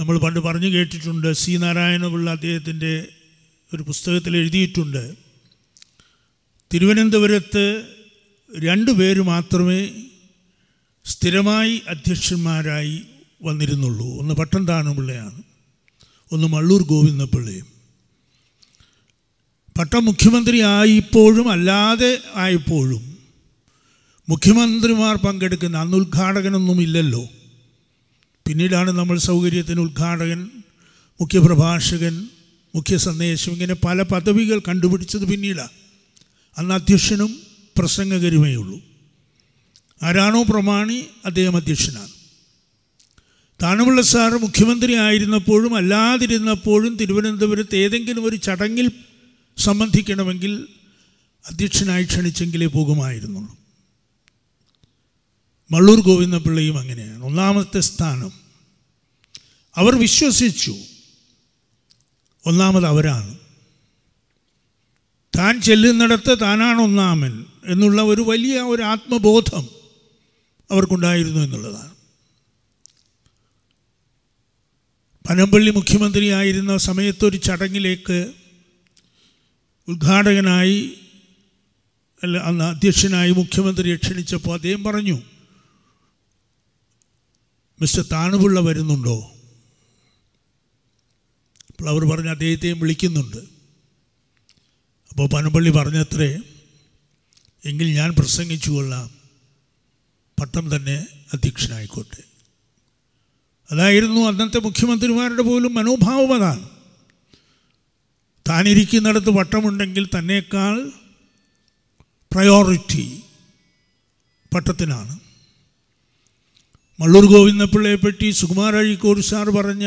നമ്മൾ പണ്ട് പറഞ്ഞു കേട്ടിട്ടുണ്ട് സി നാരായണപിള്ള അദ്ദേഹത്തിൻ്റെ ഒരു പുസ്തകത്തിൽ എഴുതിയിട്ടുണ്ട് തിരുവനന്തപുരത്ത് രണ്ടു പേര് മാത്രമേ സ്ഥിരമായി അധ്യക്ഷന്മാരായി വന്നിരുന്നുള്ളൂ ഒന്ന് പട്ടംതാണുപിള്ളയാണ് ഒന്ന് മള്ളൂർ ഗോവിന്ദപിള്ളയും പട്ടം മുഖ്യമന്ത്രി ആയിപ്പോഴും അല്ലാതെ ആയപ്പോഴും മുഖ്യമന്ത്രിമാർ പങ്കെടുക്കുന്ന അന്ന് ഉദ്ഘാടകനൊന്നും ഇല്ലല്ലോ പിന്നീടാണ് നമ്മൾ സൗകര്യത്തിന് ഉദ്ഘാടകൻ മുഖ്യപ്രഭാഷകൻ മുഖ്യ സന്ദേശം ഇങ്ങനെ പല പദവികൾ കണ്ടുപിടിച്ചത് പിന്നീടാണ് അന്ന് അധ്യക്ഷനും പ്രസംഗകരുമേ ഉള്ളൂ ആരാണോ പ്രമാണി അദ്ദേഹം അധ്യക്ഷനാണ് താനുമുള്ള സാർ മുഖ്യമന്ത്രി ആയിരുന്നപ്പോഴും അല്ലാതിരുന്നപ്പോഴും തിരുവനന്തപുരത്ത് ഏതെങ്കിലും ഒരു ചടങ്ങിൽ സംബന്ധിക്കണമെങ്കിൽ അധ്യക്ഷനായി ക്ഷണിച്ചെങ്കിലേ പോകുമായിരുന്നുള്ളൂ മള്ളൂർ ഗോവിന്ദപിള്ളയും അങ്ങനെയാണ് ഒന്നാമത്തെ സ്ഥാനം അവർ വിശ്വസിച്ചു ഒന്നാമത് അവരാണ് താൻ ചെല്ലുന്നിടത്ത് താനാണ് ഒന്നാമൻ എന്നുള്ള ഒരു വലിയ ഒരു ആത്മബോധം അവർക്കുണ്ടായിരുന്നു എന്നുള്ളതാണ് പനമ്പള്ളി മുഖ്യമന്ത്രിയായിരുന്ന സമയത്ത് ഒരു ചടങ്ങിലേക്ക് ഉദ്ഘാടകനായി അല്ല അന്ന് അധ്യക്ഷനായി മുഖ്യമന്ത്രിയെ ക്ഷണിച്ചപ്പോൾ അദ്ദേഹം പറഞ്ഞു മിസ്റ്റർ താണുപിള്ള വരുന്നുണ്ടോ അപ്പോൾ അവർ പറഞ്ഞ് അദ്ദേഹത്തെയും വിളിക്കുന്നുണ്ട് അപ്പോൾ പനപ്പള്ളി പറഞ്ഞത്രേ എങ്കിൽ ഞാൻ പ്രസംഗിച്ചു കൊള്ളാം പട്ടം തന്നെ അധ്യക്ഷനായിക്കോട്ടെ അതായിരുന്നു അന്നത്തെ മുഖ്യമന്ത്രിമാരുടെ പോലും മനോഭാവം അതാണ് താനിരിക്കുന്നിടത്ത് പട്ടമുണ്ടെങ്കിൽ തന്നേക്കാൾ പ്രയോറിറ്റി പട്ടത്തിനാണ് മള്ളൂർ ഗോവിന്ദപ്പിള്ളയെ പറ്റി സുകുമാരഴിക്കോട് സാർ പറഞ്ഞ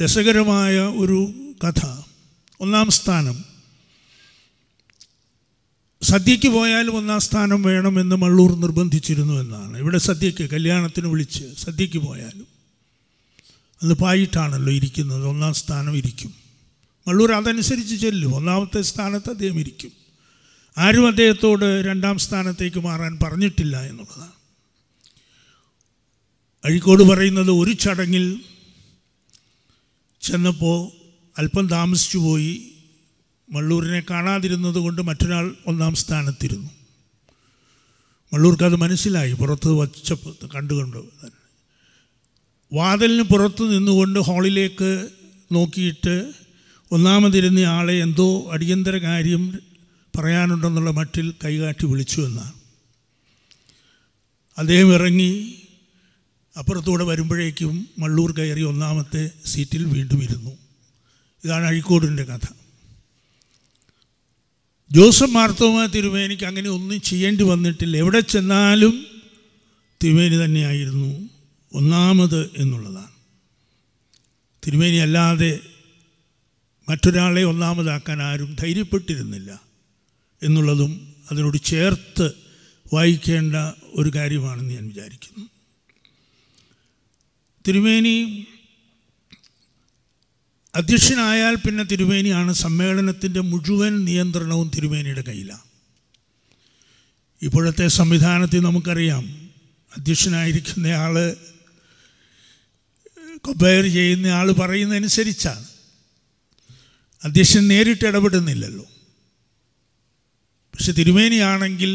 രസകരമായ ഒരു കഥ ഒന്നാം സ്ഥാനം സദ്യയ്ക്ക് പോയാലും ഒന്നാം സ്ഥാനം വേണമെന്ന് മള്ളൂർ നിർബന്ധിച്ചിരുന്നു എന്നാണ് ഇവിടെ സദ്യയ്ക്ക് കല്യാണത്തിന് വിളിച്ച് സദ്യയ്ക്ക് പോയാലും അത് പായിട്ടാണല്ലോ ഇരിക്കുന്നത് ഒന്നാം സ്ഥാനം ഇരിക്കും മള്ളൂർ അതനുസരിച്ച് ചെല്ലും ഒന്നാമത്തെ സ്ഥാനത്ത് അദ്ദേഹം ഇരിക്കും ആരും അദ്ദേഹത്തോട് രണ്ടാം സ്ഥാനത്തേക്ക് മാറാൻ പറഞ്ഞിട്ടില്ല എന്നുള്ളതാണ് അഴിക്കോട് പറയുന്നത് ഒരു ചടങ്ങിൽ ചെന്നപ്പോൾ അല്പം താമസിച്ചു പോയി മള്ളൂരിനെ കാണാതിരുന്നത് കൊണ്ട് മറ്റൊരാൾ ഒന്നാം സ്ഥാനത്തിരുന്നു മള്ളൂർക്ക് അത് മനസ്സിലായി പുറത്ത് വച്ചപ്പോൾ കണ്ടുകൊണ്ട് വാതിലിന് പുറത്ത് നിന്നുകൊണ്ട് ഹാളിലേക്ക് നോക്കിയിട്ട് ഒന്നാമതിരുന്ന ആളെ എന്തോ അടിയന്തര കാര്യം പറയാനുണ്ടെന്നുള്ള മട്ടിൽ കൈകാട്ടി വിളിച്ചു എന്നാണ് അദ്ദേഹം ഇറങ്ങി അപ്പുറത്തൂടെ വരുമ്പോഴേക്കും മള്ളൂർ കയറി ഒന്നാമത്തെ സീറ്റിൽ വീണ്ടും ഇരുന്നു ഇതാണ് അഴിക്കോടിൻ്റെ കഥ ജോസഫ് മാർത്തോമ തിരുമേനിക്ക് അങ്ങനെ ഒന്നും ചെയ്യേണ്ടി വന്നിട്ടില്ല എവിടെ ചെന്നാലും തിരുമേനി തന്നെയായിരുന്നു ഒന്നാമത് എന്നുള്ളതാണ് തിരുമേനി അല്ലാതെ മറ്റൊരാളെ ഒന്നാമതാക്കാൻ ആരും ധൈര്യപ്പെട്ടിരുന്നില്ല എന്നുള്ളതും അതിനോട് ചേർത്ത് വായിക്കേണ്ട ഒരു കാര്യമാണെന്ന് ഞാൻ വിചാരിക്കുന്നു തിരുമേനി അധ്യക്ഷനായാൽ പിന്നെ തിരുമേനിയാണ് സമ്മേളനത്തിൻ്റെ മുഴുവൻ നിയന്ത്രണവും തിരുമേനിയുടെ കയ്യിലാണ് ഇപ്പോഴത്തെ സംവിധാനത്തിൽ നമുക്കറിയാം അധ്യക്ഷനായിരിക്കുന്നയാൾ കമ്പയർ ചെയ്യുന്ന ആൾ പറയുന്നതനുസരിച്ചാണ് അധ്യക്ഷൻ നേരിട്ട് ഇടപെടുന്നില്ലല്ലോ പക്ഷെ തിരുമേനിയാണെങ്കിൽ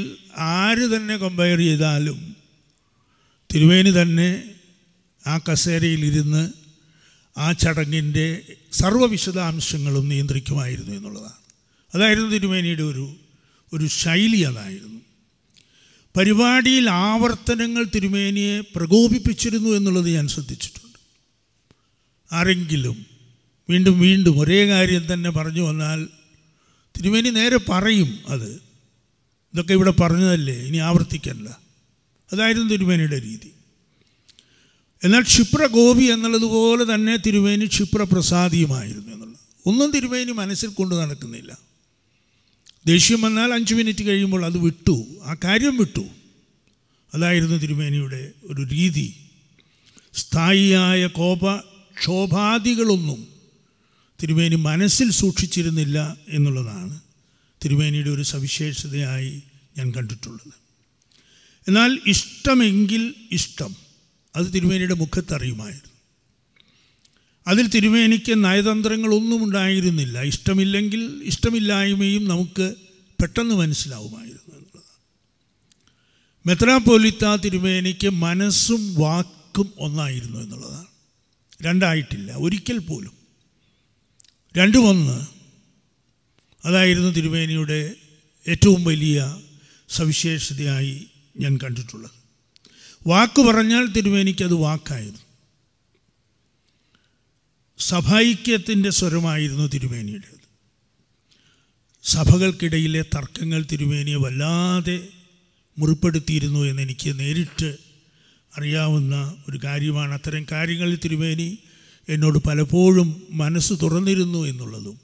ആര് തന്നെ കമ്പയർ ചെയ്താലും തിരുമേനി തന്നെ ആ കസേരയിലിരുന്ന് ആ ചടങ്ങിൻ്റെ സർവ്വവിശദാംശങ്ങളും നിയന്ത്രിക്കുമായിരുന്നു എന്നുള്ളതാണ് അതായിരുന്നു തിരുമേനിയുടെ ഒരു ഒരു ശൈലി അതായിരുന്നു പരിപാടിയിൽ ആവർത്തനങ്ങൾ തിരുമേനിയെ പ്രകോപിപ്പിച്ചിരുന്നു എന്നുള്ളത് ഞാൻ ശ്രദ്ധിച്ചിട്ടുണ്ട് ആരെങ്കിലും വീണ്ടും വീണ്ടും ഒരേ കാര്യം തന്നെ പറഞ്ഞു വന്നാൽ തിരുമേനി നേരെ പറയും അത് ഇതൊക്കെ ഇവിടെ പറഞ്ഞതല്ലേ ഇനി ആവർത്തിക്കല്ല അതായിരുന്നു തിരുമേനിയുടെ രീതി എന്നാൽ ക്ഷിപ്രഗോപി എന്നുള്ളതുപോലെ തന്നെ തിരുവേനി ക്ഷിപ്രപ്രസാദിയുമായിരുന്നു എന്നുള്ളത് ഒന്നും തിരുവേനി മനസ്സിൽ കൊണ്ടു നടക്കുന്നില്ല ദേഷ്യം വന്നാൽ അഞ്ച് മിനിറ്റ് കഴിയുമ്പോൾ അത് വിട്ടു ആ കാര്യം വിട്ടു അതായിരുന്നു തിരുമേനിയുടെ ഒരു രീതി സ്ഥായിയായ കോപ ക്ഷോഭാദികളൊന്നും തിരുമേനി മനസ്സിൽ സൂക്ഷിച്ചിരുന്നില്ല എന്നുള്ളതാണ് തിരുമേനിയുടെ ഒരു സവിശേഷതയായി ഞാൻ കണ്ടിട്ടുള്ളത് എന്നാൽ ഇഷ്ടമെങ്കിൽ ഇഷ്ടം അത് തിരുമേനിയുടെ മുഖത്തറിയുമായിരുന്നു അതിൽ തിരുമേനിക്ക് നയതന്ത്രങ്ങളൊന്നും ഉണ്ടായിരുന്നില്ല ഇഷ്ടമില്ലെങ്കിൽ ഇഷ്ടമില്ലായ്മയും നമുക്ക് പെട്ടെന്ന് മനസ്സിലാവുമായിരുന്നു എന്നുള്ളതാണ് മെത്രാപ്പോലിത്ത തിരുമേനിക്ക് മനസ്സും വാക്കും ഒന്നായിരുന്നു എന്നുള്ളതാണ് രണ്ടായിട്ടില്ല ഒരിക്കൽ പോലും രണ്ടുമൊന്ന് അതായിരുന്നു തിരുമേനിയുടെ ഏറ്റവും വലിയ സവിശേഷതയായി ഞാൻ കണ്ടിട്ടുള്ളത് വാക്ക് പറഞ്ഞാൽ തിരുവേനിക്കത് വാക്കായിരുന്നു സഭൈക്യത്തിൻ്റെ സ്വരമായിരുന്നു തിരുമേനിയുടേത് സഭകൾക്കിടയിലെ തർക്കങ്ങൾ തിരുമേനിയെ വല്ലാതെ മുറിപ്പെടുത്തിയിരുന്നു എന്നെനിക്ക് നേരിട്ട് അറിയാവുന്ന ഒരു കാര്യമാണ് അത്തരം കാര്യങ്ങളിൽ തിരുമേനി എന്നോട് പലപ്പോഴും മനസ്സ് തുറന്നിരുന്നു എന്നുള്ളതും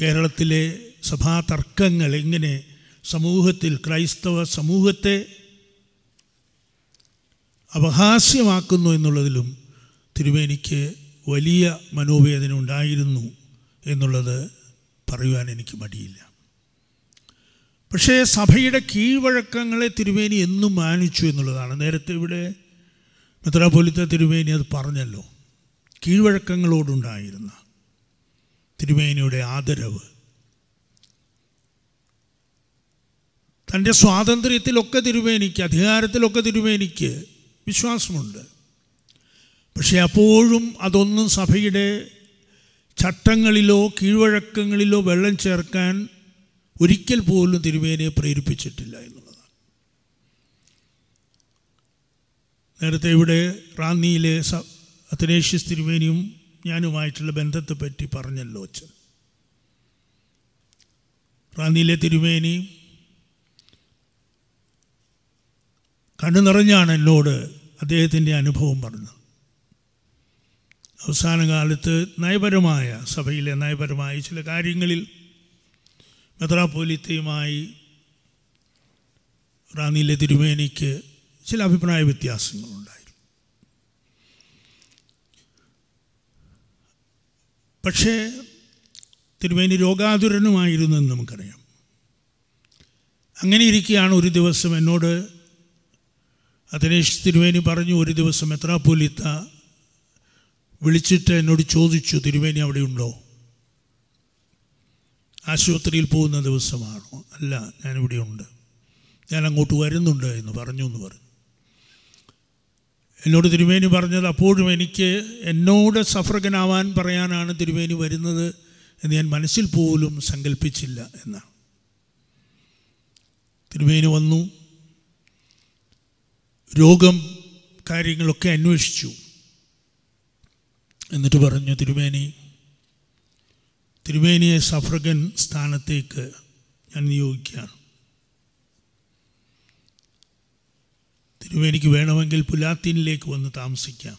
കേരളത്തിലെ സഭാ തർക്കങ്ങൾ എങ്ങനെ സമൂഹത്തിൽ ക്രൈസ്തവ സമൂഹത്തെ അപഹാസ്യമാക്കുന്നു എന്നുള്ളതിലും തിരുവേനിക്ക് വലിയ മനോവേദന ഉണ്ടായിരുന്നു എന്നുള്ളത് പറയുവാൻ എനിക്ക് മടിയില്ല പക്ഷേ സഭയുടെ കീഴ്വഴക്കങ്ങളെ തിരുവേനി എന്നും മാനിച്ചു എന്നുള്ളതാണ് നേരത്തെ ഇവിടെ മെത്രാപോലിത്ത തിരുവേനി അത് പറഞ്ഞല്ലോ കീഴ്വഴക്കങ്ങളോടുണ്ടായിരുന്ന തിരുവേനിയുടെ ആദരവ് തൻ്റെ സ്വാതന്ത്ര്യത്തിലൊക്കെ തിരുവേനിക്ക് അധികാരത്തിലൊക്കെ തിരുവേനിക്ക് വിശ്വാസമുണ്ട് പക്ഷേ അപ്പോഴും അതൊന്നും സഭയുടെ ചട്ടങ്ങളിലോ കീഴ്വഴക്കങ്ങളിലോ വെള്ളം ചേർക്കാൻ ഒരിക്കൽ പോലും തിരുമേനെ പ്രേരിപ്പിച്ചിട്ടില്ല എന്നുള്ളതാണ് നേരത്തെ ഇവിടെ റാന്നിയിലെ അത്തനേഷ്യസ് തിരുമേനിയും ഞാനുമായിട്ടുള്ള ബന്ധത്തെപ്പറ്റി പറഞ്ഞല്ലോ അച്ഛൻ റാന്നിയിലെ തിരുമേനിയും കണ്ണു നിറഞ്ഞാണ് എന്നോട് അദ്ദേഹത്തിൻ്റെ അനുഭവം പറഞ്ഞത് അവസാന കാലത്ത് നയപരമായ സഭയിലെ നയപരമായ ചില കാര്യങ്ങളിൽ മെത്രാപോലിത്തയുമായി റാന്നിയിലെ തിരുമേനിക്ക് ചില അഭിപ്രായ വ്യത്യാസങ്ങളുണ്ടായിരുന്നു പക്ഷേ തിരുമേനി രോഗാതുരനുമായിരുന്നു എന്ന് നമുക്കറിയാം അങ്ങനെ ഇരിക്കുകയാണ് ഒരു ദിവസം എന്നോട് അതിനേഷ് തിരുവേനി പറഞ്ഞു ഒരു ദിവസം മെത്രാപ്പൊലിത്ത വിളിച്ചിട്ട് എന്നോട് ചോദിച്ചു തിരുവേനി അവിടെ ഉണ്ടോ ആശുപത്രിയിൽ പോകുന്ന ദിവസമാണോ അല്ല ഞാനിവിടെ ഉണ്ട് ഞാൻ അങ്ങോട്ട് വരുന്നുണ്ട് എന്ന് പറഞ്ഞു എന്ന് പറഞ്ഞു എന്നോട് തിരുവേനി പറഞ്ഞത് അപ്പോഴും എനിക്ക് എന്നോട് സഫ്രകനാവാൻ പറയാനാണ് തിരുവേനി വരുന്നത് എന്ന് ഞാൻ മനസ്സിൽ പോലും സങ്കല്പിച്ചില്ല എന്നാണ് തിരുവേനി വന്നു രോഗം കാര്യങ്ങളൊക്കെ അന്വേഷിച്ചു എന്നിട്ട് പറഞ്ഞു തിരുമേനി തിരുമേനിയെ സഫ്രഗൻ സ്ഥാനത്തേക്ക് ഞാൻ നിയോഗിക്കുകയാണ് തിരുമേനിക്ക് വേണമെങ്കിൽ പുലാത്തീനിലേക്ക് വന്ന് താമസിക്കാം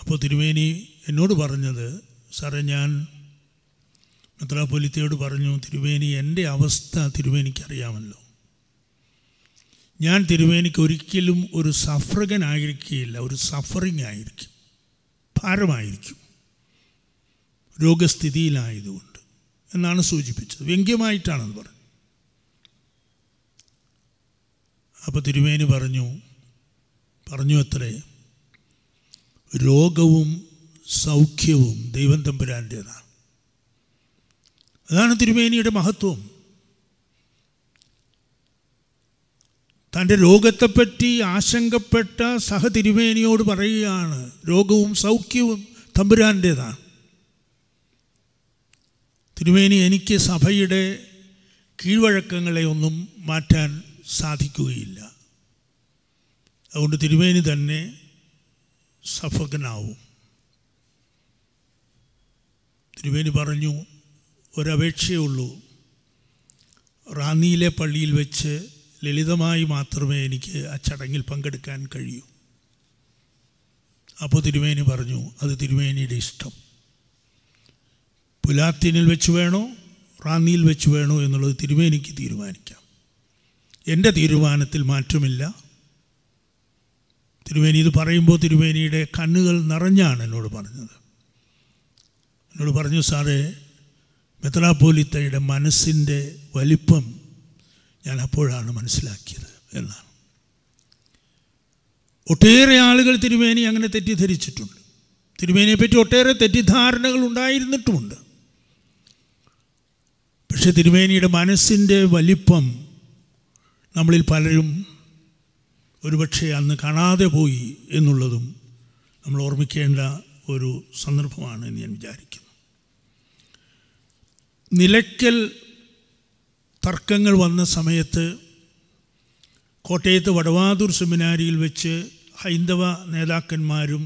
അപ്പോൾ തിരുമേനി എന്നോട് പറഞ്ഞത് സാറേ ഞാൻ മെത്രാപ്പൊലിത്തയോട് പറഞ്ഞു തിരുമേനി എൻ്റെ അവസ്ഥ തിരുമേനിക്കറിയാമല്ലോ ഞാൻ തിരുവേനിക്ക് ഒരിക്കലും ഒരു സഫ്രകനായിരിക്കുകയില്ല ഒരു സഫറിങ് ആയിരിക്കും ഭാരമായിരിക്കും രോഗസ്ഥിതിയിലായതുകൊണ്ട് എന്നാണ് സൂചിപ്പിച്ചത് വ്യംഗ്യമായിട്ടാണത് പറഞ്ഞു അപ്പോൾ തിരുമേനി പറഞ്ഞു പറഞ്ഞു അത്രേ രോഗവും സൗഖ്യവും ദൈവം തമ്പുരാൻ്റേതാണ് അതാണ് തിരുവേനിയുടെ മഹത്വം തൻ്റെ രോഗത്തെപ്പറ്റി ആശങ്കപ്പെട്ട സഹതിരുവേനിയോട് പറയുകയാണ് രോഗവും സൗഖ്യവും തമ്പുരാൻ്റേതാണ് തിരുവേനി എനിക്ക് സഭയുടെ കീഴ്വഴക്കങ്ങളെ ഒന്നും മാറ്റാൻ സാധിക്കുകയില്ല അതുകൊണ്ട് തിരുവേനി തന്നെ സഫകനാവും തിരുവേനി പറഞ്ഞു ഒരപേക്ഷയുള്ളൂ ഉള്ളൂ റാന്നിയിലെ പള്ളിയിൽ വെച്ച് ലളിതമായി മാത്രമേ എനിക്ക് ആ ചടങ്ങിൽ പങ്കെടുക്കാൻ കഴിയൂ അപ്പോൾ തിരുമേനി പറഞ്ഞു അത് തിരുമേനിയുടെ ഇഷ്ടം പുലാത്തിനിൽ വെച്ച് വേണോ റാന്നിയിൽ വെച്ച് വേണോ എന്നുള്ളത് തിരുമേനിക്ക് തീരുമാനിക്കാം എൻ്റെ തീരുമാനത്തിൽ മാറ്റമില്ല തിരുമേനി ഇത് പറയുമ്പോൾ തിരുമേനിയുടെ കണ്ണുകൾ നിറഞ്ഞാണ് എന്നോട് പറഞ്ഞത് എന്നോട് പറഞ്ഞു സാറേ മെത്രാപ്പോലിത്തയുടെ മനസ്സിൻ്റെ വലിപ്പം ഞാൻ അപ്പോഴാണ് മനസ്സിലാക്കിയത് എന്നാണ് ഒട്ടേറെ ആളുകൾ തിരുമേനി അങ്ങനെ തെറ്റിദ്ധരിച്ചിട്ടുണ്ട് തിരുമേനിയെപ്പറ്റി ഒട്ടേറെ തെറ്റിദ്ധാരണകൾ ഉണ്ടായിരുന്നിട്ടുമുണ്ട് പക്ഷെ തിരുമേനിയുടെ മനസ്സിൻ്റെ വലിപ്പം നമ്മളിൽ പലരും ഒരുപക്ഷെ അന്ന് കാണാതെ പോയി എന്നുള്ളതും നമ്മൾ ഓർമ്മിക്കേണ്ട ഒരു സന്ദർഭമാണ് എന്ന് ഞാൻ വിചാരിക്കുന്നു നിലയ്ക്കൽ തർക്കങ്ങൾ വന്ന സമയത്ത് കോട്ടയത്ത് വടവാതൂർ സെമിനാരിയിൽ വെച്ച് ഹൈന്ദവ നേതാക്കന്മാരും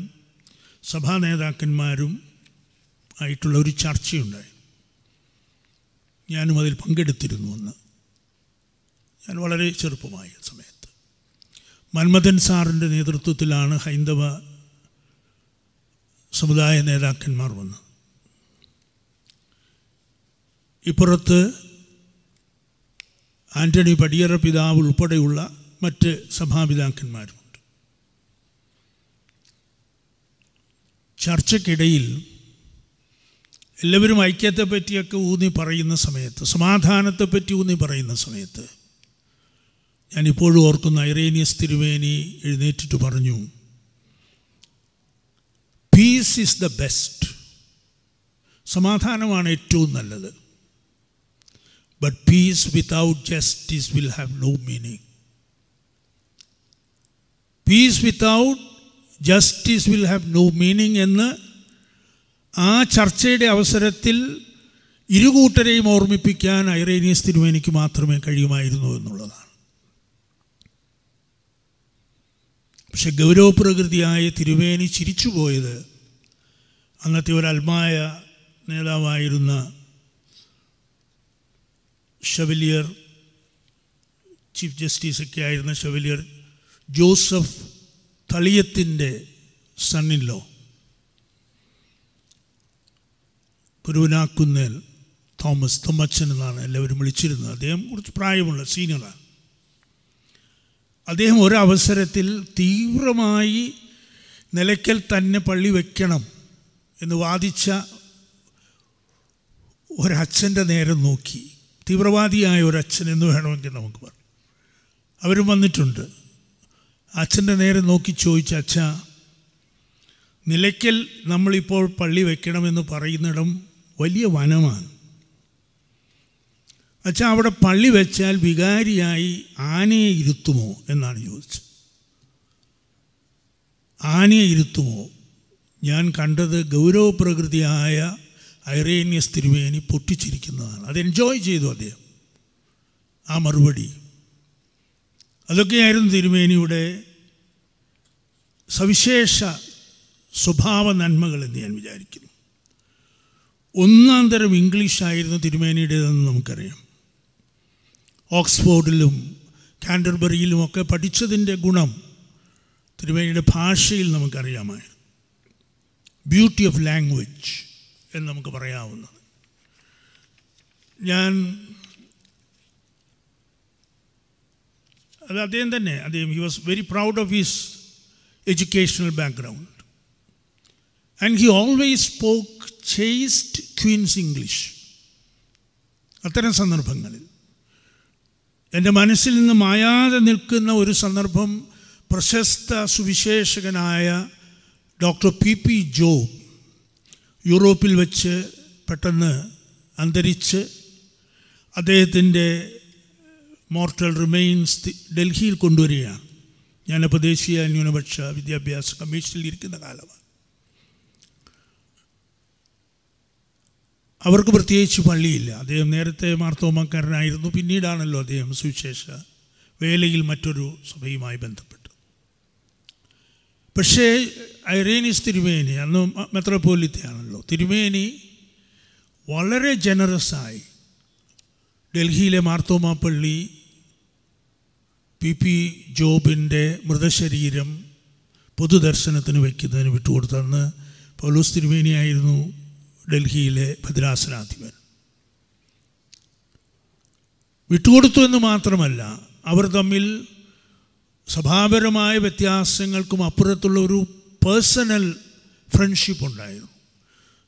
സഭാ നേതാക്കന്മാരും ആയിട്ടുള്ള ഒരു ചർച്ചയുണ്ടായി ഞാനും അതിൽ പങ്കെടുത്തിരുന്നു അന്ന് ഞാൻ വളരെ ചെറുപ്പമായ സമയത്ത് മന്മഥൻ സാറിൻ്റെ നേതൃത്വത്തിലാണ് ഹൈന്ദവ സമുദായ നേതാക്കന്മാർ വന്നത് ഇപ്പുറത്ത് ആൻ്റണി പടിയറ പിതാവ് ഉൾപ്പെടെയുള്ള മറ്റ് സഭാപിതാക്കന്മാരുമുണ്ട് ചർച്ചയ്ക്കിടയിൽ എല്ലാവരും പറ്റിയൊക്കെ ഊന്നി പറയുന്ന സമയത്ത് സമാധാനത്തെപ്പറ്റി ഊന്നി പറയുന്ന സമയത്ത് ഞാനിപ്പോഴും ഓർക്കുന്ന ഐറേനിയസ് തിരുവേനി എഴുന്നേറ്റിട്ട് പറഞ്ഞു പീസ് ഈസ് ദ ബെസ്റ്റ് സമാധാനമാണ് ഏറ്റവും നല്ലത് But peace without justice will have no meaning. Peace without justice will have no meaning എന്ന് ആ ചർച്ചയുടെ അവസരത്തിൽ ഇരു ഓർമ്മിപ്പിക്കാൻ ഐറേനിയസ് തിരുമേനിക്ക് മാത്രമേ കഴിയുമായിരുന്നു എന്നുള്ളതാണ് പക്ഷെ ഗൗരവപ്രകൃതിയായ തിരുമേനി ചിരിച്ചുപോയത് അന്നത്തെ ഒരു അൽമായ നേതാവായിരുന്ന ഷെവലിയർ ചീഫ് ജസ്റ്റിസൊക്കെ ആയിരുന്ന ഷെവലിയർ ജോസഫ് തളിയത്തിൻ്റെ സണ്ണിലോ കുരുവനാക്കുന്നേൽ തോമസ് തൊമ്മച്ചൻ എന്നാണ് എല്ലാവരും വിളിച്ചിരുന്നത് അദ്ദേഹം കുറച്ച് പ്രായമുള്ള സീനിയറാണ് അദ്ദേഹം ഒരവസരത്തിൽ തീവ്രമായി നിലയ്ക്കൽ തന്നെ പള്ളി വെക്കണം എന്ന് വാദിച്ച ഒരച്ഛൻ്റെ നേരം നോക്കി തീവ്രവാദിയായ ഒരു അച്ഛൻ എന്ന് വേണമെങ്കിൽ നമുക്ക് പറയാം അവരും വന്നിട്ടുണ്ട് അച്ഛൻ്റെ നേരെ നോക്കി ചോദിച്ച അച്ഛ നിലയ്ക്കൽ നമ്മളിപ്പോൾ പള്ളി വെക്കണമെന്ന് പറയുന്നിടം വലിയ വനമാണ് അച്ഛ അവിടെ പള്ളി വെച്ചാൽ വികാരിയായി ആനയെ ഇരുത്തുമോ എന്നാണ് ചോദിച്ചത് ആനയെ ഇരുത്തുമോ ഞാൻ കണ്ടത് ഗൗരവപ്രകൃതിയായ ഐറേനിയസ് തിരുവേനി പൊട്ടിച്ചിരിക്കുന്നതാണ് അത് എൻജോയ് ചെയ്തു അദ്ദേഹം ആ മറുപടി അതൊക്കെയായിരുന്നു തിരുമേനിയുടെ സവിശേഷ സ്വഭാവ എന്ന് ഞാൻ വിചാരിക്കുന്നു ഒന്നാം തരം ഇംഗ്ലീഷായിരുന്നു തിരുമേനിയുടേതെന്ന് നമുക്കറിയാം ഓക്സ്ഫോർഡിലും ഒക്കെ പഠിച്ചതിൻ്റെ ഗുണം തിരുമേനിയുടെ ഭാഷയിൽ നമുക്കറിയാമായിരുന്നു ബ്യൂട്ടി ഓഫ് ലാംഗ്വേജ് എന്ന് നമുക്ക് പറയാവുന്നത് ഞാൻ അത് അദ്ദേഹം തന്നെ അദ്ദേഹം he was very proud of his educational background and he always spoke chaste Queen's English അത്തരം സന്ദർഭങ്ങളിൽ എൻ്റെ മനസ്സിൽ നിന്ന് മായാതെ നിൽക്കുന്ന ഒരു സന്ദർഭം പ്രശസ്ത സുവിശേഷകനായ ഡോക്ടർ പി പി ജോബ് യൂറോപ്പിൽ വെച്ച് പെട്ടെന്ന് അന്തരിച്ച് അദ്ദേഹത്തിൻ്റെ മോർട്ടൽ റിമെയിൻസ് ഡൽഹിയിൽ കൊണ്ടുവരികയാണ് ഞാനിപ്പോൾ ദേശീയ ന്യൂനപക്ഷ വിദ്യാഭ്യാസ കമ്മീഷനിൽ ഇരിക്കുന്ന കാലമാണ് അവർക്ക് പ്രത്യേകിച്ച് പള്ളിയില്ല അദ്ദേഹം നേരത്തെ മാർത്തോമക്കാരനായിരുന്നു പിന്നീടാണല്ലോ അദ്ദേഹം സുവിശേഷ വേലയിൽ മറ്റൊരു സഭയുമായി ബന്ധപ്പെട്ടു പക്ഷേ ഐറേനിസ് തിരുമേനി അന്ന് മെത്രോപോലിത്തയാണല്ലോ തിരുമേനി വളരെ ജനറസായി ഡൽഹിയിലെ മാർത്തോമാ പള്ളി പി പി ജോബിൻ്റെ മൃതശരീരം പൊതുദർശനത്തിന് വയ്ക്കുന്നതിന് വിട്ടുകൊടുത്തന്ന് പൗലോസ് തിരുമേനിയായിരുന്നു ഡൽഹിയിലെ ഭദ്രാസനാധിപൻ വിട്ടുകൊടുത്തു എന്ന് മാത്രമല്ല അവർ തമ്മിൽ സഭാപരമായ വ്യത്യാസങ്ങൾക്കും അപ്പുറത്തുള്ള ഒരു പേഴ്സണൽ ഫ്രണ്ട്ഷിപ്പ് ഉണ്ടായിരുന്നു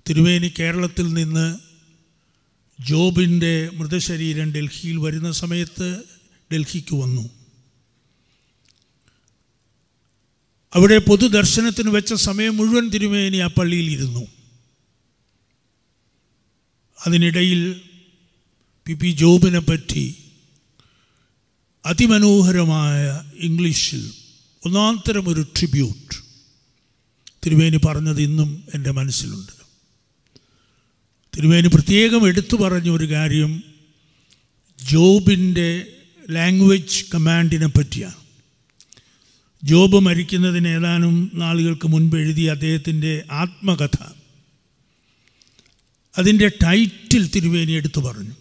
തിരുവേനി കേരളത്തിൽ നിന്ന് ജോബിൻ്റെ മൃതശരീരം ഡൽഹിയിൽ വരുന്ന സമയത്ത് ഡൽഹിക്ക് വന്നു അവിടെ പൊതുദർശനത്തിന് വെച്ച സമയം മുഴുവൻ തിരുമേനി ആ പള്ളിയിലിരുന്നു അതിനിടയിൽ പി പി ജോബിനെ പറ്റി അതിമനോഹരമായ ഇംഗ്ലീഷിൽ ഒന്നാന്തരം ഒരു ട്രിബ്യൂട്ട് തിരുവേനി പറഞ്ഞത് ഇന്നും എൻ്റെ മനസ്സിലുണ്ട് തിരുവേനി പ്രത്യേകം എടുത്തു പറഞ്ഞ ഒരു കാര്യം ജോബിൻ്റെ ലാംഗ്വേജ് കമാൻഡിനെ പറ്റിയാണ് ജോബ് മരിക്കുന്നതിന് ഏതാനും നാളുകൾക്ക് മുൻപ് എഴുതിയ അദ്ദേഹത്തിൻ്റെ ആത്മകഥ അതിൻ്റെ ടൈറ്റിൽ തിരുവേനി എടുത്തു പറഞ്ഞു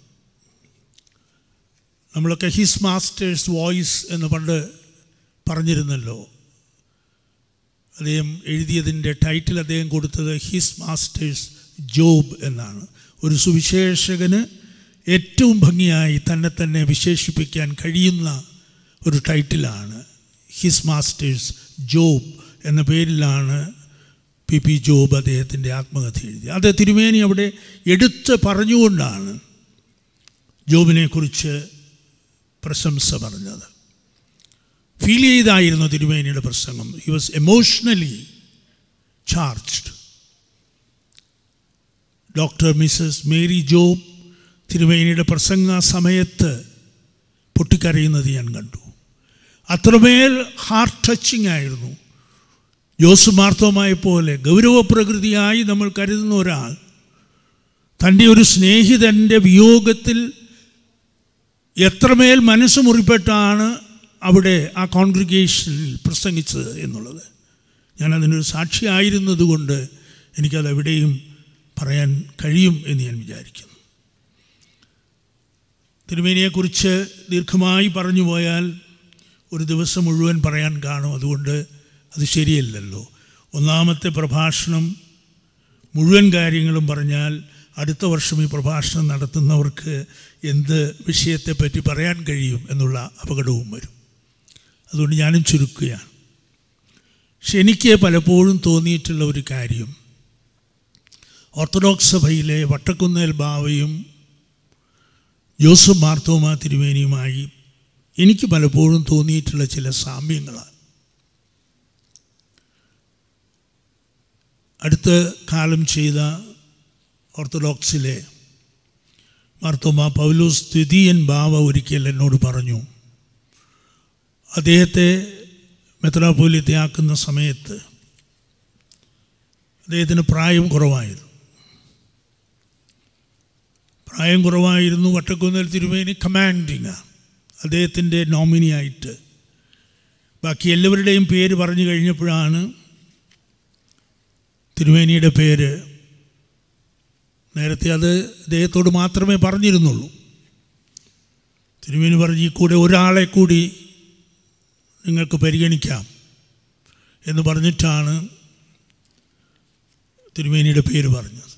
നമ്മളൊക്കെ ഹിസ് മാസ്റ്റേഴ്സ് വോയിസ് എന്ന് പണ്ട് പറഞ്ഞിരുന്നല്ലോ അദ്ദേഹം എഴുതിയതിൻ്റെ ടൈറ്റിൽ അദ്ദേഹം കൊടുത്തത് ഹിസ് മാസ്റ്റേഴ്സ് ജോബ് എന്നാണ് ഒരു സുവിശേഷകന് ഏറ്റവും ഭംഗിയായി തന്നെ തന്നെ വിശേഷിപ്പിക്കാൻ കഴിയുന്ന ഒരു ടൈറ്റിലാണ് ഹിസ് മാസ്റ്റേഴ്സ് ജോബ് എന്ന പേരിലാണ് പി പി ജോബ് അദ്ദേഹത്തിൻ്റെ ആത്മകഥ എഴുതി അത് തിരുമേനി അവിടെ എടുത്ത് പറഞ്ഞുകൊണ്ടാണ് ജോബിനെക്കുറിച്ച് പ്രശംസ പറഞ്ഞത് ഫീൽ ചെയ്തായിരുന്നു തിരുവേനിയുടെ പ്രസംഗം he was emotionally charged doctor Mrs Mary Job തിരുവേനിയുടെ പ്രസംഗ സമയത്ത് പൊട്ടിക്കരയുന്നത് ഞാൻ കണ്ടു അത്രമേൽ ഹാർട്ട് ടച്ചിങ് ആയിരുന്നു ജോസ് മാർത്തോമായ പോലെ ഗൗരവപ്രകൃതിയായി നമ്മൾ കരുതുന്ന ഒരാൾ തൻ്റെ ഒരു സ്നേഹിതൻ്റെ വിയോഗത്തിൽ എത്രമേൽ മനസ്സ് മുറിപ്പെട്ടാണ് അവിടെ ആ കോൺഗ്രിഗേഷനിൽ പ്രസംഗിച്ചത് എന്നുള്ളത് ഞാൻ അതിനൊരു സാക്ഷിയായിരുന്നതുകൊണ്ട് എനിക്കത് എവിടെയും പറയാൻ കഴിയും എന്ന് ഞാൻ വിചാരിക്കുന്നു തിരുമേനിയെക്കുറിച്ച് ദീർഘമായി പറഞ്ഞു പോയാൽ ഒരു ദിവസം മുഴുവൻ പറയാൻ കാണും അതുകൊണ്ട് അത് ശരിയല്ലല്ലോ ഒന്നാമത്തെ പ്രഭാഷണം മുഴുവൻ കാര്യങ്ങളും പറഞ്ഞാൽ അടുത്ത വർഷം ഈ പ്രഭാഷണം നടത്തുന്നവർക്ക് എന്ത് വിഷയത്തെപ്പറ്റി പറയാൻ കഴിയും എന്നുള്ള അപകടവും വരും അതുകൊണ്ട് ഞാനും ചുരുക്കുകയാണ് പക്ഷെ എനിക്ക് പലപ്പോഴും തോന്നിയിട്ടുള്ള ഒരു കാര്യം ഓർത്തഡോക്സ് സഭയിലെ വട്ടക്കുന്നേൽ ബാവയും ജോസഫ് മാർത്തോമ തിരുവേനിയുമായി എനിക്ക് പലപ്പോഴും തോന്നിയിട്ടുള്ള ചില സാമ്യങ്ങളാണ് അടുത്ത കാലം ചെയ്ത ഓർത്തഡോക്സിലെ മാർത്തോമ പൗലോസ് ദ്വിതീയൻ ബാവ ഒരിക്കൽ എന്നോട് പറഞ്ഞു അദ്ദേഹത്തെ മെത്രാപോലിത്തയാക്കുന്ന സമയത്ത് അദ്ദേഹത്തിന് പ്രായം കുറവായിരുന്നു പ്രായം കുറവായിരുന്നു വട്ടക്കുന്നൽ തിരുമേനി കമാൻഡിങ് അദ്ദേഹത്തിൻ്റെ നോമിനിയായിട്ട് ബാക്കി എല്ലാവരുടെയും പേര് പറഞ്ഞു കഴിഞ്ഞപ്പോഴാണ് തിരുവേനിയുടെ പേര് നേരത്തെ അത് അദ്ദേഹത്തോട് മാത്രമേ പറഞ്ഞിരുന്നുള്ളൂ തിരുവേനി പറഞ്ഞു ഈ കൂടെ ഒരാളെ കൂടി നിങ്ങൾക്ക് പരിഗണിക്കാം എന്ന് പറഞ്ഞിട്ടാണ് തിരുമേനിയുടെ പേര് പറഞ്ഞത്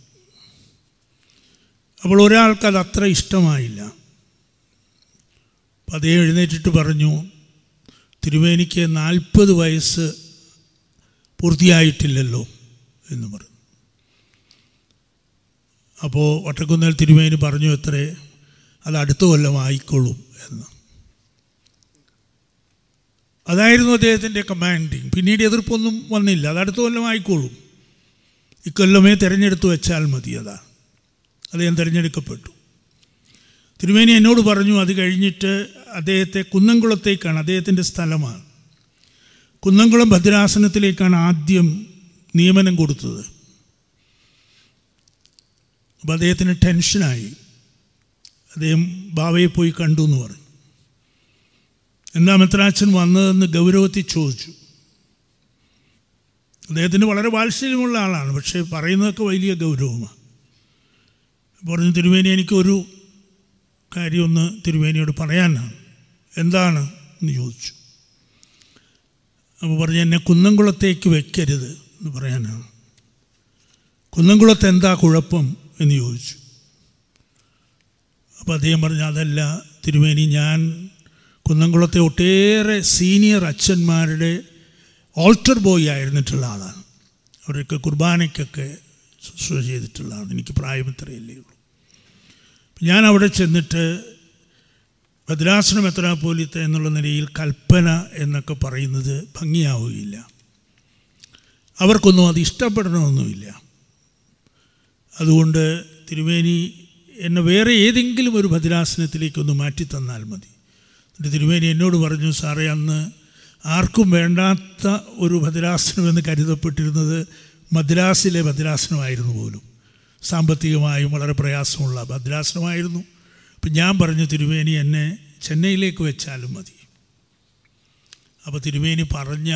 അപ്പോൾ ഒരാൾക്കത് അത്ര ഇഷ്ടമായില്ല പതേ എഴുന്നേറ്റിട്ട് പറഞ്ഞു തിരുമേനിക്ക് നാൽപ്പത് വയസ്സ് പൂർത്തിയായിട്ടില്ലല്ലോ എന്ന് പറഞ്ഞു അപ്പോൾ വട്ടക്കുന്നേൽ തിരുമേനി പറഞ്ഞു എത്രേ അത് അടുത്ത കൊല്ലം ആയിക്കൊള്ളും അതായിരുന്നു അദ്ദേഹത്തിൻ്റെ കമാൻഡിങ് പിന്നീട് എതിർപ്പൊന്നും വന്നില്ല അത് അടുത്ത കൊല്ലം ആയിക്കോളും ഇക്കൊല്ലമേ തിരഞ്ഞെടുത്ത് വെച്ചാൽ മതി അതാ അദ്ദേഹം തിരഞ്ഞെടുക്കപ്പെട്ടു തിരുമേനി എന്നോട് പറഞ്ഞു അത് കഴിഞ്ഞിട്ട് അദ്ദേഹത്തെ കുന്നംകുളത്തേക്കാണ് അദ്ദേഹത്തിൻ്റെ സ്ഥലമാണ് കുന്നംകുളം ഭദ്രാസനത്തിലേക്കാണ് ആദ്യം നിയമനം കൊടുത്തത് അപ്പോൾ അദ്ദേഹത്തിന് ടെൻഷനായി അദ്ദേഹം ബാവയെ പോയി കണ്ടു എന്ന് പറഞ്ഞു എന്താ അമിത്രാച്ചൻ വന്നതെന്ന് ഗൗരവത്തിൽ ചോദിച്ചു അദ്ദേഹത്തിന് വളരെ വാത്സല്യമുള്ള ആളാണ് പക്ഷേ പറയുന്നതൊക്കെ വലിയ ഗൗരവമാണ് പറഞ്ഞു തിരുമേനി എനിക്കൊരു കാര്യമൊന്ന് തിരുമേനിയോട് പറയാനാണ് എന്താണ് എന്ന് ചോദിച്ചു അപ്പോൾ പറഞ്ഞു എന്നെ കുന്നംകുളത്തേക്ക് വെക്കരുത് എന്ന് പറയാനാണ് കുന്നംകുളത്ത് എന്താ കുഴപ്പം എന്ന് ചോദിച്ചു അപ്പോൾ അദ്ദേഹം പറഞ്ഞു അതല്ല തിരുമേനി ഞാൻ കുന്നംകുളത്തെ ഒട്ടേറെ സീനിയർ അച്ഛന്മാരുടെ ഓൾട്ടർ ബോയ് ആയിരുന്നിട്ടുള്ള ആളാണ് അവരൊക്കെ കുർബാനയ്ക്കൊക്കെ ശുശ്രൂഷ ആളാണ് എനിക്ക് പ്രായം ഇത്രയല്ലേ ഉള്ളൂ ഞാൻ അവിടെ ചെന്നിട്ട് എത്ര പോലീത്ത എന്നുള്ള നിലയിൽ കൽപ്പന എന്നൊക്കെ പറയുന്നത് ഭംഗിയാവുകയില്ല അവർക്കൊന്നും അത് ഇഷ്ടപ്പെടണമൊന്നുമില്ല അതുകൊണ്ട് തിരുവേനി എന്നെ വേറെ ഏതെങ്കിലും ഒരു ഭദ്രാസനത്തിലേക്കൊന്ന് മാറ്റിത്തന്നാൽ മതി എൻ്റെ തിരുവേനി എന്നോട് പറഞ്ഞു സാറേ അന്ന് ആർക്കും വേണ്ടാത്ത ഒരു ഭദ്രാസനമെന്ന് കരുതപ്പെട്ടിരുന്നത് മദ്രാസിലെ ഭദ്രാസനമായിരുന്നു പോലും സാമ്പത്തികമായും വളരെ പ്രയാസമുള്ള ഭദ്രാസനമായിരുന്നു അപ്പം ഞാൻ പറഞ്ഞു തിരുവേനി എന്നെ ചെന്നൈയിലേക്ക് വെച്ചാലും മതി അപ്പോൾ തിരുവേനി പറഞ്ഞ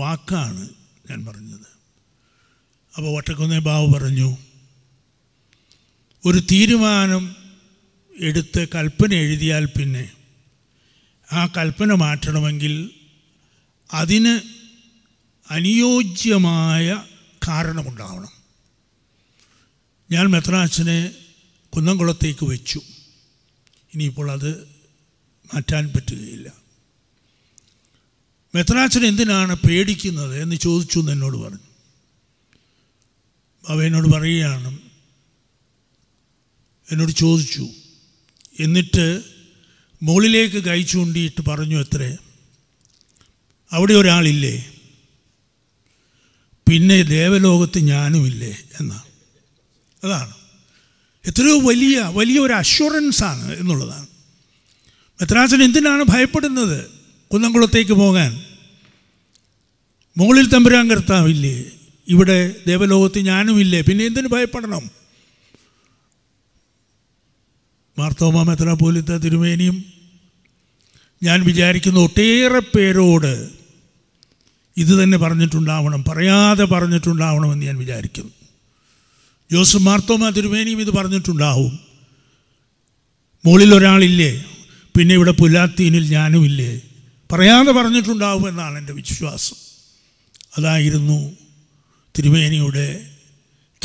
വാക്കാണ് ഞാൻ പറഞ്ഞത് അപ്പോൾ ഒട്ടക്കുന്നേ ബാബു പറഞ്ഞു ഒരു തീരുമാനം എടുത്ത് കൽപ്പന എഴുതിയാൽ പിന്നെ ആ കൽപ്പന മാറ്റണമെങ്കിൽ അതിന് അനുയോജ്യമായ കാരണമുണ്ടാവണം ഞാൻ മെത്രാച്ചനെ കുന്നംകുളത്തേക്ക് വെച്ചു ഇനിയിപ്പോൾ അത് മാറ്റാൻ പറ്റുകയില്ല മെത്രാച്ചൻ എന്തിനാണ് പേടിക്കുന്നത് എന്ന് ചോദിച്ചു എന്ന് എന്നോട് പറഞ്ഞു അവനോട് എന്നോട് പറയുകയാണ് എന്നോട് ചോദിച്ചു എന്നിട്ട് മുകളിലേക്ക് കൈ ചൂണ്ടിയിട്ട് പറഞ്ഞു അത്രേ അവിടെ ഒരാളില്ലേ പിന്നെ ദേവലോകത്ത് ഞാനുമില്ലേ എന്നാണ് അതാണ് എത്രയോ വലിയ വലിയ ഒരു അഷ്വറൻസാണ് എന്നുള്ളതാണ് മെത്രാസൻ എന്തിനാണ് ഭയപ്പെടുന്നത് കുന്നംകുളത്തേക്ക് പോകാൻ മുകളിൽ തമ്പുരാൻ കർത്താവില്ലേ ഇവിടെ ദേവലോകത്ത് ഞാനുമില്ലേ പിന്നെ എന്തിനു ഭയപ്പെടണം മാർത്തോമ മെത്രാപോലിത്ത തിരുമേനിയും ഞാൻ വിചാരിക്കുന്ന ഒട്ടേറെ പേരോട് ഇത് തന്നെ പറഞ്ഞിട്ടുണ്ടാവണം പറയാതെ പറഞ്ഞിട്ടുണ്ടാവണമെന്ന് ഞാൻ വിചാരിക്കും ജോസഫ് മാർത്തോമ തിരുമേനിയും ഇത് പറഞ്ഞിട്ടുണ്ടാവും മുകളിൽ ഒരാളില്ലേ പിന്നെ ഇവിടെ പുലാത്തീനിൽ ഇല്ലേ പറയാതെ എന്നാണ് എൻ്റെ വിശ്വാസം അതായിരുന്നു തിരുമേനിയുടെ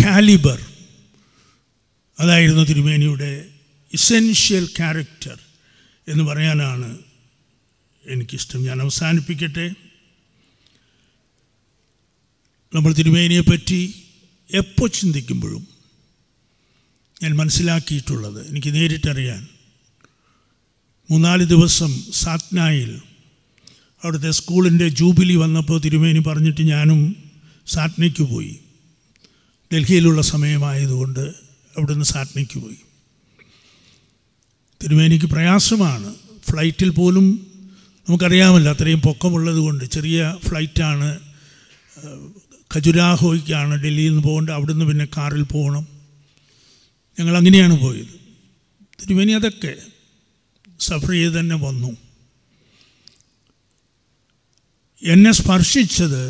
കാലിബർ അതായിരുന്നു തിരുമേനിയുടെ ഇസെൻഷ്യൽ ക്യാരക്ടർ എന്ന് പറയാനാണ് എനിക്കിഷ്ടം ഞാൻ അവസാനിപ്പിക്കട്ടെ നമ്മൾ പറ്റി എപ്പോൾ ചിന്തിക്കുമ്പോഴും ഞാൻ മനസ്സിലാക്കിയിട്ടുള്ളത് എനിക്ക് നേരിട്ടറിയാൻ മൂന്നാല് ദിവസം സാത്നായിൽ അവിടുത്തെ സ്കൂളിൻ്റെ ജൂബിലി വന്നപ്പോൾ തിരുമേനി പറഞ്ഞിട്ട് ഞാനും സാറ്റ്നയ്ക്ക് പോയി ഡൽഹിയിലുള്ള സമയമായതുകൊണ്ട് അവിടുന്ന് സാറ്റ്നയ്ക്ക് പോയി തിരുമേനിക്ക് പ്രയാസമാണ് ഫ്ലൈറ്റിൽ പോലും നമുക്കറിയാമല്ലോ അത്രയും പൊക്കമുള്ളത് കൊണ്ട് ചെറിയ ഫ്ലൈറ്റാണ് ഖജുരാഹോയ്ക്കാണ് ഡൽഹിയിൽ നിന്ന് പോകേണ്ടത് അവിടുന്ന് പിന്നെ കാറിൽ പോകണം ഞങ്ങൾ അങ്ങനെയാണ് പോയത് തിരുമേനി അതൊക്കെ സഫർ ചെയ്ത് തന്നെ വന്നു എന്നെ സ്പർശിച്ചത്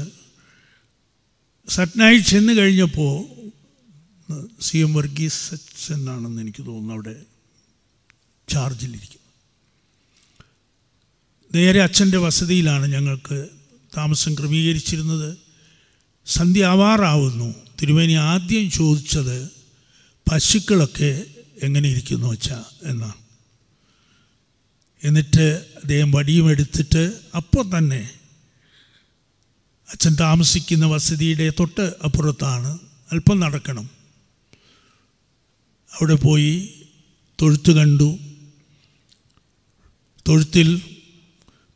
സട്നായി ചെന്ന് കഴിഞ്ഞപ്പോൾ സി എം വർഗീസ് സച്ചൻ ആണെന്ന് എനിക്ക് തോന്നുന്നു അവിടെ ചാർജിലിരിക്കും നേരെ അച്ഛൻ്റെ വസതിയിലാണ് ഞങ്ങൾക്ക് താമസം ക്രമീകരിച്ചിരുന്നത് സന്ധ്യ ആവാറാവുന്നു തിരുമേനി ആദ്യം ചോദിച്ചത് പശുക്കളൊക്കെ എങ്ങനെ ഇരിക്കുന്നു അച്ഛ എന്നാണ് എന്നിട്ട് അദ്ദേഹം വടിയും എടുത്തിട്ട് അപ്പോൾ തന്നെ അച്ഛൻ താമസിക്കുന്ന വസതിയുടെ തൊട്ട് അപ്പുറത്താണ് അല്പം നടക്കണം അവിടെ പോയി തൊഴുത്ത് കണ്ടു തൊഴുത്തിൽ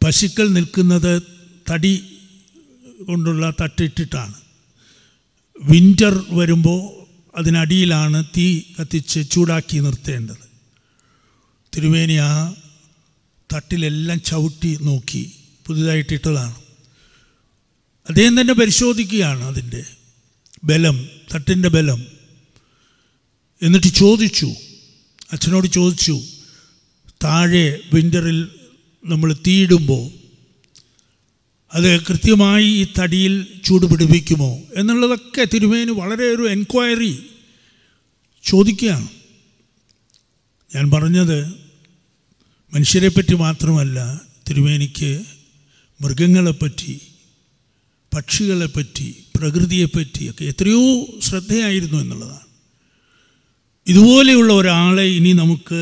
പശുക്കൾ നിൽക്കുന്നത് തടി കൊണ്ടുള്ള തട്ടിട്ടിട്ടാണ് വിൻ്റർ വരുമ്പോൾ അതിനടിയിലാണ് തീ കത്തിച്ച് ചൂടാക്കി നിർത്തേണ്ടത് തിരുവേനി ആ തട്ടിലെല്ലാം ചവിട്ടി നോക്കി പുതുതായിട്ടിട്ടതാണ് അദ്ദേഹം തന്നെ പരിശോധിക്കുകയാണ് അതിൻ്റെ ബലം തട്ടിൻ്റെ ബലം എന്നിട്ട് ചോദിച്ചു അച്ഛനോട് ചോദിച്ചു താഴെ വിൻ്ററിൽ നമ്മൾ തീയിടുമ്പോൾ അത് കൃത്യമായി ഈ തടിയിൽ ചൂട് പിടിപ്പിക്കുമോ എന്നുള്ളതൊക്കെ തിരുമേനി വളരെ ഒരു എൻക്വയറി ചോദിക്കുകയാണ് ഞാൻ പറഞ്ഞത് പറ്റി മാത്രമല്ല തിരുമേനിക്ക് മൃഗങ്ങളെപ്പറ്റി പക്ഷികളെപ്പറ്റി ഒക്കെ എത്രയോ ശ്രദ്ധയായിരുന്നു എന്നുള്ളതാണ് ഇതുപോലെയുള്ള ഒരാളെ ഇനി നമുക്ക്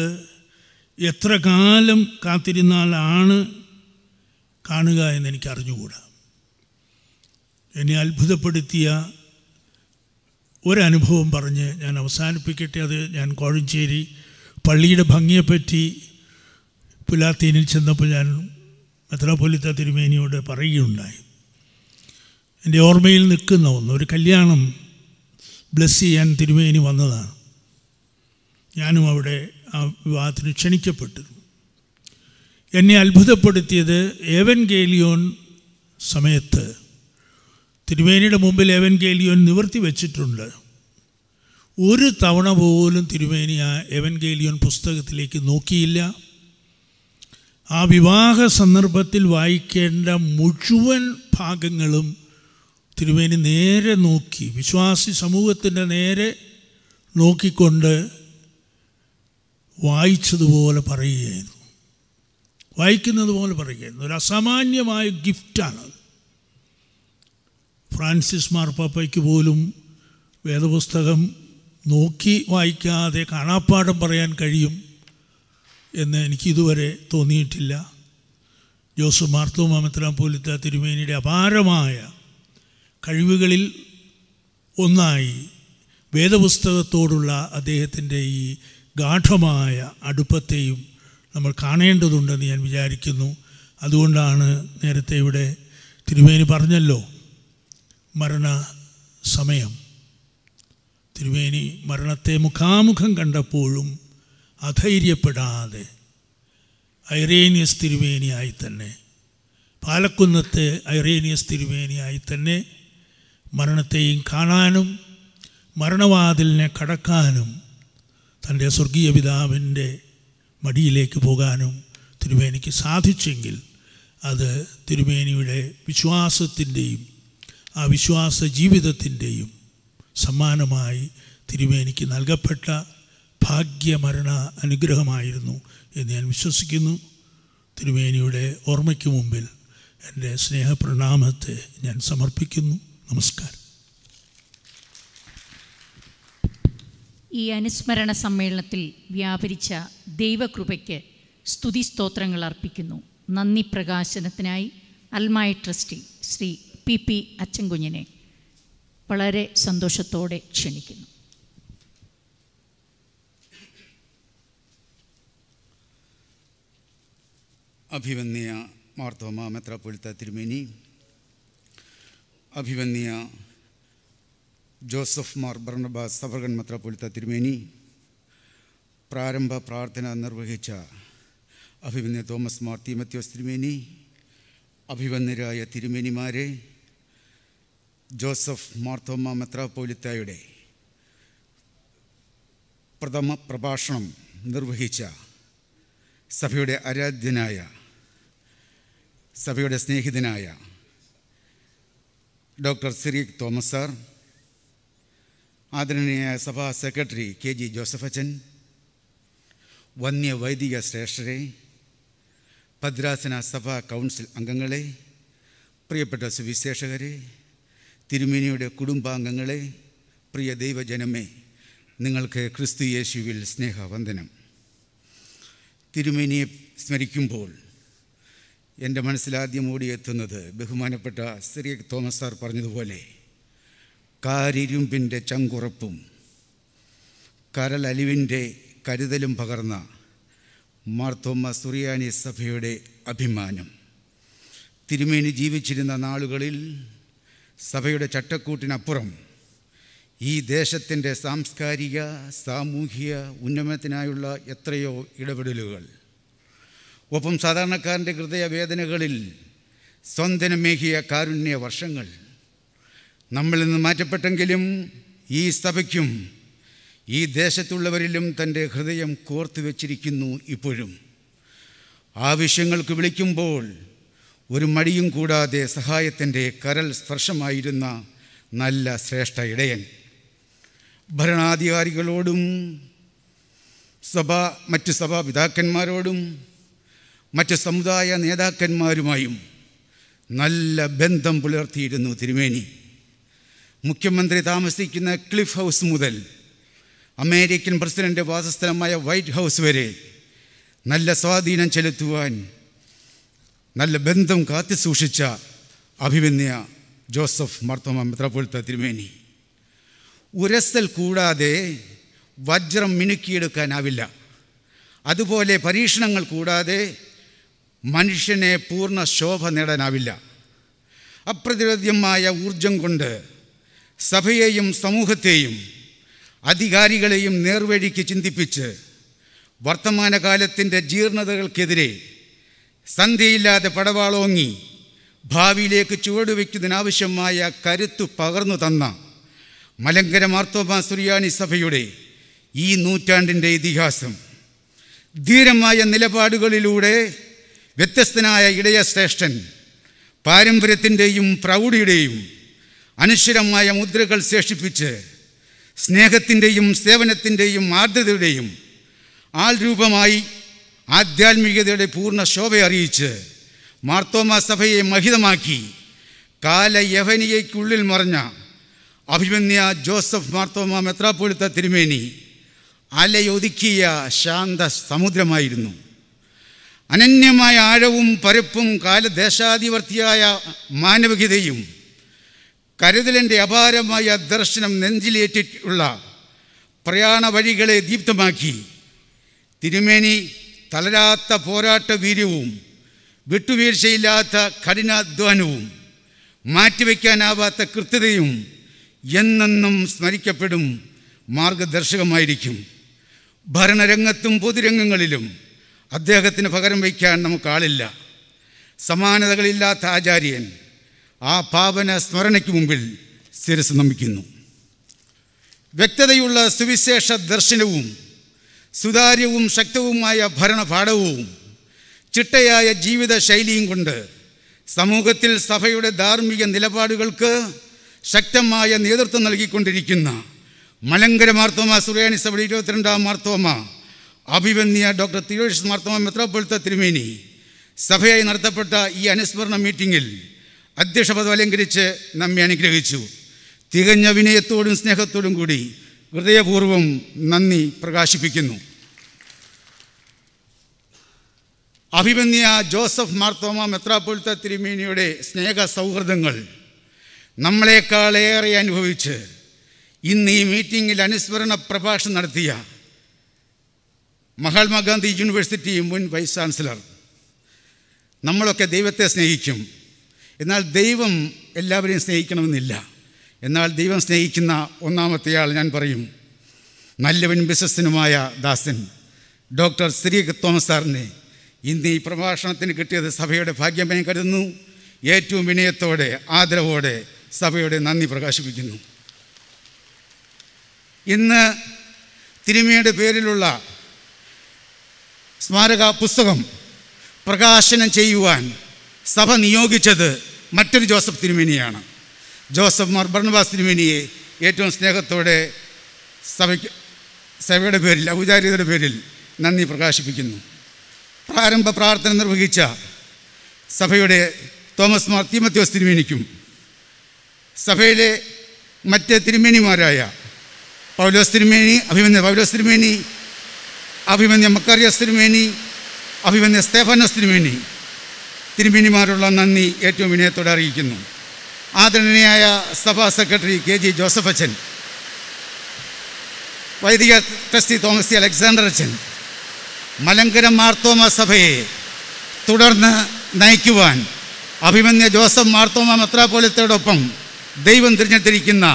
എത്ര കാലം കാത്തിരുന്നാലാണ് കാണുക എന്നെനിക്ക് അറിഞ്ഞുകൂടാ എന്നെ അത്ഭുതപ്പെടുത്തിയ ഒരനുഭവം പറഞ്ഞ് ഞാൻ അവസാനിപ്പിക്കട്ടെ അത് ഞാൻ കോഴഞ്ചേരി പള്ളിയുടെ ഭംഗിയെപ്പറ്റി പുലാത്തീനിൽ ചെന്നപ്പോൾ ഞാൻ മെത്രാപൊലിത്ത തിരുമേനിയോട് പറയുകയുണ്ടായി എൻ്റെ ഓർമ്മയിൽ നിൽക്കുന്ന ഒന്ന് ഒരു കല്യാണം ബ്ലെസ് ചെയ്യാൻ തിരുമേനി വന്നതാണ് ഞാനും അവിടെ ആ വിവാഹത്തിന് ക്ഷണിക്കപ്പെട്ടിരുന്നു എന്നെ അത്ഭുതപ്പെടുത്തിയത് ഏവൻ ഗേലിയോൻ സമയത്ത് തിരുമേനിയുടെ മുമ്പിൽ ഏവൻ ഗേലിയോൻ നിവർത്തി വെച്ചിട്ടുണ്ട് ഒരു തവണ പോലും തിരുമേനി ആ ഏവൻ ഗേലിയോൻ പുസ്തകത്തിലേക്ക് നോക്കിയില്ല ആ വിവാഹ സന്ദർഭത്തിൽ വായിക്കേണ്ട മുഴുവൻ ഭാഗങ്ങളും തിരുമേനി നേരെ നോക്കി വിശ്വാസി സമൂഹത്തിൻ്റെ നേരെ നോക്കിക്കൊണ്ട് വായിച്ചതുപോലെ പറയുകയായിരുന്നു വായിക്കുന്നത് പോലെ പറയുകയായിരുന്നു ഒരു അസാമാന്യമായ ഗിഫ്റ്റാണ് ഫ്രാൻസിസ് മാർപ്പാപ്പയ്ക്ക് പോലും വേദപുസ്തകം നോക്കി വായിക്കാതെ കാണാപ്പാടം പറയാൻ കഴിയും എന്ന് എനിക്കിതുവരെ തോന്നിയിട്ടില്ല ജോസു മാമത്തലാം പോലത്ത തിരുമേനിയുടെ അപാരമായ കഴിവുകളിൽ ഒന്നായി വേദപുസ്തകത്തോടുള്ള അദ്ദേഹത്തിൻ്റെ ഈ ഗാഠമായ അടുപ്പത്തെയും നമ്മൾ കാണേണ്ടതുണ്ടെന്ന് ഞാൻ വിചാരിക്കുന്നു അതുകൊണ്ടാണ് നേരത്തെ ഇവിടെ തിരുവേനി പറഞ്ഞല്ലോ മരണ സമയം തിരുവേനി മരണത്തെ മുഖാമുഖം കണ്ടപ്പോഴും അധൈര്യപ്പെടാതെ ഐറേനിയസ് തിരുവേനിയായി തന്നെ പാലക്കുന്നത്തെ ഐറേനിയസ് തിരുവേനിയായി തന്നെ മരണത്തെയും കാണാനും മരണവാതിലിനെ കടക്കാനും തൻ്റെ സ്വർഗീയ പിതാവിൻ്റെ മടിയിലേക്ക് പോകാനും തിരുമേനിക്ക് സാധിച്ചെങ്കിൽ അത് തിരുമേനിയുടെ വിശ്വാസത്തിൻ്റെയും ആ വിശ്വാസ ജീവിതത്തിൻ്റെയും സമ്മാനമായി തിരുമേനിക്ക് നൽകപ്പെട്ട ഭാഗ്യമരണ അനുഗ്രഹമായിരുന്നു എന്ന് ഞാൻ വിശ്വസിക്കുന്നു തിരുമേനിയുടെ ഓർമ്മയ്ക്ക് മുമ്പിൽ എൻ്റെ സ്നേഹപ്രണാമത്തെ ഞാൻ സമർപ്പിക്കുന്നു നമസ്കാരം ഈ അനുസ്മരണ സമ്മേളനത്തിൽ വ്യാപരിച്ച ദൈവകൃപയ്ക്ക് സ്തുതി സ്തോത്രങ്ങൾ അർപ്പിക്കുന്നു നന്ദി പ്രകാശനത്തിനായി അൽമായ ട്രസ്റ്റി ശ്രീ പി പി അച്ചൻകുഞ്ഞിനെ വളരെ സന്തോഷത്തോടെ ക്ഷണിക്കുന്നു അഭിവന്യ മാർത്തോമ മെത്രാപ്പൊളിത്ത തിരുമേനി അഭിവന്യ ജോസഫ് മാർ ഭർണബാസ് സഫർഗൻ മത്രാപൊലിത്ത തിരുമേനി പ്രാരംഭ പ്രാർത്ഥന നിർവഹിച്ച അഭിമന്യ തോമസ് മാർ തീമത്യോസ് തിരുമേനി അഭിവന്യരായ തിരുമേനിമാരെ ജോസഫ് മാർത്തോമ മെത്രാപ്പോലിത്തായുടെ പ്രഥമ പ്രഭാഷണം നിർവഹിച്ച സഭയുടെ ആരാധ്യനായ സഭയുടെ സ്നേഹിതനായ ഡോക്ടർ സിറിയക് തോമസ് സാർ ആദരണീയ സഭാ സെക്രട്ടറി കെ ജി ജോസഫച്ചൻ വന്യവൈദിക വന്യ ശ്രേഷ്ഠരെ ഭദ്രാസന സഭാ കൗൺസിൽ അംഗങ്ങളെ പ്രിയപ്പെട്ട സുവിശേഷകരെ തിരുമേനിയുടെ കുടുംബാംഗങ്ങളെ പ്രിയ ദൈവജനമേ നിങ്ങൾക്ക് ക്രിസ്തു യേശുവിൽ സ്നേഹവന്ദനം തിരുമേനിയെ സ്മരിക്കുമ്പോൾ എൻ്റെ മനസ്സിലാദ്യം ഓടിയെത്തുന്നത് ബഹുമാനപ്പെട്ട സിറിയ തോമസ് സാർ പറഞ്ഞതുപോലെ കാരിരുമ്പിൻ്റെ ചങ്കുറപ്പും കരലലിവിൻ്റെ കരുതലും പകർന്ന മാർത്തോമ്മ സുറിയാനി സഭയുടെ അഭിമാനം തിരുമേനി ജീവിച്ചിരുന്ന നാളുകളിൽ സഭയുടെ ചട്ടക്കൂട്ടിനപ്പുറം ഈ ദേശത്തിൻ്റെ സാംസ്കാരിക സാമൂഹിക ഉന്നമനത്തിനായുള്ള എത്രയോ ഇടപെടലുകൾ ഒപ്പം സാധാരണക്കാരൻ്റെ ഹൃദയവേദനകളിൽ സ്വന്തനമേകിയ കാരുണ്യ വർഷങ്ങൾ നമ്മളിൽ നിന്ന് മാറ്റപ്പെട്ടെങ്കിലും ഈ സഭയ്ക്കും ഈ ദേശത്തുള്ളവരിലും തൻ്റെ ഹൃദയം കോർത്തു വച്ചിരിക്കുന്നു ഇപ്പോഴും ആവശ്യങ്ങൾക്ക് വിളിക്കുമ്പോൾ ഒരു മടിയും കൂടാതെ സഹായത്തിൻ്റെ കരൽ സ്പർശമായിരുന്ന നല്ല ശ്രേഷ്ഠ ഇടയൻ ഭരണാധികാരികളോടും സഭ മറ്റ് സഭാ പിതാക്കന്മാരോടും മറ്റ് സമുദായ നേതാക്കന്മാരുമായും നല്ല ബന്ധം പുലർത്തിയിരുന്നു തിരുമേനി മുഖ്യമന്ത്രി താമസിക്കുന്ന ക്ലിഫ് ഹൗസ് മുതൽ അമേരിക്കൻ പ്രസിഡൻ്റ് വാസസ്ഥലമായ വൈറ്റ് ഹൗസ് വരെ നല്ല സ്വാധീനം ചെലുത്തുവാൻ നല്ല ബന്ധം കാത്തു സൂക്ഷിച്ച അഭിമന്യ ജോസഫ് മർത്തോമ മിത്രപുലത്ത തിരുമേനി ഉരസൽ കൂടാതെ വജ്രം മിനുക്കിയെടുക്കാനാവില്ല അതുപോലെ പരീക്ഷണങ്ങൾ കൂടാതെ മനുഷ്യനെ പൂർണ്ണ ശോഭ നേടാനാവില്ല അപ്രതിരോധ്യമായ ഊർജം കൊണ്ട് സഭയെയും സമൂഹത്തെയും അധികാരികളെയും നേർവഴിക്ക് ചിന്തിപ്പിച്ച് വർത്തമാനകാലത്തിൻ്റെ ജീർണതകൾക്കെതിരെ സന്ധ്യയില്ലാതെ പടവാളോങ്ങി ഭാവിയിലേക്ക് ചുവടുവയ്ക്കുന്നതിനാവശ്യമായ കരുത്തു പകർന്നു തന്ന മലങ്കര മാർത്തോമ സുറിയാനി സഭയുടെ ഈ നൂറ്റാണ്ടിൻ്റെ ഇതിഹാസം ധീരമായ നിലപാടുകളിലൂടെ വ്യത്യസ്തനായ ഇടയ ശ്രേഷ്ഠൻ പാരമ്പര്യത്തിൻ്റെയും പ്രൗഢിയുടെയും അനശ്വരമായ മുദ്രകൾ ശേഷിപ്പിച്ച് സ്നേഹത്തിൻ്റെയും സേവനത്തിൻ്റെയും ആർദ്രതയുടെയും രൂപമായി ആധ്യാത്മികതയുടെ പൂർണ്ണ ശോഭ അറിയിച്ച് മാർത്തോമ സഭയെ മഹിതമാക്കി കാലയവനിയയ്ക്കുള്ളിൽ മറഞ്ഞ അഭിമന്യ ജോസഫ് മാർത്തോമ മെത്രാപ്പൊളിത്ത തിരുമേനി അലയൊതുക്കിയ ശാന്ത സമുദ്രമായിരുന്നു അനന്യമായ ആഴവും പരപ്പും കാലദേശാധിവർത്തിയായ മാനവികതയും കരുതലിൻ്റെ അപാരമായ ദർശനം നെഞ്ചിലേറ്റിട്ടുള്ള പ്രയാണ വഴികളെ ദീപ്തമാക്കി തിരുമേനി തളരാത്ത പോരാട്ട വീര്യവും വിട്ടുവീഴ്ചയില്ലാത്ത കഠിനാധ്വാനവും മാറ്റിവെക്കാനാവാത്ത കൃത്യതയും എന്നെന്നും സ്മരിക്കപ്പെടും മാർഗദർശകമായിരിക്കും ഭരണരംഗത്തും പൊതുരംഗങ്ങളിലും അദ്ദേഹത്തിന് പകരം വയ്ക്കാൻ നമുക്കാളില്ല സമാനതകളില്ലാത്ത ആചാര്യൻ ആ പാവന സ്മരണയ്ക്ക് മുമ്പിൽ ശിരസ് നമിക്കുന്നു വ്യക്തതയുള്ള സുവിശേഷ ദർശനവും സുതാര്യവും ശക്തവുമായ ഭരണപാഠവും ചിട്ടയായ ജീവിത ശൈലിയും കൊണ്ട് സമൂഹത്തിൽ സഭയുടെ ധാർമ്മിക നിലപാടുകൾക്ക് ശക്തമായ നേതൃത്വം നൽകിക്കൊണ്ടിരിക്കുന്ന മലങ്കര മാർത്തോമ സുറിയാനി സഭയുടെ ഇരുപത്തിരണ്ടാം മാർത്തോമ അഭിവന്യ ഡോക്ടർ തിരുവേഷ് മാർത്തോമ മെത്രോപൊളിത്ത തിരുമേനി സഭയായി നടത്തപ്പെട്ട ഈ അനുസ്മരണ മീറ്റിംഗിൽ അധ്യക്ഷപദം അലങ്കരിച്ച് നമ്മെ അനുഗ്രഹിച്ചു തികഞ്ഞ വിനയത്തോടും സ്നേഹത്തോടും കൂടി ഹൃദയപൂർവ്വം നന്ദി പ്രകാശിപ്പിക്കുന്നു അഭിമന്യ ജോസഫ് മാർത്തോമ മെത്രാപ്പൊലിത്ത തിരുമേനിയുടെ സ്നേഹ സൗഹൃദങ്ങൾ നമ്മളെക്കാളേറെ അനുഭവിച്ച് ഇന്ന് ഈ മീറ്റിങ്ങിൽ അനുസ്മരണ പ്രഭാഷണം നടത്തിയ മഹാത്മാഗാന്ധി യൂണിവേഴ്സിറ്റി മുൻ വൈസ് ചാൻസലർ നമ്മളൊക്കെ ദൈവത്തെ സ്നേഹിക്കും എന്നാൽ ദൈവം എല്ലാവരെയും സ്നേഹിക്കണമെന്നില്ല എന്നാൽ ദൈവം സ്നേഹിക്കുന്ന ഒന്നാമത്തെയാൾ ഞാൻ പറയും നല്ലവൻ വിശ്വസ്തനുമായ ദാസൻ ഡോക്ടർ ശ്രീ തോമസ് സാറിനെ ഇന്ന് ഈ പ്രഭാഷണത്തിന് കിട്ടിയത് സഭയുടെ ഭാഗ്യമായി കരുതുന്നു ഏറ്റവും വിനയത്തോടെ ആദരവോടെ സഭയുടെ നന്ദി പ്രകാശിപ്പിക്കുന്നു ഇന്ന് തിരുമയുടെ പേരിലുള്ള സ്മാരക പുസ്തകം പ്രകാശനം ചെയ്യുവാൻ സഭ നിയോഗിച്ചത് മറ്റൊരു ജോസഫ് തിരുമേനിയാണ് ജോസഫ് മാർ ഭരണവാസ് തിരുമേനിയെ ഏറ്റവും സ്നേഹത്തോടെ സഭയ്ക്ക് സഭയുടെ പേരിൽ ഔപചാരികതയുടെ പേരിൽ നന്ദി പ്രകാശിപ്പിക്കുന്നു പ്രാരംഭ പ്രാർത്ഥന നിർവഹിച്ച സഭയുടെ തോമസ് മാർ തീമത്യോസ് തിരുമേനിക്കും സഭയിലെ മറ്റ് തിരുമേനിമാരായ പൗലോസ് തിരുമേനി അഭിമന്യ പൗലോസ് തിരുമേനി അഭിമന്യ മക്കാരിയസ് തിരുമേനി അഭിമന്യ സ്തേഫാനോസ് തിരുമേനി തിരുമിനിമാരുള്ള നന്ദി ഏറ്റവും വിനയത്തോടെ അറിയിക്കുന്നു ആദരണീയായ സഭാ സെക്രട്ടറി കെ ജി ജോസഫ് അച്ഛൻ വൈദിക ട്രസ്റ്റി തോമസ് അലക്സാണ്ടർ അച്ഛൻ മലങ്കര മാർത്തോമ സഭയെ തുടർന്ന് നയിക്കുവാൻ അഭിമന്യ ജോസഫ് മാർത്തോമ മെത്രാപോലത്തോടൊപ്പം ദൈവം തിരഞ്ഞെടുത്തിരിക്കുന്ന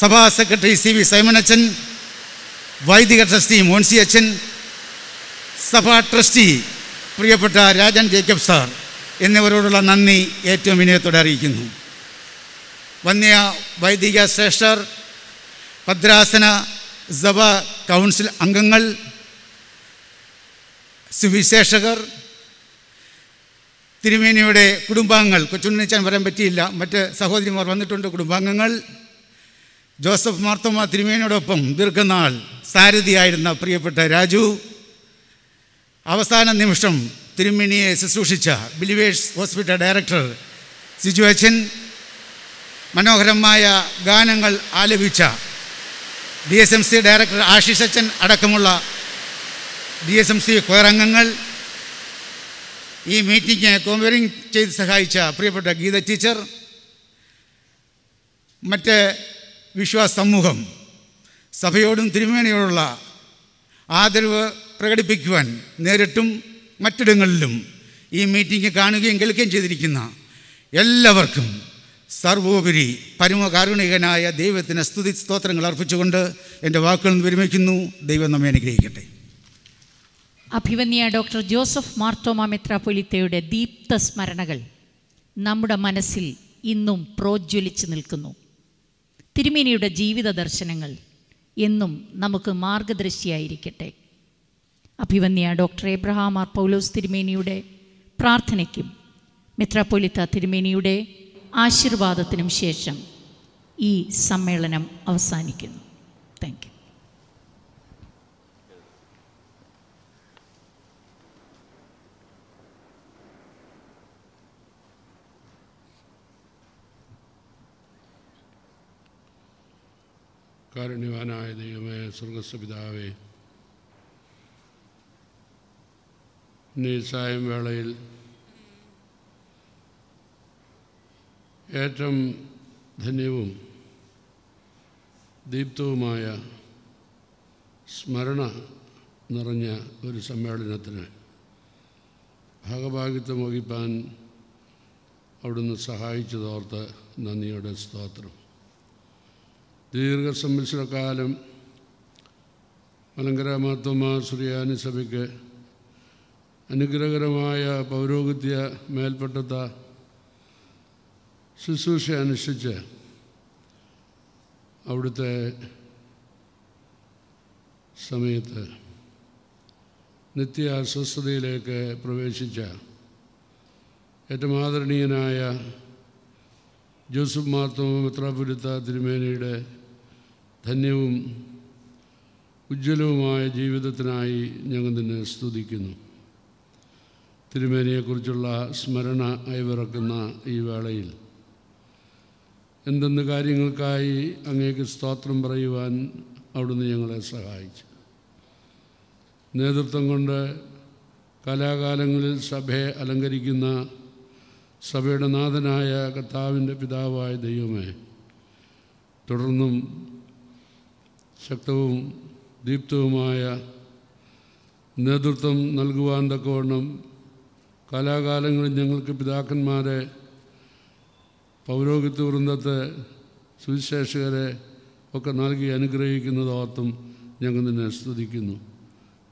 സഭാ സെക്രട്ടറി സി വി സൈമൺ അച്ഛൻ വൈദിക ട്രസ്റ്റി മോൻസി അച്ഛൻ സഭാ ട്രസ്റ്റി പ്രിയപ്പെട്ട രാജൻ ജേക്കബ് സാർ എന്നിവരോടുള്ള നന്ദി ഏറ്റവും വിനയത്തോടെ അറിയിക്കുന്നു വന്യ വൈദിക ശ്രേഷ്ഠർ ഭദ്രാസന സഭ കൗൺസിൽ അംഗങ്ങൾ സുവിശേഷകർ തിരുമേനിയുടെ കുടുംബാംഗങ്ങൾ കൊച്ചുണ്ണിച്ചാൻ വരാൻ പറ്റിയില്ല മറ്റ് സഹോദരിമാർ വന്നിട്ടുണ്ട് കുടുംബാംഗങ്ങൾ ജോസഫ് മാർത്തോമ തിരുമേനിയോടൊപ്പം ദീർഘനാൾ സാരഥിയായിരുന്ന പ്രിയപ്പെട്ട രാജു അവസാന നിമിഷം തിരുമിനിയെ ശുശ്രൂഷിച്ച ബിലിവേഴ്സ് ഹോസ്പിറ്റൽ ഡയറക്ടർ സിജു അച്ഛൻ മനോഹരമായ ഗാനങ്ങൾ ആലപിച്ച D S M C director Ashish അച്ഛൻ അടക്കമുള്ള ഡി എസ് എം സി കോയറംഗങ്ങൾ ഈ മീറ്റിംഗ് കോമ്പറിങ് ചെയ്ത് സഹായിച്ച പ്രിയപ്പെട്ട ഗീത ടീച്ചർ മറ്റ് വിശ്വാസ സമൂഹം സഭയോടും തിരുമേനിയോടുള്ള ആദരവ് പ്രകടിപ്പിക്കുവാൻ നേരിട്ടും മറ്റിടങ്ങളിലും ഈ മീറ്റിംഗ് കാണുകയും കേൾക്കുകയും ചെയ്തിരിക്കുന്ന എല്ലാവർക്കും സർവോപരി പരമകാരുണികനായ ദൈവത്തിന് സ്തുതി സ്തോത്രങ്ങൾ അർപ്പിച്ചുകൊണ്ട് എൻ്റെ വാക്കുകൾ വിരമിക്കുന്നു ദൈവം നമ്മെ അനുഗ്രഹിക്കട്ടെ അഭിവന്യ ഡോക്ടർ ജോസഫ് മാർത്തോമ മെത്രാപൊലിത്തയുടെ ദീപ്ത സ്മരണകൾ നമ്മുടെ മനസ്സിൽ ഇന്നും പ്രോജ്വലിച്ചു നിൽക്കുന്നു തിരുമേനിയുടെ ജീവിത ദർശനങ്ങൾ എന്നും നമുക്ക് മാർഗദർശിയായിരിക്കട്ടെ അഭിവന്യ ഡോക്ടർ എബ്രഹാം ആർ പൗലോസ് തിരുമേനിയുടെ പ്രാർത്ഥനയ്ക്കും മെത്രാപ്പൊലിത്ത തിരുമേനിയുടെ ആശീർവാദത്തിനും ശേഷം ഈ സമ്മേളനം അവസാനിക്കുന്നു താങ്ക് കാരുണ്യവാനായ ദൈവമേ സ്വർഗസ്വപിതാവേ നീസായം വേളയിൽ ഏറ്റവും ധന്യവും ദീപ്തവുമായ സ്മരണ നിറഞ്ഞ ഒരു സമ്മേളനത്തിന് ഭാഗഭാഗിത്വം വഹിപ്പാൻ അവിടുന്ന് സഹായിച്ചതോർത്ത് നന്ദിയുടെ സ്തോത്രം ദീർഘസംമിശ്രകാലം മലങ്കര മാത്തമ്മ സുറിയാനി സഭയ്ക്ക് അനുഗ്രഹകരമായ പൗരോഗത്യ മേൽപ്പെട്ടത്ത ശുശ്രൂഷ അനുഷ്ഠിച്ച് അവിടുത്തെ സമയത്ത് നിത്യ അസ്വസ്ഥതയിലേക്ക് പ്രവേശിച്ച ഏറ്റവും ആദരണീയനായ ജോസഫ് മാർത്തോമ മിത്രാപുരുത്ത തിരുമേനിയുടെ ധന്യവും ഉജ്ജ്വലവുമായ ജീവിതത്തിനായി ഞങ്ങൾ നിന്നെ സ്തുതിക്കുന്നു തിരുമേനിയെക്കുറിച്ചുള്ള സ്മരണ അയവിറക്കുന്ന ഈ വേളയിൽ എന്തെന്ന് കാര്യങ്ങൾക്കായി അങ്ങേക്ക് സ്തോത്രം പറയുവാൻ അവിടുന്ന് ഞങ്ങളെ സഹായിച്ചു നേതൃത്വം കൊണ്ട് കലാകാലങ്ങളിൽ സഭയെ അലങ്കരിക്കുന്ന സഭയുടെ നാഥനായ കർത്താവിൻ്റെ പിതാവായ ദൈവമേ തുടർന്നും ശക്തവും ദീപ്തവുമായ നേതൃത്വം നൽകുവാൻ തക്കവണ്ണം കാലാകാലങ്ങളിൽ ഞങ്ങൾക്ക് പിതാക്കന്മാരെ പൗരോഹിത്യ വൃന്ദത്തെ സുവിശേഷകരെ ഒക്കെ നൽകി അനുഗ്രഹിക്കുന്നതോർത്തും ഞങ്ങൾ നിന്നെ സ്തുതിക്കുന്നു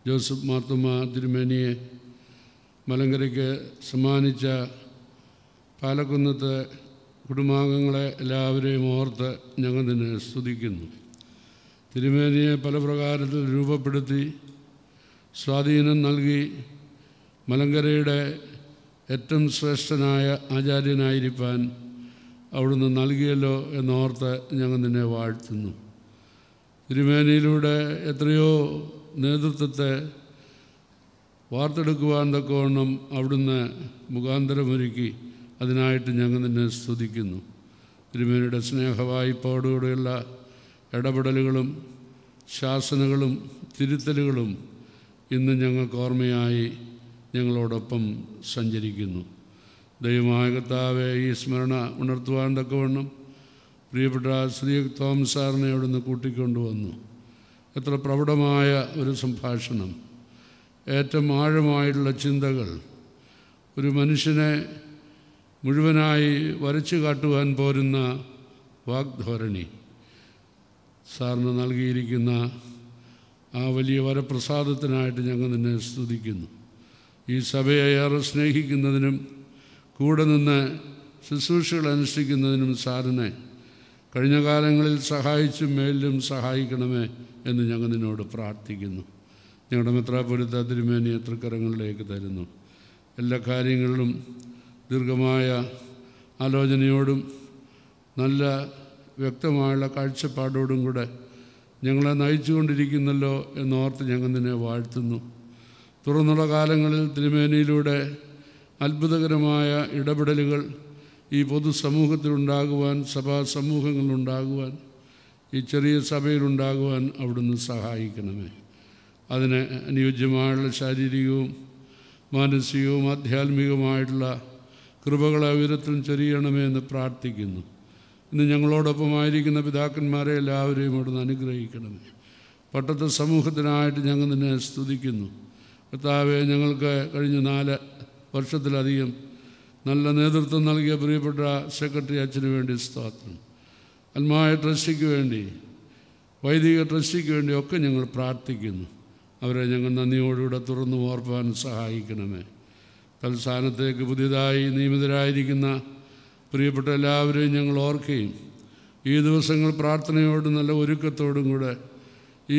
ജോസഫ് മാർത്തുമ തിരുമേനിയെ മലങ്കരയ്ക്ക് സമ്മാനിച്ച പാലക്കുന്നത്തെ കുടുംബാംഗങ്ങളെ എല്ലാവരെയും ഓർത്ത് ഞങ്ങൾ നിന്നെ സ്തുതിക്കുന്നു തിരുമേനിയെ പല പ്രകാരത്തിൽ രൂപപ്പെടുത്തി സ്വാധീനം നൽകി മലങ്കരയുടെ ഏറ്റവും ശ്രേഷ്ഠനായ ആചാര്യനായിരിക്കാൻ അവിടുന്ന് നൽകിയല്ലോ എന്നോർത്ത് ഞങ്ങൾ നിന്നെ വാഴ്ത്തുന്നു തിരുമേനിയിലൂടെ എത്രയോ നേതൃത്വത്തെ വാർത്തെടുക്കുവാൻ തക്കവണ്ണം അവിടുന്ന് മുഖാന്തരമൊരുക്കി അതിനായിട്ട് ഞങ്ങൾ നിന്നെ സ്തുതിക്കുന്നു തിരുമേനിയുടെ സ്നേഹവായ്പോടുകൂടെയുള്ള ഇടപെടലുകളും ശാസനകളും തിരുത്തലുകളും ഇന്ന് ഞങ്ങൾക്ക് ഓർമ്മയായി ഞങ്ങളോടൊപ്പം സഞ്ചരിക്കുന്നു ദൈവമായ കർത്താവെ ഈ സ്മരണ ഉണർത്തുവാൻ തക്കവണ്ണം പ്രിയപ്പെട്ട ശ്രീ തോം സാറിനെ നിന്ന് കൂട്ടിക്കൊണ്ടുവന്നു എത്ര പ്രൗഢമായ ഒരു സംഭാഷണം ഏറ്റവും ആഴമായിട്ടുള്ള ചിന്തകൾ ഒരു മനുഷ്യനെ മുഴുവനായി വരച്ചു കാട്ടുവാൻ പോരുന്ന വാഗ്ധോരണി സാറിന് നൽകിയിരിക്കുന്ന ആ വലിയ വരപ്രസാദത്തിനായിട്ട് ഞങ്ങൾ നിന്നെ സ്തുതിക്കുന്നു ഈ സഭയെ ഏറെ സ്നേഹിക്കുന്നതിനും കൂടെ നിന്ന് ശുശ്രൂഷകൾ അനുഷ്ഠിക്കുന്നതിനും സാറിനെ കഴിഞ്ഞ കാലങ്ങളിൽ സഹായിച്ചും മേലിലും സഹായിക്കണമേ എന്ന് ഞങ്ങൾ നിന്നോട് പ്രാർത്ഥിക്കുന്നു ഞങ്ങളുടെ മെത്രാപൊരുത്ത തിരുമേനിയെ എത്രക്കരങ്ങളിലേക്ക് തരുന്നു എല്ലാ കാര്യങ്ങളിലും ദീർഘമായ ആലോചനയോടും നല്ല വ്യക്തമായുള്ള കാഴ്ചപ്പാടോടും കൂടെ ഞങ്ങളെ നയിച്ചുകൊണ്ടിരിക്കുന്നല്ലോ എന്നോർത്ത് ഞങ്ങൾ നിന്നെ വാഴ്ത്തുന്നു തുറന്നുള്ള കാലങ്ങളിൽ തിരുമേനിയിലൂടെ അത്ഭുതകരമായ ഇടപെടലുകൾ ഈ പൊതുസമൂഹത്തിലുണ്ടാകുവാൻ സഭാ സമൂഹങ്ങളിലുണ്ടാകുവാൻ ഈ ചെറിയ സഭയിലുണ്ടാകുവാൻ അവിടുന്ന് സഹായിക്കണമേ അതിന് അനുയോജ്യമായുള്ള ശാരീരികവും മാനസികവും ആധ്യാത്മികവുമായിട്ടുള്ള കൃപകളെ ഉയരത്തിൽ ചെറിയണമേ എന്ന് പ്രാർത്ഥിക്കുന്നു ഇന്ന് ഞങ്ങളോടൊപ്പമായിരിക്കുന്ന പിതാക്കന്മാരെ എല്ലാവരെയും അവിടുന്ന് അനുഗ്രഹിക്കണമേ പട്ടത്തെ സമൂഹത്തിനായിട്ട് ഞങ്ങൾ നിന്നെ സ്തുതിക്കുന്നു കർത്താവ് ഞങ്ങൾക്ക് കഴിഞ്ഞ നാല് വർഷത്തിലധികം നല്ല നേതൃത്വം നൽകിയ പ്രിയപ്പെട്ട സെക്രട്ടറി അച്ഛന് വേണ്ടി സ്തോത്രം അന്മായ ട്രസ്റ്റിക്ക് വേണ്ടി വൈദിക ട്രസ്റ്റിക്ക് വേണ്ടി ഒക്കെ ഞങ്ങൾ പ്രാർത്ഥിക്കുന്നു അവരെ ഞങ്ങൾ നന്ദിയോടുകൂടെ തുറന്നു ഓർപ്പാൻ സഹായിക്കണമേ തൽസ്ഥാനത്തേക്ക് പുതിയതായി നിയമിതരായിരിക്കുന്ന പ്രിയപ്പെട്ട എല്ലാവരെയും ഞങ്ങൾ ഓർക്കുകയും ഈ ദിവസങ്ങൾ പ്രാർത്ഥനയോടും നല്ല ഒരുക്കത്തോടും കൂടെ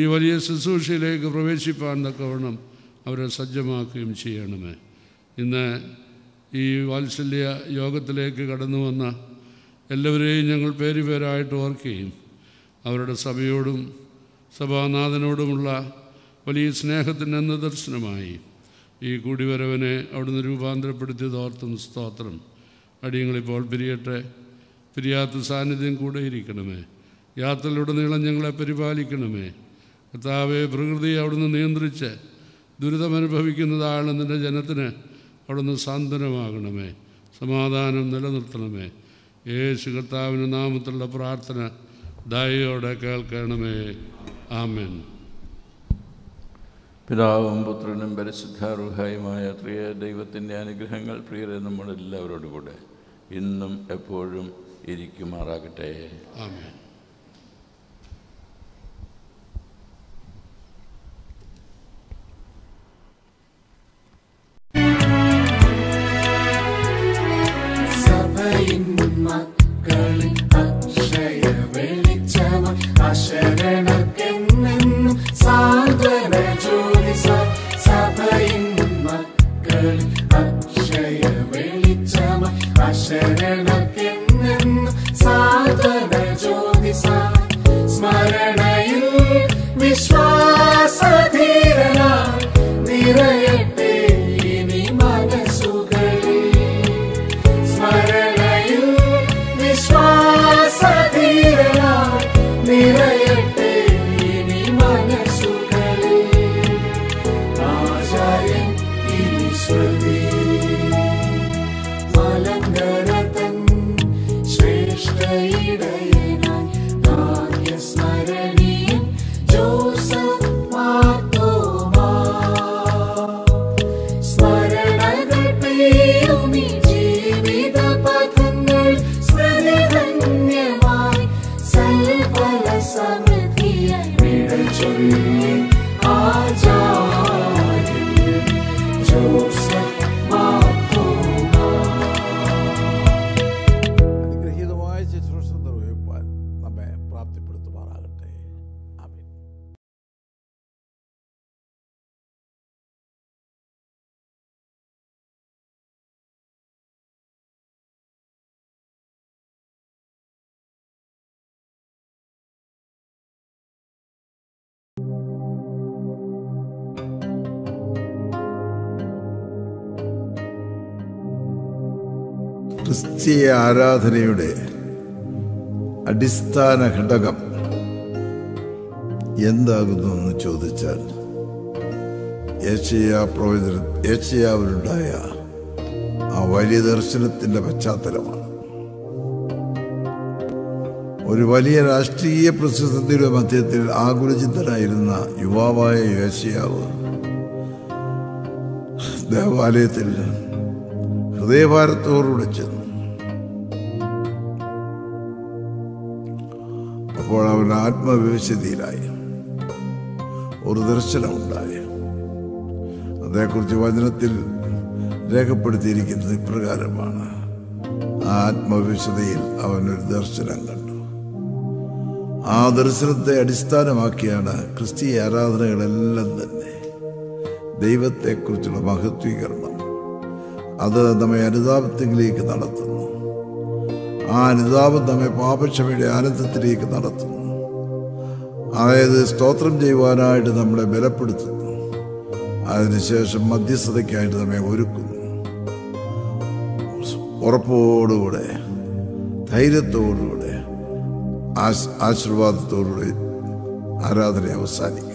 ഈ വലിയ ശുശ്രൂഷയിലേക്ക് പ്രവേശിപ്പാൻ തക്കവണ്ണം അവരെ സജ്ജമാക്കുകയും ചെയ്യണമേ ഇന്ന് ഈ വാത്സല്യ യോഗത്തിലേക്ക് കടന്നു വന്ന എല്ലാവരെയും ഞങ്ങൾ പേരുപേരായിട്ട് ഓർക്കുകയും അവരുടെ സഭയോടും സഭാനാഥനോടുമുള്ള വലിയ സ്നേഹത്തിൻ്റെ നിദർശനമായി ഈ കൂടിവരവനെ അവിടുന്ന് രൂപാന്തരപ്പെടുത്തിയത് ഓർത്തുന്ന സ്തോത്രം അടിയങ്ങളിപ്പോൾ പിരിയട്ടെ പിരിയാത്ത സാന്നിധ്യം കൂടെ ഇരിക്കണമേ യാത്രയിലുടനീളം ഞങ്ങളെ പരിപാലിക്കണമേ കർത്താവെ പ്രകൃതി അവിടുന്ന് നിയന്ത്രിച്ച് ദുരിതമനുഭവിക്കുന്നതാണ് നിൻ്റെ ജനത്തിന് നിന്ന് സാന്ത്വനമാകണമേ സമാധാനം നിലനിർത്തണമേ യേശു കർത്താവിൻ്റെ നാമത്തിലുള്ള പ്രാർത്ഥന ദയോടെ കേൾക്കണമേ ആമേൻ പിതാവും പുത്രനും പരിശുദ്ധാർഹായുമായ പ്രിയ ദൈവത്തിൻ്റെ അനുഗ്രഹങ്ങൾ പ്രിയരെ നമ്മളെല്ലാവരോടുകൂടെ കൂടെ ഇന്നും എപ്പോഴും ഇരിക്കുമാറാകട്ടെ ആമേൻ ക്രിസ്തീയ ആരാധനയുടെ അടിസ്ഥാന ഘടകം എന്താകുന്നു എന്ന് ചോദിച്ചാൽ ഏഷ്യ പ്രവചന ഏഷ്യാവിലുണ്ടായ ആ വലിയ ദർശനത്തിൻ്റെ പശ്ചാത്തലമാണ് ഒരു വലിയ രാഷ്ട്രീയ പ്രതിസന്ധിയുടെ മധ്യത്തിൽ ആകുലചിത്തനായിരുന്ന യുവാവായ യേശയാവ് ദേവാലയത്തിൽ ഹൃദയഭാരത്തോടുകൂടെ ചെന്നു അപ്പോൾ അവൻ ആത്മവിവശതിയിലായി ഒരു ദർശനമുണ്ടായി അതേക്കുറിച്ച് വചനത്തിൽ രേഖപ്പെടുത്തിയിരിക്കുന്നത് ഇപ്രകാരമാണ് ആത്മവിശതയിൽ അവനൊരു ദർശനം കണ്ടു ആ ദർശനത്തെ അടിസ്ഥാനമാക്കിയാണ് ക്രിസ്തീയ ആരാധനകളെല്ലാം തന്നെ ദൈവത്തെക്കുറിച്ചുള്ള മഹത്വീകരണം അത് നമ്മെ അനുതാപത്തിലേക്ക് നടത്തുന്നു ആ അനുതാപം നമ്മെ പാപക്ഷമയുടെ ആനന്ദത്തിലേക്ക് നടത്തുന്നു അതായത് സ്തോത്രം ചെയ്യുവാനായിട്ട് നമ്മളെ ബലപ്പെടുത്തുന്നു അതിനുശേഷം മധ്യസ്ഥതയ്ക്കായിട്ട് നമ്മെ ഒരുക്കുന്നു ഉറപ്പോടുകൂടെ ധൈര്യത്തോടുകൂടെ ആശീർവാദത്തോടുകൂടെ ആരാധന അവസാനിക്കുന്നു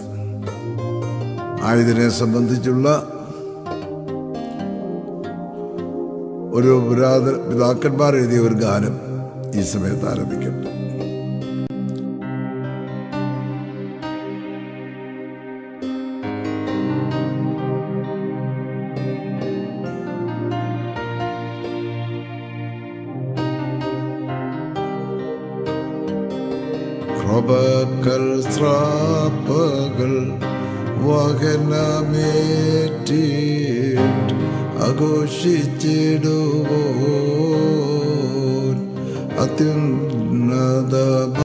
ആയുധനെ സംബന്ധിച്ചുള്ള ഒരു പുരാതന പിതാക്കന്മാർ എഴുതിയ ഒരു ഗാനം ഈ സമയത്ത് ആരംഭിക്കട്ടെ